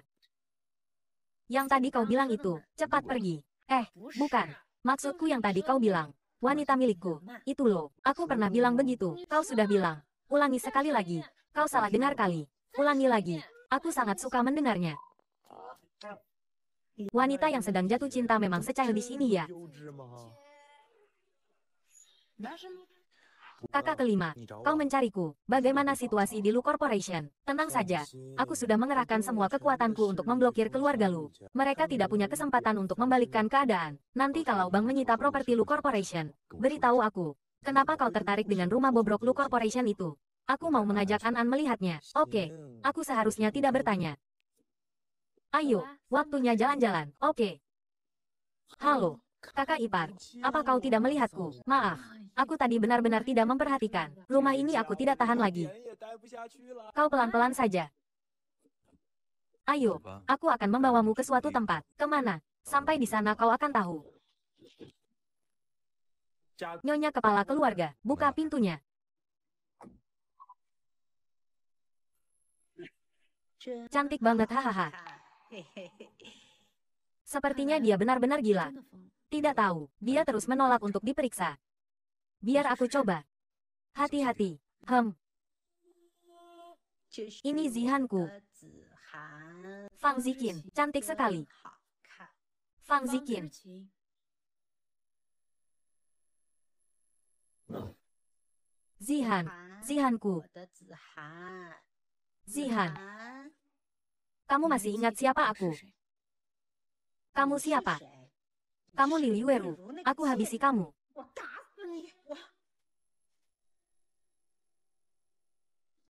Yang tadi kau bilang itu, cepat pergi. Eh, bukan. Maksudku yang tadi kau bilang, wanita milikku, itu loh, aku pernah bilang begitu, kau sudah bilang. Ulangi sekali lagi, kau salah dengar kali. Ulangi lagi, aku sangat suka mendengarnya. Wanita yang sedang jatuh cinta memang di sini ya kakak kelima, kau mencariku. Bagaimana situasi di Lu Corporation? Tenang saja, aku sudah mengerahkan semua kekuatanku untuk memblokir keluarga Lu. Mereka tidak punya kesempatan untuk membalikkan keadaan. Nanti kalau Bang menyita properti Lu Corporation, beritahu aku. Kenapa kau tertarik dengan rumah bobrok Lu Corporation itu? Aku mau mengajak An-An melihatnya. Oke, okay. aku seharusnya tidak bertanya. Ayo, waktunya jalan-jalan. Oke. Okay. Halo, Kakak ipar, apa kau tidak melihatku? Maaf, aku tadi benar-benar tidak memperhatikan. Rumah ini aku tidak tahan lagi. Kau pelan-pelan saja. Ayo, aku akan membawamu ke suatu tempat. Kemana? Sampai di sana kau akan tahu. Nyonya kepala keluarga, buka pintunya. Cantik banget hahaha. Sepertinya dia benar-benar gila. Tidak tahu, dia terus menolak untuk diperiksa. Biar aku coba. Hati-hati. Hem. Ini Zihanku. Fang Zikin, cantik sekali. Fang Zikin. Zihan, Zihanku. Zihan. Kamu masih ingat siapa aku? Kamu siapa? Kamu Liu Yueru, aku habisi kamu.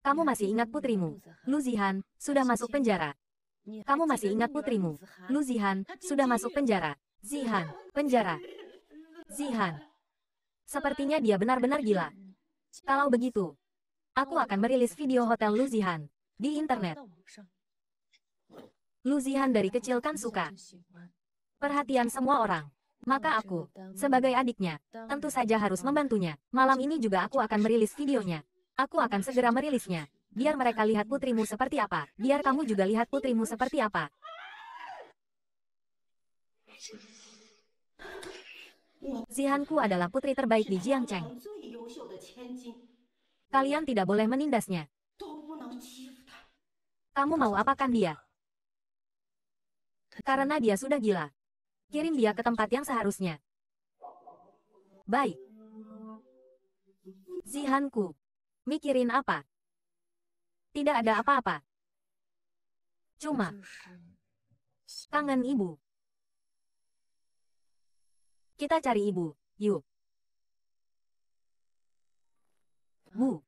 Kamu masih ingat putrimu, Lu Zihan, sudah masuk penjara. Kamu masih ingat putrimu, Lu Zihan, sudah masuk penjara. Zihan, penjara. Zihan. Sepertinya dia benar-benar gila. Kalau begitu, aku akan merilis video hotel Lu Zihan di internet. Lu Zihan dari kecil kan suka perhatian semua orang. Maka aku, sebagai adiknya, tentu saja harus membantunya. Malam ini juga aku akan merilis videonya. Aku akan segera merilisnya. Biar mereka lihat putrimu seperti apa. Biar kamu juga lihat putrimu seperti apa. Zihanku adalah putri terbaik di Jiangcheng. Kalian tidak boleh menindasnya. Kamu mau apakan dia? Karena dia sudah gila. Kirim dia ke tempat yang seharusnya. Baik. Zihanku. Mikirin apa? Tidak ada apa-apa. Cuma. Kangen ibu. Kita cari ibu, yuk. Bu.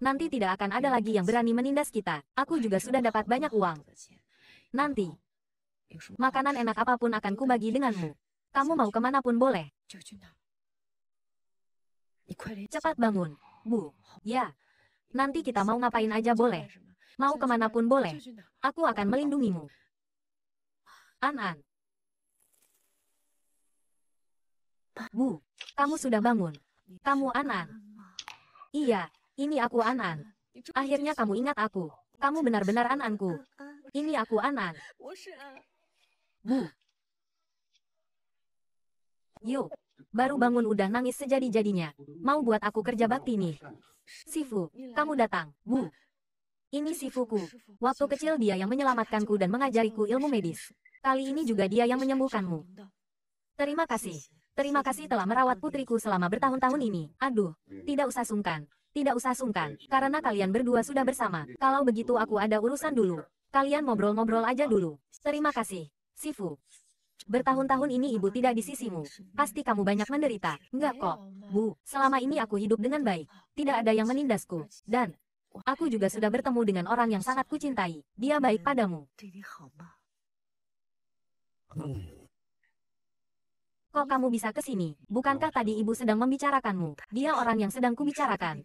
Nanti tidak akan ada lagi yang berani menindas kita. Aku juga sudah dapat banyak uang. Nanti, Makanan enak apapun akan kubagi denganmu. Kamu mau kemanapun boleh. Cepat bangun, Bu. Ya. Nanti kita mau ngapain aja boleh. Mau kemanapun boleh. Aku akan melindungimu. An-an. Bu, kamu sudah bangun. Kamu Anan. Iya, ini aku Anan. Akhirnya kamu ingat aku. Kamu benar-benar Ananku. Ini aku Anan. Bu. Yo, baru bangun udah nangis sejadi-jadinya. Mau buat aku kerja bakti nih. Sifu, kamu datang, Bu. Ini Sifuku. Waktu kecil dia yang menyelamatkanku dan mengajariku ilmu medis. Kali ini juga dia yang menyembuhkanmu. Terima kasih. Terima kasih telah merawat putriku selama bertahun-tahun ini. Aduh, tidak usah sungkan. Tidak usah sungkan, karena kalian berdua sudah bersama. Kalau begitu aku ada urusan dulu. Kalian ngobrol-ngobrol aja dulu. Terima kasih. Sifu. Bertahun-tahun ini ibu tidak di sisimu. Pasti kamu banyak menderita. Enggak kok. Bu, selama ini aku hidup dengan baik. Tidak ada yang menindasku. Dan, aku juga sudah bertemu dengan orang yang sangat kucintai. Dia baik padamu. Kok kamu bisa ke sini? Bukankah tadi ibu sedang membicarakanmu? Dia orang yang sedang kubicarakan.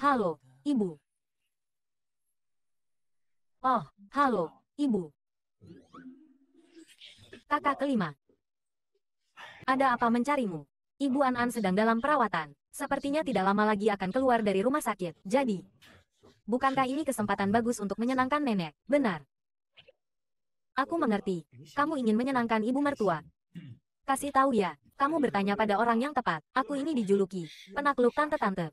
Halo, ibu. Oh, halo, Ibu. Kakak kelima. Ada apa mencarimu? Ibu An-An sedang dalam perawatan. Sepertinya tidak lama lagi akan keluar dari rumah sakit. Jadi, bukankah ini kesempatan bagus untuk menyenangkan nenek? Benar. Aku mengerti. Kamu ingin menyenangkan ibu mertua. Kasih tahu ya, kamu bertanya pada orang yang tepat. Aku ini dijuluki penakluk tante-tante.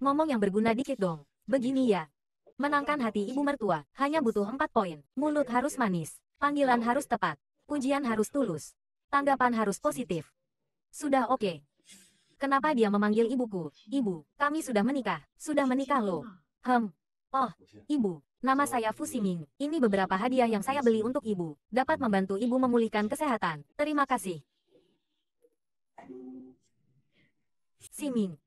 Ngomong yang berguna dikit dong. Begini ya, Menangkan hati ibu mertua, hanya butuh empat poin. Mulut harus manis, panggilan harus tepat, pujian harus tulus, tanggapan harus positif. Sudah oke. Okay. Kenapa dia memanggil ibuku? Ibu, kami sudah menikah. Sudah menikah loh. Hem. Oh, ibu, Nama saya Fu Siming. Ini beberapa hadiah yang saya beli untuk ibu. Dapat membantu ibu memulihkan kesehatan. Terima kasih. Siming,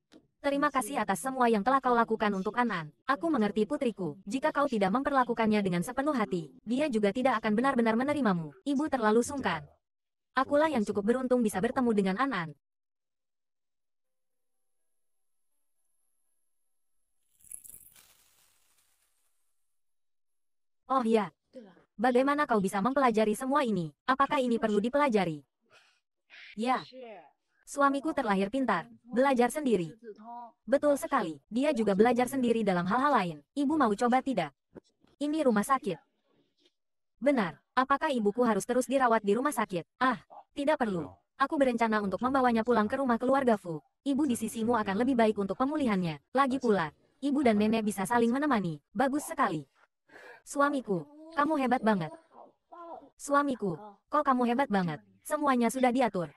Terima kasih atas semua yang telah kau lakukan untuk Anan. Aku mengerti putriku, jika kau tidak memperlakukannya dengan sepenuh hati, dia juga tidak akan benar-benar menerimamu. Ibu terlalu sungkan. Akulah yang cukup beruntung bisa bertemu dengan Anan. Oh ya, bagaimana kau bisa mempelajari semua ini? Apakah ini perlu dipelajari? Ya, Suamiku terlahir pintar, belajar sendiri. Betul sekali, dia juga belajar sendiri dalam hal-hal lain. Ibu mau coba tidak? Ini rumah sakit. Benar, apakah ibuku harus terus dirawat di rumah sakit? Ah, tidak perlu. Aku berencana untuk membawanya pulang ke rumah keluarga Fu. Ibu di sisimu akan lebih baik untuk pemulihannya. Lagi pula, ibu dan nenek bisa saling menemani. Bagus sekali. Suamiku, kamu hebat banget. Suamiku, kok kamu hebat banget. Semuanya sudah diatur.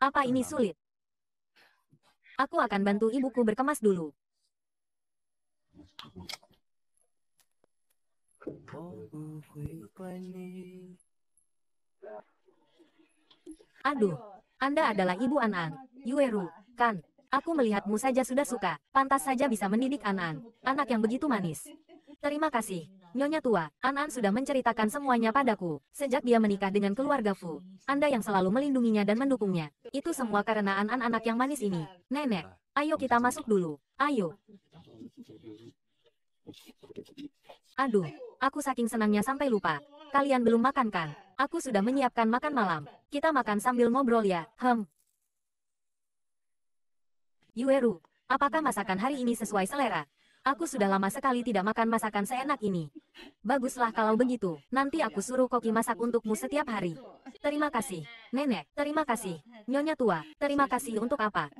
Apa ini sulit? Aku akan bantu ibuku berkemas dulu. Aduh, Anda adalah ibu Anan. Yueru, kan? Aku melihatmu saja sudah suka, pantas saja bisa mendidik Anan, anak yang begitu manis. Terima kasih. Nyonya tua, An-An sudah menceritakan semuanya padaku. Sejak dia menikah dengan keluarga Fu, Anda yang selalu melindunginya dan mendukungnya. Itu semua karena An-An anak yang manis ini. Nenek, ayo kita masuk dulu. Ayo. Aduh, aku saking senangnya sampai lupa. Kalian belum makan kan? Aku sudah menyiapkan makan malam. Kita makan sambil ngobrol ya, hem. Yueru, apakah masakan hari ini sesuai selera? Aku sudah lama sekali tidak makan masakan seenak ini. Baguslah kalau begitu, nanti aku suruh koki masak untukmu setiap hari. Terima kasih, nenek, terima kasih, nyonya tua, terima kasih untuk apa?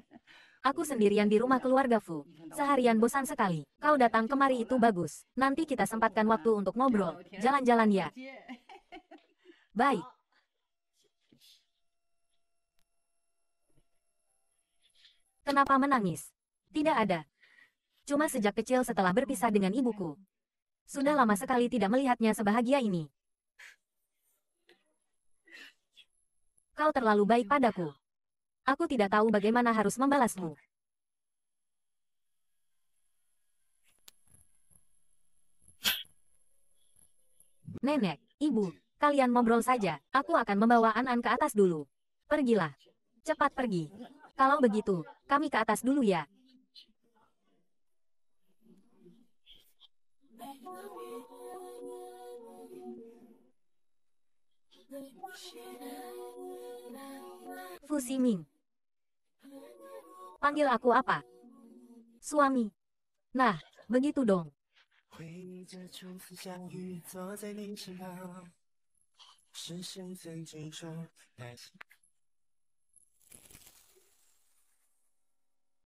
Aku sendirian di rumah keluarga Fu. Seharian bosan sekali. Kau datang kemari itu bagus. Nanti kita sempatkan waktu untuk ngobrol. Jalan-jalan ya. Baik. Kenapa menangis? Tidak ada. Cuma sejak kecil setelah berpisah dengan ibuku. Sudah lama sekali tidak melihatnya sebahagia ini. Kau terlalu baik padaku. Aku tidak tahu bagaimana harus membalasmu. Nenek, ibu, kalian ngobrol saja. Aku akan membawa Anan ke atas dulu. Pergilah. Cepat pergi. Kalau begitu, kami ke atas dulu ya. Fu Ximing. Panggil aku apa? Suami. Nah, begitu dong.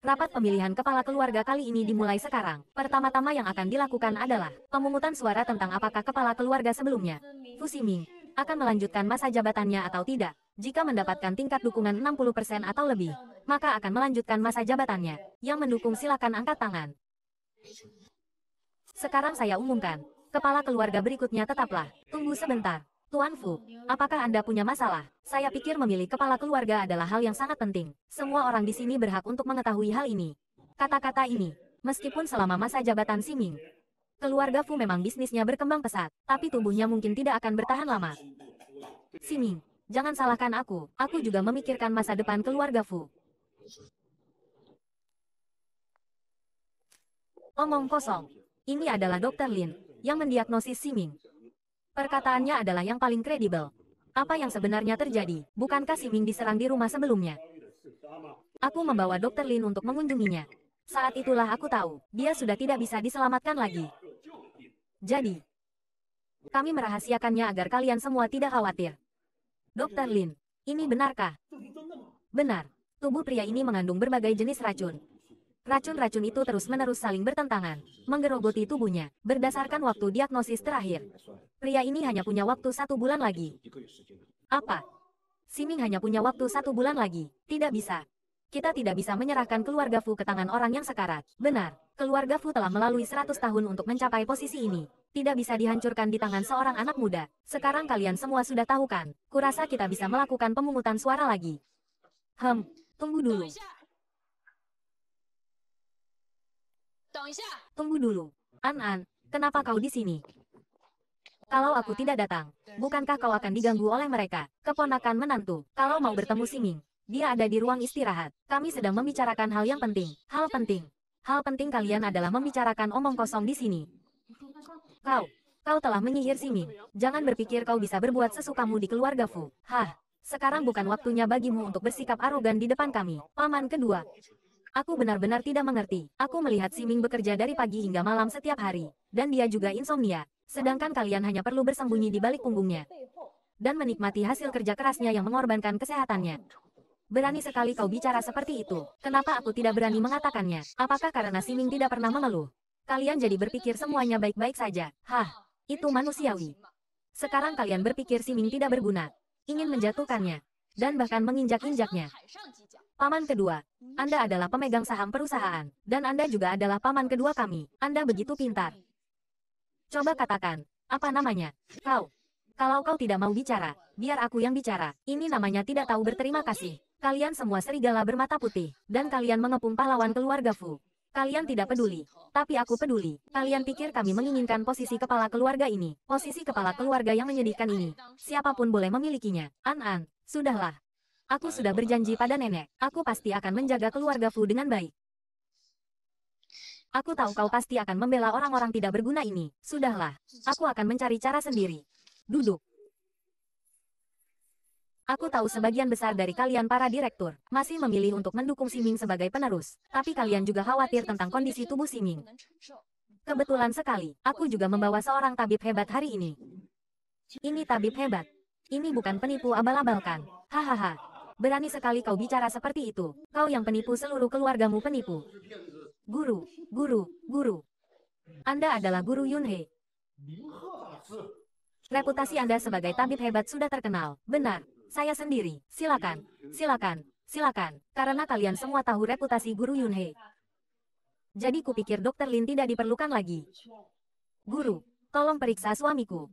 Rapat pemilihan kepala keluarga kali ini dimulai sekarang. Pertama-tama yang akan dilakukan adalah pemungutan suara tentang apakah kepala keluarga sebelumnya, Fusiming, akan melanjutkan masa jabatannya atau tidak. Jika mendapatkan tingkat dukungan 60% atau lebih, maka akan melanjutkan masa jabatannya. Yang mendukung silakan angkat tangan. Sekarang saya umumkan, kepala keluarga berikutnya tetaplah. Tunggu sebentar. Tuan Fu, apakah Anda punya masalah? Saya pikir memilih kepala keluarga adalah hal yang sangat penting. Semua orang di sini berhak untuk mengetahui hal ini. Kata-kata ini, meskipun selama masa jabatan Siming, keluarga Fu memang bisnisnya berkembang pesat, tapi tubuhnya mungkin tidak akan bertahan lama. Siming, jangan salahkan aku, aku juga memikirkan masa depan keluarga Fu. Omong kosong. Ini adalah Dr. Lin, yang mendiagnosis Siming. Perkataannya adalah yang paling kredibel. Apa yang sebenarnya terjadi? Bukankah si Ming diserang di rumah sebelumnya? Aku membawa Dr. Lin untuk mengunjunginya. Saat itulah aku tahu, dia sudah tidak bisa diselamatkan lagi. Jadi, kami merahasiakannya agar kalian semua tidak khawatir. Dr. Lin, ini benarkah? Benar. Tubuh pria ini mengandung berbagai jenis racun, Racun-racun itu terus-menerus saling bertentangan, menggerogoti tubuhnya, berdasarkan waktu diagnosis terakhir. Pria ini hanya punya waktu satu bulan lagi. Apa? Siming hanya punya waktu satu bulan lagi. Tidak bisa. Kita tidak bisa menyerahkan keluarga Fu ke tangan orang yang sekarat. Benar, keluarga Fu telah melalui 100 tahun untuk mencapai posisi ini. Tidak bisa dihancurkan di tangan seorang anak muda. Sekarang kalian semua sudah tahu kan, kurasa kita bisa melakukan pemungutan suara lagi. Hem, tunggu dulu. Tunggu dulu. An-An, kenapa kau di sini? Kalau aku tidak datang, bukankah kau akan diganggu oleh mereka? Keponakan menantu, kalau mau bertemu Siming, dia ada di ruang istirahat. Kami sedang membicarakan hal yang penting. Hal penting. Hal penting kalian adalah membicarakan omong kosong di sini. Kau, kau telah menyihir Siming. Jangan berpikir kau bisa berbuat sesukamu di keluarga Fu. Hah, sekarang bukan waktunya bagimu untuk bersikap arogan di depan kami. Paman kedua, Aku benar-benar tidak mengerti. Aku melihat Si Ming bekerja dari pagi hingga malam setiap hari, dan dia juga insomnia, sedangkan kalian hanya perlu bersembunyi di balik punggungnya dan menikmati hasil kerja kerasnya yang mengorbankan kesehatannya. Berani sekali kau bicara seperti itu. Kenapa aku tidak berani mengatakannya? Apakah karena Si Ming tidak pernah mengeluh? Kalian jadi berpikir semuanya baik-baik saja. Hah, itu manusiawi. Sekarang kalian berpikir Si Ming tidak berguna, ingin menjatuhkannya, dan bahkan menginjak-injaknya. Paman kedua, Anda adalah pemegang saham perusahaan, dan Anda juga adalah paman kedua kami. Anda begitu pintar. Coba katakan, apa namanya? Kau. Kalau kau tidak mau bicara, biar aku yang bicara. Ini namanya tidak tahu berterima kasih. Kalian semua serigala bermata putih, dan kalian mengepung pahlawan keluarga Fu. Kalian tidak peduli, tapi aku peduli. Kalian pikir kami menginginkan posisi kepala keluarga ini, posisi kepala keluarga yang menyedihkan ini. Siapapun boleh memilikinya. An-an, sudahlah, Aku sudah berjanji pada nenek, aku pasti akan menjaga keluarga Fu dengan baik. Aku tahu kau pasti akan membela orang-orang tidak berguna ini. Sudahlah, aku akan mencari cara sendiri. Duduk. Aku tahu sebagian besar dari kalian para direktur masih memilih untuk mendukung Siming sebagai penerus, tapi kalian juga khawatir tentang kondisi tubuh Siming. Kebetulan sekali, aku juga membawa seorang tabib hebat hari ini. Ini tabib hebat. Ini bukan penipu abal-abalkan. Hahaha, Berani sekali kau bicara seperti itu. Kau yang penipu seluruh keluargamu penipu. Guru, guru, guru. Anda adalah guru Yunhe. Reputasi Anda sebagai tabib hebat sudah terkenal. Benar, saya sendiri. Silakan, silakan, silakan. Karena kalian semua tahu reputasi guru Yunhe. Jadi kupikir dokter Lin tidak diperlukan lagi. Guru, tolong periksa suamiku.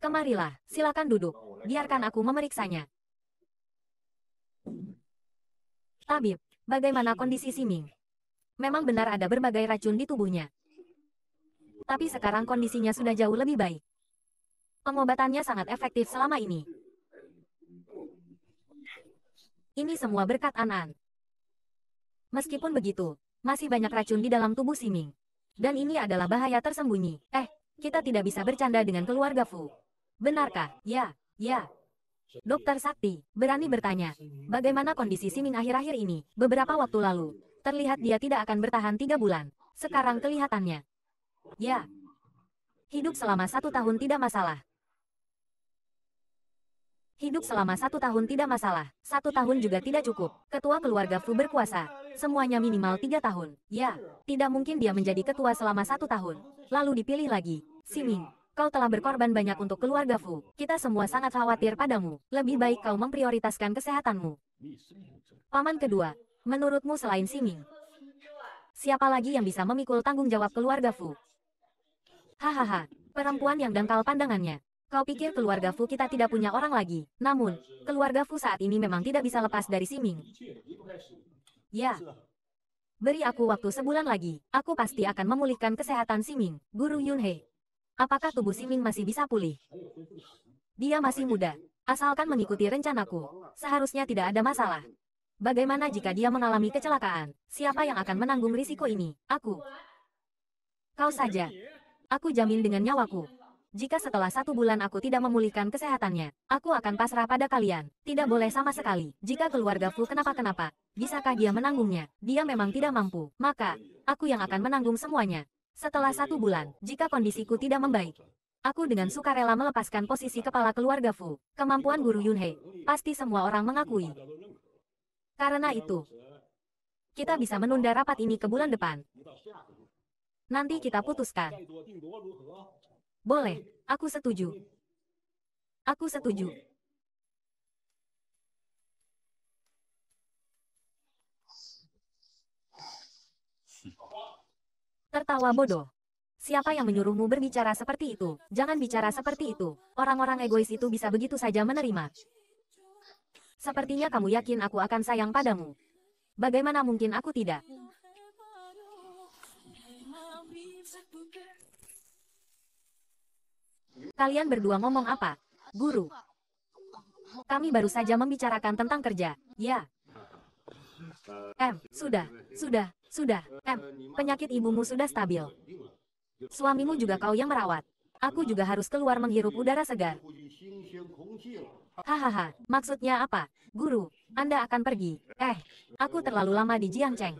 Kemarilah, silakan duduk. Biarkan aku memeriksanya. Tabib, bagaimana kondisi Siming? Memang benar ada berbagai racun di tubuhnya. Tapi sekarang kondisinya sudah jauh lebih baik. Pengobatannya sangat efektif selama ini. Ini semua berkat Anan. Meskipun begitu, masih banyak racun di dalam tubuh Siming. Dan ini adalah bahaya tersembunyi. Eh, kita tidak bisa bercanda dengan keluarga Fu. Benarkah? Ya, ya, Dokter Sakti, berani bertanya, bagaimana kondisi Siming akhir-akhir ini? Beberapa waktu lalu, terlihat dia tidak akan bertahan tiga bulan. Sekarang kelihatannya. Ya. Hidup selama satu tahun tidak masalah. Hidup selama satu tahun tidak masalah, satu tahun juga tidak cukup. Ketua keluarga Fu berkuasa, semuanya minimal tiga tahun. Ya, tidak mungkin dia menjadi ketua selama satu tahun, lalu dipilih lagi. Siming, Kau telah berkorban banyak untuk keluarga Fu. Kita semua sangat khawatir padamu. Lebih baik kau memprioritaskan kesehatanmu. Paman kedua, menurutmu selain Siming, siapa lagi yang bisa memikul tanggung jawab keluarga Fu? Hahaha, perempuan yang dangkal pandangannya. Kau pikir keluarga Fu kita tidak punya orang lagi. Namun, keluarga Fu saat ini memang tidak bisa lepas dari Siming. Ya. Beri aku waktu sebulan lagi. Aku pasti akan memulihkan kesehatan Siming. Guru Yunhe, Apakah tubuh Si Ming masih bisa pulih? Dia masih muda. Asalkan mengikuti rencanaku, seharusnya tidak ada masalah. Bagaimana jika dia mengalami kecelakaan? Siapa yang akan menanggung risiko ini? Aku. Kau saja. Aku jamin dengan nyawaku. Jika setelah satu bulan aku tidak memulihkan kesehatannya, aku akan pasrah pada kalian. Tidak boleh sama sekali. Jika keluarga Fu kenapa-kenapa, bisakah dia menanggungnya? Dia memang tidak mampu. Maka, aku yang akan menanggung semuanya. Setelah satu bulan, jika kondisiku tidak membaik, aku dengan sukarela melepaskan posisi kepala keluarga Fu. Kemampuan guru Yunhe, pasti semua orang mengakui. Karena itu, kita bisa menunda rapat ini ke bulan depan. Nanti kita putuskan. Boleh, aku setuju. Aku setuju. Tertawa bodoh. Siapa yang menyuruhmu berbicara seperti itu? Jangan bicara seperti itu. Orang-orang egois itu bisa begitu saja menerima. Sepertinya kamu yakin aku akan sayang padamu. Bagaimana mungkin aku tidak? Kalian berdua ngomong apa? Guru. Kami baru saja membicarakan tentang kerja. Ya, M. Sudah, sudah, sudah. M. Penyakit ibumu sudah stabil. Suamimu juga kau yang merawat. Aku juga harus keluar menghirup udara segar. Hahaha, maksudnya apa? Guru, Anda akan pergi. Eh, aku terlalu lama di Jiangcheng.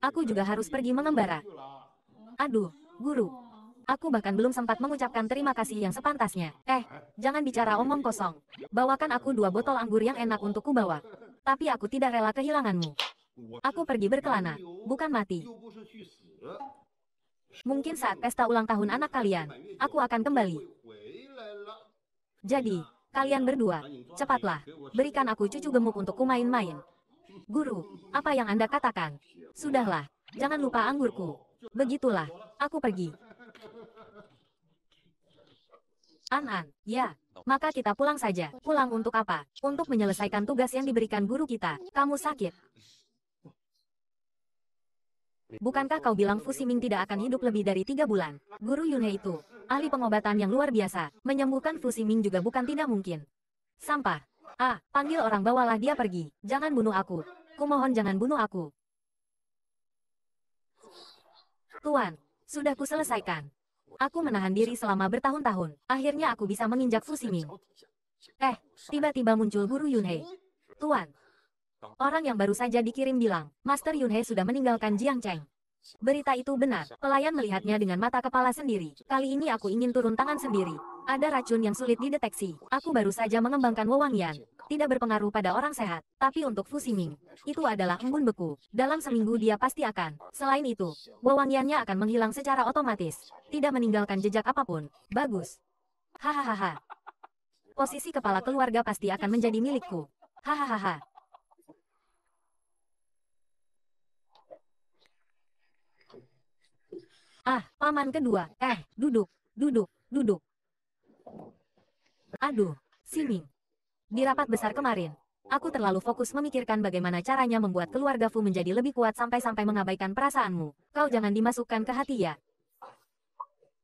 Aku juga harus pergi mengembara. Aduh, guru. Aku bahkan belum sempat mengucapkan terima kasih yang sepantasnya. Eh, jangan bicara omong kosong. Bawakan aku dua botol anggur yang enak untukku bawa. Tapi aku tidak rela kehilanganmu. Aku pergi berkelana, bukan mati. Mungkin saat pesta ulang tahun anak kalian, aku akan kembali. Jadi, kalian berdua, cepatlah, berikan aku cucu gemuk untuk kumain-main. Guru, apa yang Anda katakan? Sudahlah, jangan lupa anggurku. Begitulah, aku pergi. An-an, ya, maka kita pulang saja. Pulang untuk apa? Untuk menyelesaikan tugas yang diberikan guru kita. Kamu sakit. Bukankah kau bilang Fusiming tidak akan hidup lebih dari tiga bulan? Guru Yunhe itu, ahli pengobatan yang luar biasa, menyembuhkan Fusiming juga bukan tidak mungkin. Sampah. Ah, panggil orang bawalah dia pergi. Jangan bunuh aku. Kumohon jangan bunuh aku. Tuan, sudah kuselesaikan. Aku menahan diri selama bertahun-tahun. Akhirnya aku bisa menginjak Fusimi. Eh, tiba-tiba muncul guru Yunhei. Tuan, orang yang baru saja dikirim bilang, Master Yunhei sudah meninggalkan Jiang Cheng. Berita itu benar, pelayan melihatnya dengan mata kepala sendiri. Kali ini aku ingin turun tangan sendiri. Ada racun yang sulit dideteksi. Aku baru saja mengembangkan wewangian. Tidak berpengaruh pada orang sehat, tapi untuk Fu Siming, itu adalah embun beku. Dalam seminggu dia pasti akan. Selain itu, wewangiannya akan menghilang secara otomatis. Tidak meninggalkan jejak apapun. Bagus. Hahaha. Posisi kepala keluarga pasti akan menjadi milikku. Hahaha. Ah, paman kedua, eh, duduk, duduk, duduk. Aduh, si Di rapat besar kemarin, aku terlalu fokus memikirkan bagaimana caranya membuat keluarga Fu menjadi lebih kuat sampai-sampai mengabaikan perasaanmu. Kau jangan dimasukkan ke hati ya.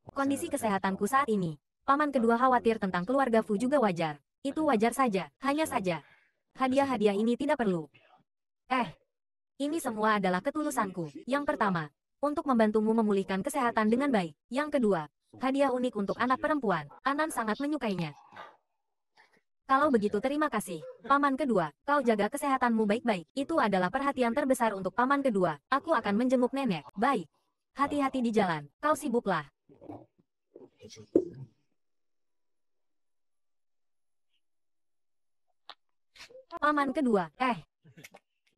Kondisi kesehatanku saat ini. Paman kedua khawatir tentang keluarga Fu juga wajar. Itu wajar saja, hanya saja. Hadiah-hadiah ini tidak perlu. Eh, ini semua adalah ketulusanku. Yang pertama, untuk membantumu memulihkan kesehatan dengan baik. Yang kedua, hadiah unik untuk anak perempuan. Anan sangat menyukainya. Kalau begitu terima kasih. Paman kedua, kau jaga kesehatanmu baik-baik. Itu adalah perhatian terbesar untuk paman kedua. Aku akan menjenguk nenek. Baik. Hati-hati di jalan. Kau sibuklah. Paman kedua, eh.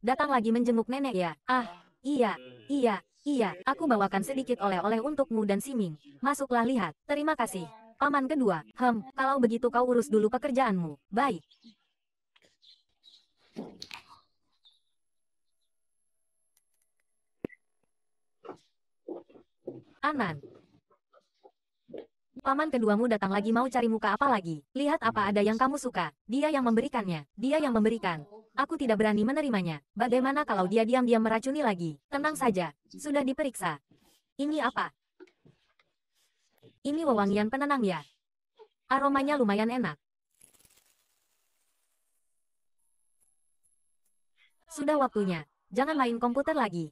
Datang lagi menjenguk nenek ya. Ah, iya, iya, Iya, aku bawakan sedikit oleh-oleh untukmu dan Siming. Masuklah lihat. Terima kasih. Paman kedua, hem, kalau begitu kau urus dulu pekerjaanmu. Baik. Anan, Paman keduamu datang lagi mau cari muka apa lagi? Lihat apa ada yang kamu suka. Dia yang memberikannya. Dia yang memberikan. Aku tidak berani menerimanya. Bagaimana kalau dia diam-diam meracuni lagi? Tenang saja. Sudah diperiksa. Ini apa? Ini wewangian penenang ya. Aromanya lumayan enak. Sudah waktunya. Jangan main komputer lagi.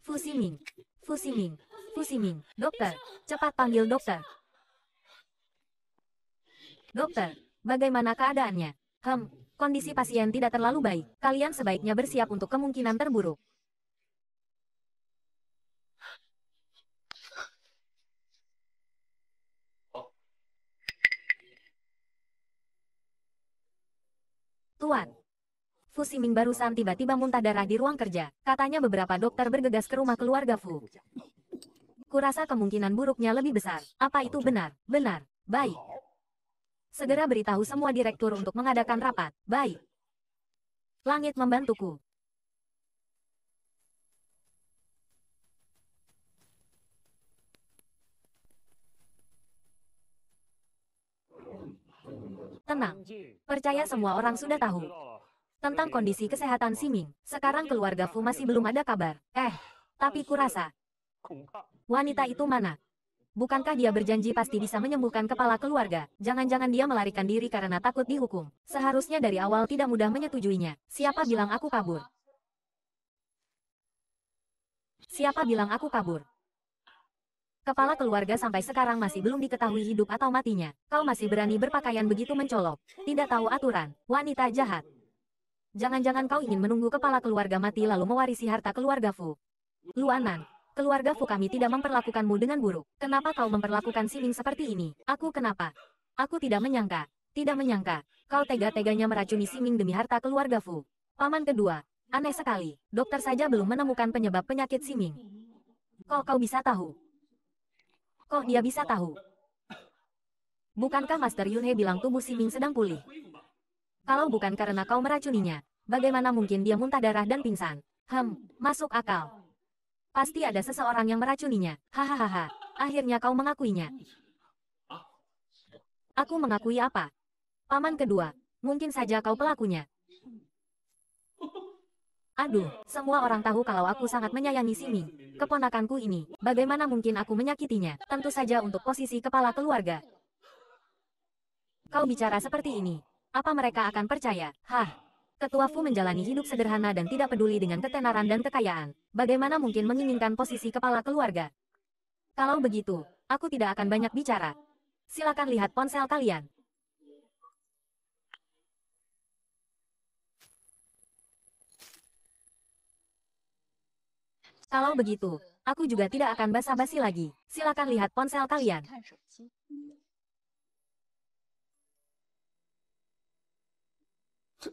Fusiming. Fusiming. Fu siming. Dokter, cepat panggil dokter. Dokter, bagaimana keadaannya? Hem, kondisi pasien tidak terlalu baik. Kalian sebaiknya bersiap untuk kemungkinan terburuk. Tuan, Fu Siming barusan tiba-tiba muntah darah di ruang kerja. Katanya beberapa dokter bergegas ke rumah keluarga Fu kurasa kemungkinan buruknya lebih besar. Apa itu benar? Benar. Baik. Segera beritahu semua direktur untuk mengadakan rapat. Baik. Langit membantuku. Tenang. Percaya semua orang sudah tahu. Tentang kondisi kesehatan Siming, sekarang keluarga Fu masih belum ada kabar. Eh, tapi kurasa, Wanita itu mana? Bukankah dia berjanji pasti bisa menyembuhkan kepala keluarga? Jangan-jangan dia melarikan diri karena takut dihukum. Seharusnya dari awal tidak mudah menyetujuinya. Siapa bilang aku kabur? Siapa bilang aku kabur? Kepala keluarga sampai sekarang masih belum diketahui hidup atau matinya. Kau masih berani berpakaian begitu mencolok. Tidak tahu aturan. Wanita jahat. Jangan-jangan kau ingin menunggu kepala keluarga mati lalu mewarisi harta keluarga Fu. Luanan. Keluarga Fu kami tidak memperlakukanmu dengan buruk. Kenapa kau memperlakukan Siming seperti ini? Aku kenapa? Aku tidak menyangka. Tidak menyangka. Kau tega-teganya meracuni Siming demi harta keluarga Fu. Paman kedua. Aneh sekali. Dokter saja belum menemukan penyebab penyakit Siming. Kok kau bisa tahu? Kok dia bisa tahu? Bukankah Master Yunhe bilang tubuh Siming sedang pulih? Kalau bukan karena kau meracuninya, bagaimana mungkin dia muntah darah dan pingsan? Hem, masuk akal. Pasti ada seseorang yang meracuninya. Hahaha. Akhirnya kau mengakuinya. Aku mengakui apa? Paman kedua, mungkin saja kau pelakunya. Aduh, semua orang tahu kalau aku sangat menyayangi Simi, keponakanku ini. Bagaimana mungkin aku menyakitinya? Tentu saja untuk posisi kepala keluarga. Kau bicara seperti ini. Apa mereka akan percaya? Hah, Ketua Fu menjalani hidup sederhana dan tidak peduli dengan ketenaran dan kekayaan. Bagaimana mungkin menginginkan posisi kepala keluarga? Kalau begitu, aku tidak akan banyak bicara. Silakan lihat ponsel kalian. Kalau begitu, aku juga tidak akan basa-basi lagi. Silakan lihat ponsel kalian.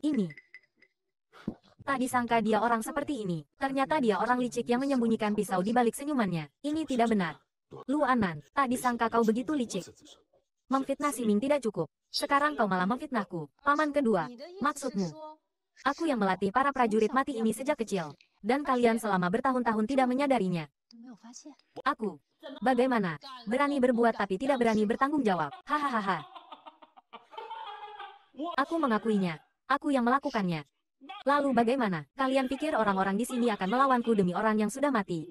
Ini, Tak disangka dia orang seperti ini. Ternyata dia orang licik yang menyembunyikan pisau di balik senyumannya. Ini tidak benar. Lu Anan, tak disangka kau begitu licik. Memfitnah si Ming tidak cukup. Sekarang kau malah memfitnahku. Paman kedua, maksudmu. Aku yang melatih para prajurit mati ini sejak kecil. Dan kalian selama bertahun-tahun tidak menyadarinya. Aku. Bagaimana? Berani berbuat tapi tidak berani bertanggung jawab. Hahaha. Aku mengakuinya. Aku yang melakukannya. Lalu bagaimana? Kalian pikir orang-orang di sini akan melawanku demi orang yang sudah mati?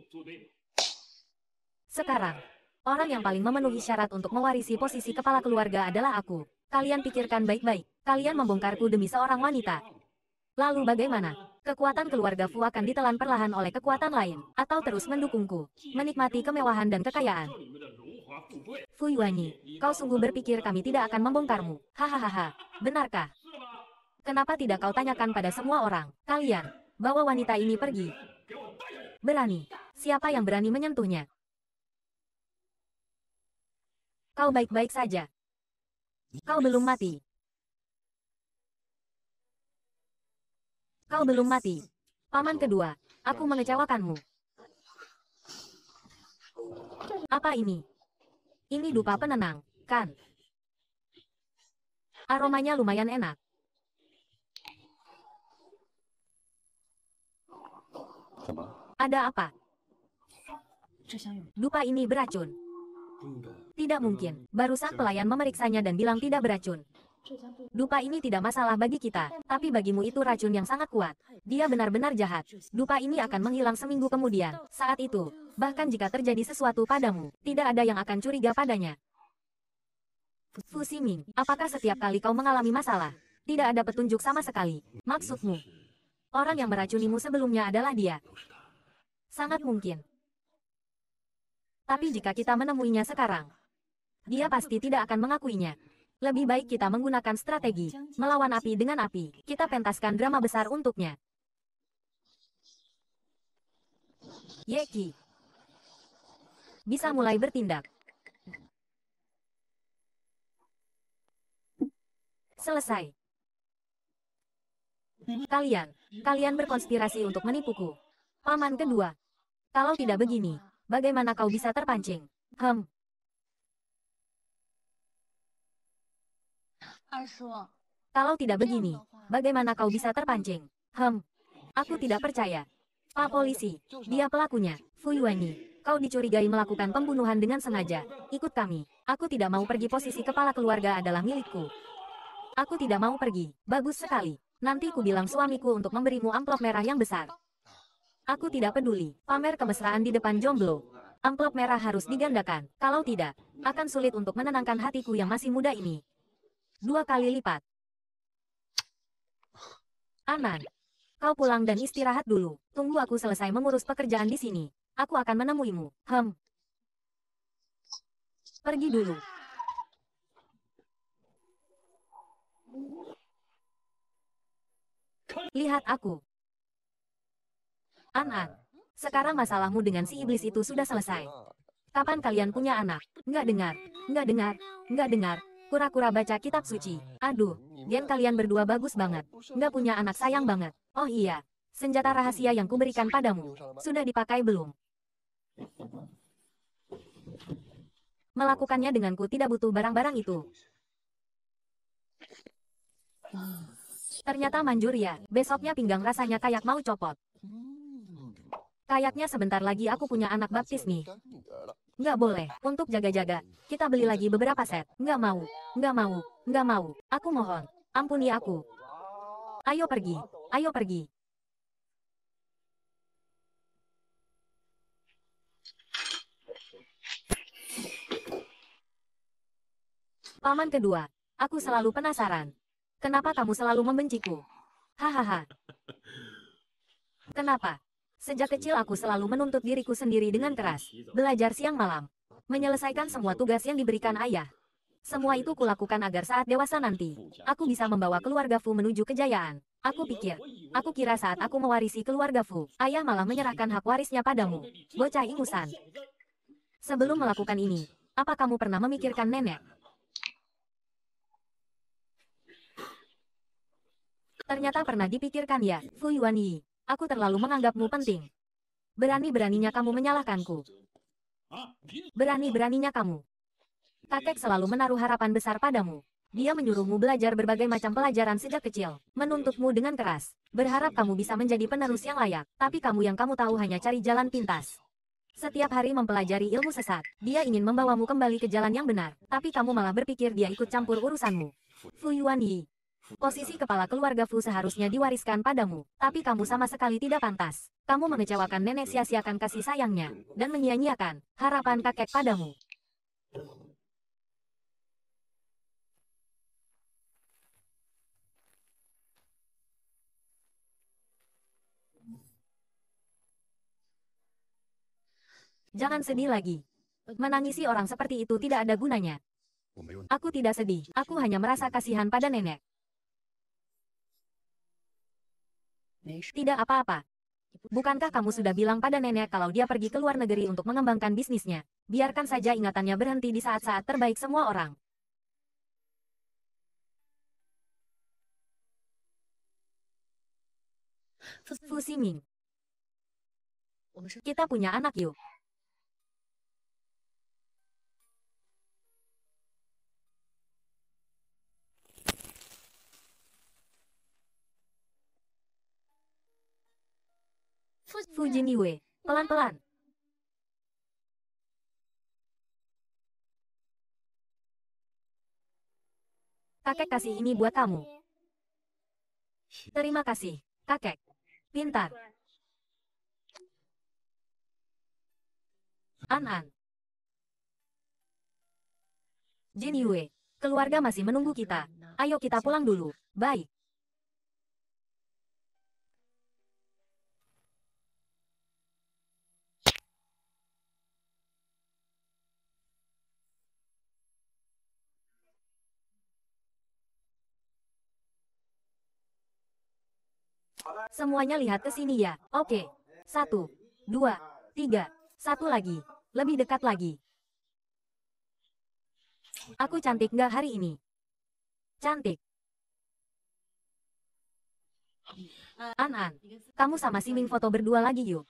Sekarang, orang yang paling memenuhi syarat untuk mewarisi posisi kepala keluarga adalah aku. Kalian pikirkan baik-baik. Kalian membongkarku demi seorang wanita. Lalu bagaimana? Kekuatan keluarga Fu akan ditelan perlahan oleh kekuatan lain, atau terus mendukungku, menikmati kemewahan dan kekayaan. Fu Yuanyi, kau sungguh berpikir kami tidak akan membongkarmu. Hahaha, benarkah? Kenapa tidak kau tanyakan pada semua orang? Kalian, bawa wanita ini pergi. Berani. Siapa yang berani menyentuhnya? Kau baik-baik saja. Kau belum mati. Kau belum mati. Paman kedua, aku mengecewakanmu. Apa ini? Ini dupa penenang, kan? Aromanya lumayan enak. Ada apa? Dupa ini beracun. Tidak mungkin. Barusan pelayan memeriksanya dan bilang tidak beracun. Dupa ini tidak masalah bagi kita, tapi bagimu itu racun yang sangat kuat. Dia benar-benar jahat. Dupa ini akan menghilang seminggu kemudian. Saat itu, bahkan jika terjadi sesuatu padamu, tidak ada yang akan curiga padanya. Fusiming, apakah setiap kali kau mengalami masalah? Tidak ada petunjuk sama sekali. Maksudmu, Orang yang meracunimu sebelumnya adalah dia. Sangat mungkin. Tapi jika kita menemuinya sekarang, dia pasti tidak akan mengakuinya. Lebih baik kita menggunakan strategi, melawan api dengan api. Kita pentaskan drama besar untuknya. Yeki. Bisa mulai bertindak. Selesai. Kalian, kalian berkonspirasi untuk menipuku. Paman kedua. Kalau tidak begini, bagaimana kau bisa terpancing? Hem. Kalau tidak begini, bagaimana kau bisa terpancing? Hem. Aku tidak percaya. Pak polisi, dia pelakunya, Fu Fuyuani. Kau dicurigai melakukan pembunuhan dengan sengaja. Ikut kami. Aku tidak mau pergi posisi kepala keluarga adalah milikku. Aku tidak mau pergi. Bagus sekali. Nanti ku bilang suamiku untuk memberimu amplop merah yang besar. Aku tidak peduli. Pamer kemesraan di depan jomblo. Amplop merah harus digandakan. Kalau tidak, akan sulit untuk menenangkan hatiku yang masih muda ini. Dua kali lipat. Anan, kau pulang dan istirahat dulu. Tunggu aku selesai mengurus pekerjaan di sini. Aku akan menemuimu. Hem. Pergi dulu. Lihat aku. Anak, sekarang masalahmu dengan si iblis itu sudah selesai. Kapan kalian punya anak? Nggak dengar, nggak dengar, nggak dengar. Kura-kura baca kitab suci. Aduh, gen kalian berdua bagus banget. Nggak punya anak sayang banget. Oh iya, senjata rahasia yang kuberikan padamu. Sudah dipakai belum? Melakukannya denganku tidak butuh barang-barang itu. Ternyata manjur ya, besoknya pinggang rasanya kayak mau copot. Kayaknya sebentar lagi aku punya anak baptis nih. Nggak boleh, untuk jaga-jaga, kita beli lagi beberapa set. Nggak mau, nggak mau, nggak mau, aku mohon, ampuni aku. Ayo pergi, ayo pergi. Paman kedua, aku selalu penasaran. Kenapa kamu selalu membenciku? Hahaha. Kenapa? Sejak kecil aku selalu menuntut diriku sendiri dengan keras, belajar siang malam, menyelesaikan semua tugas yang diberikan ayah. Semua itu kulakukan agar saat dewasa nanti, aku bisa membawa keluarga Fu menuju kejayaan. Aku pikir, aku kira saat aku mewarisi keluarga Fu, ayah malah menyerahkan hak warisnya padamu, bocah ingusan. Sebelum melakukan ini, apa kamu pernah memikirkan nenek? Ternyata pernah dipikirkan ya, Fu Yuan Yi. Aku terlalu menganggapmu penting. Berani-beraninya kamu menyalahkanku. Berani-beraninya kamu. Kakek selalu menaruh harapan besar padamu. Dia menyuruhmu belajar berbagai macam pelajaran sejak kecil, menuntutmu dengan keras, berharap kamu bisa menjadi penerus yang layak, tapi kamu yang kamu tahu hanya cari jalan pintas. Setiap hari mempelajari ilmu sesat, dia ingin membawamu kembali ke jalan yang benar, tapi kamu malah berpikir dia ikut campur urusanmu. Fu Yuan Yi, Posisi kepala keluarga Fu seharusnya diwariskan padamu, tapi kamu sama sekali tidak pantas. Kamu mengecewakan nenek sia-siakan kasih sayangnya, dan menyia-nyiakan harapan kakek padamu. Jangan sedih lagi. Menangisi orang seperti itu tidak ada gunanya. Aku tidak sedih, aku hanya merasa kasihan pada nenek. Tidak apa-apa. Bukankah kamu sudah bilang pada nenek kalau dia pergi ke luar negeri untuk mengembangkan bisnisnya? Biarkan saja ingatannya berhenti di saat-saat terbaik semua orang. Fusiming. Kita punya anak yuk. Fu Jinyue, pelan-pelan. Kakek kasih ini buat kamu. Terima kasih, kakek. Pintar. An-An. Jin Yue, keluarga masih menunggu kita. Ayo kita pulang dulu. Baik. Semuanya lihat ke sini ya. Oke. Satu, dua, tiga, satu lagi. Lebih dekat lagi. Aku cantik nggak hari ini? Cantik. An-An, kamu sama Si Ming foto berdua lagi yuk.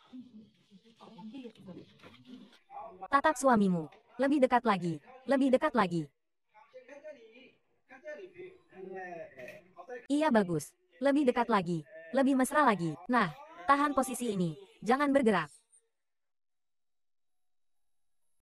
Tatap suamimu. Lebih dekat lagi. Lebih dekat lagi. Iya bagus. Lebih dekat lagi. Lebih mesra lagi. Nah, tahan posisi ini. Jangan bergerak.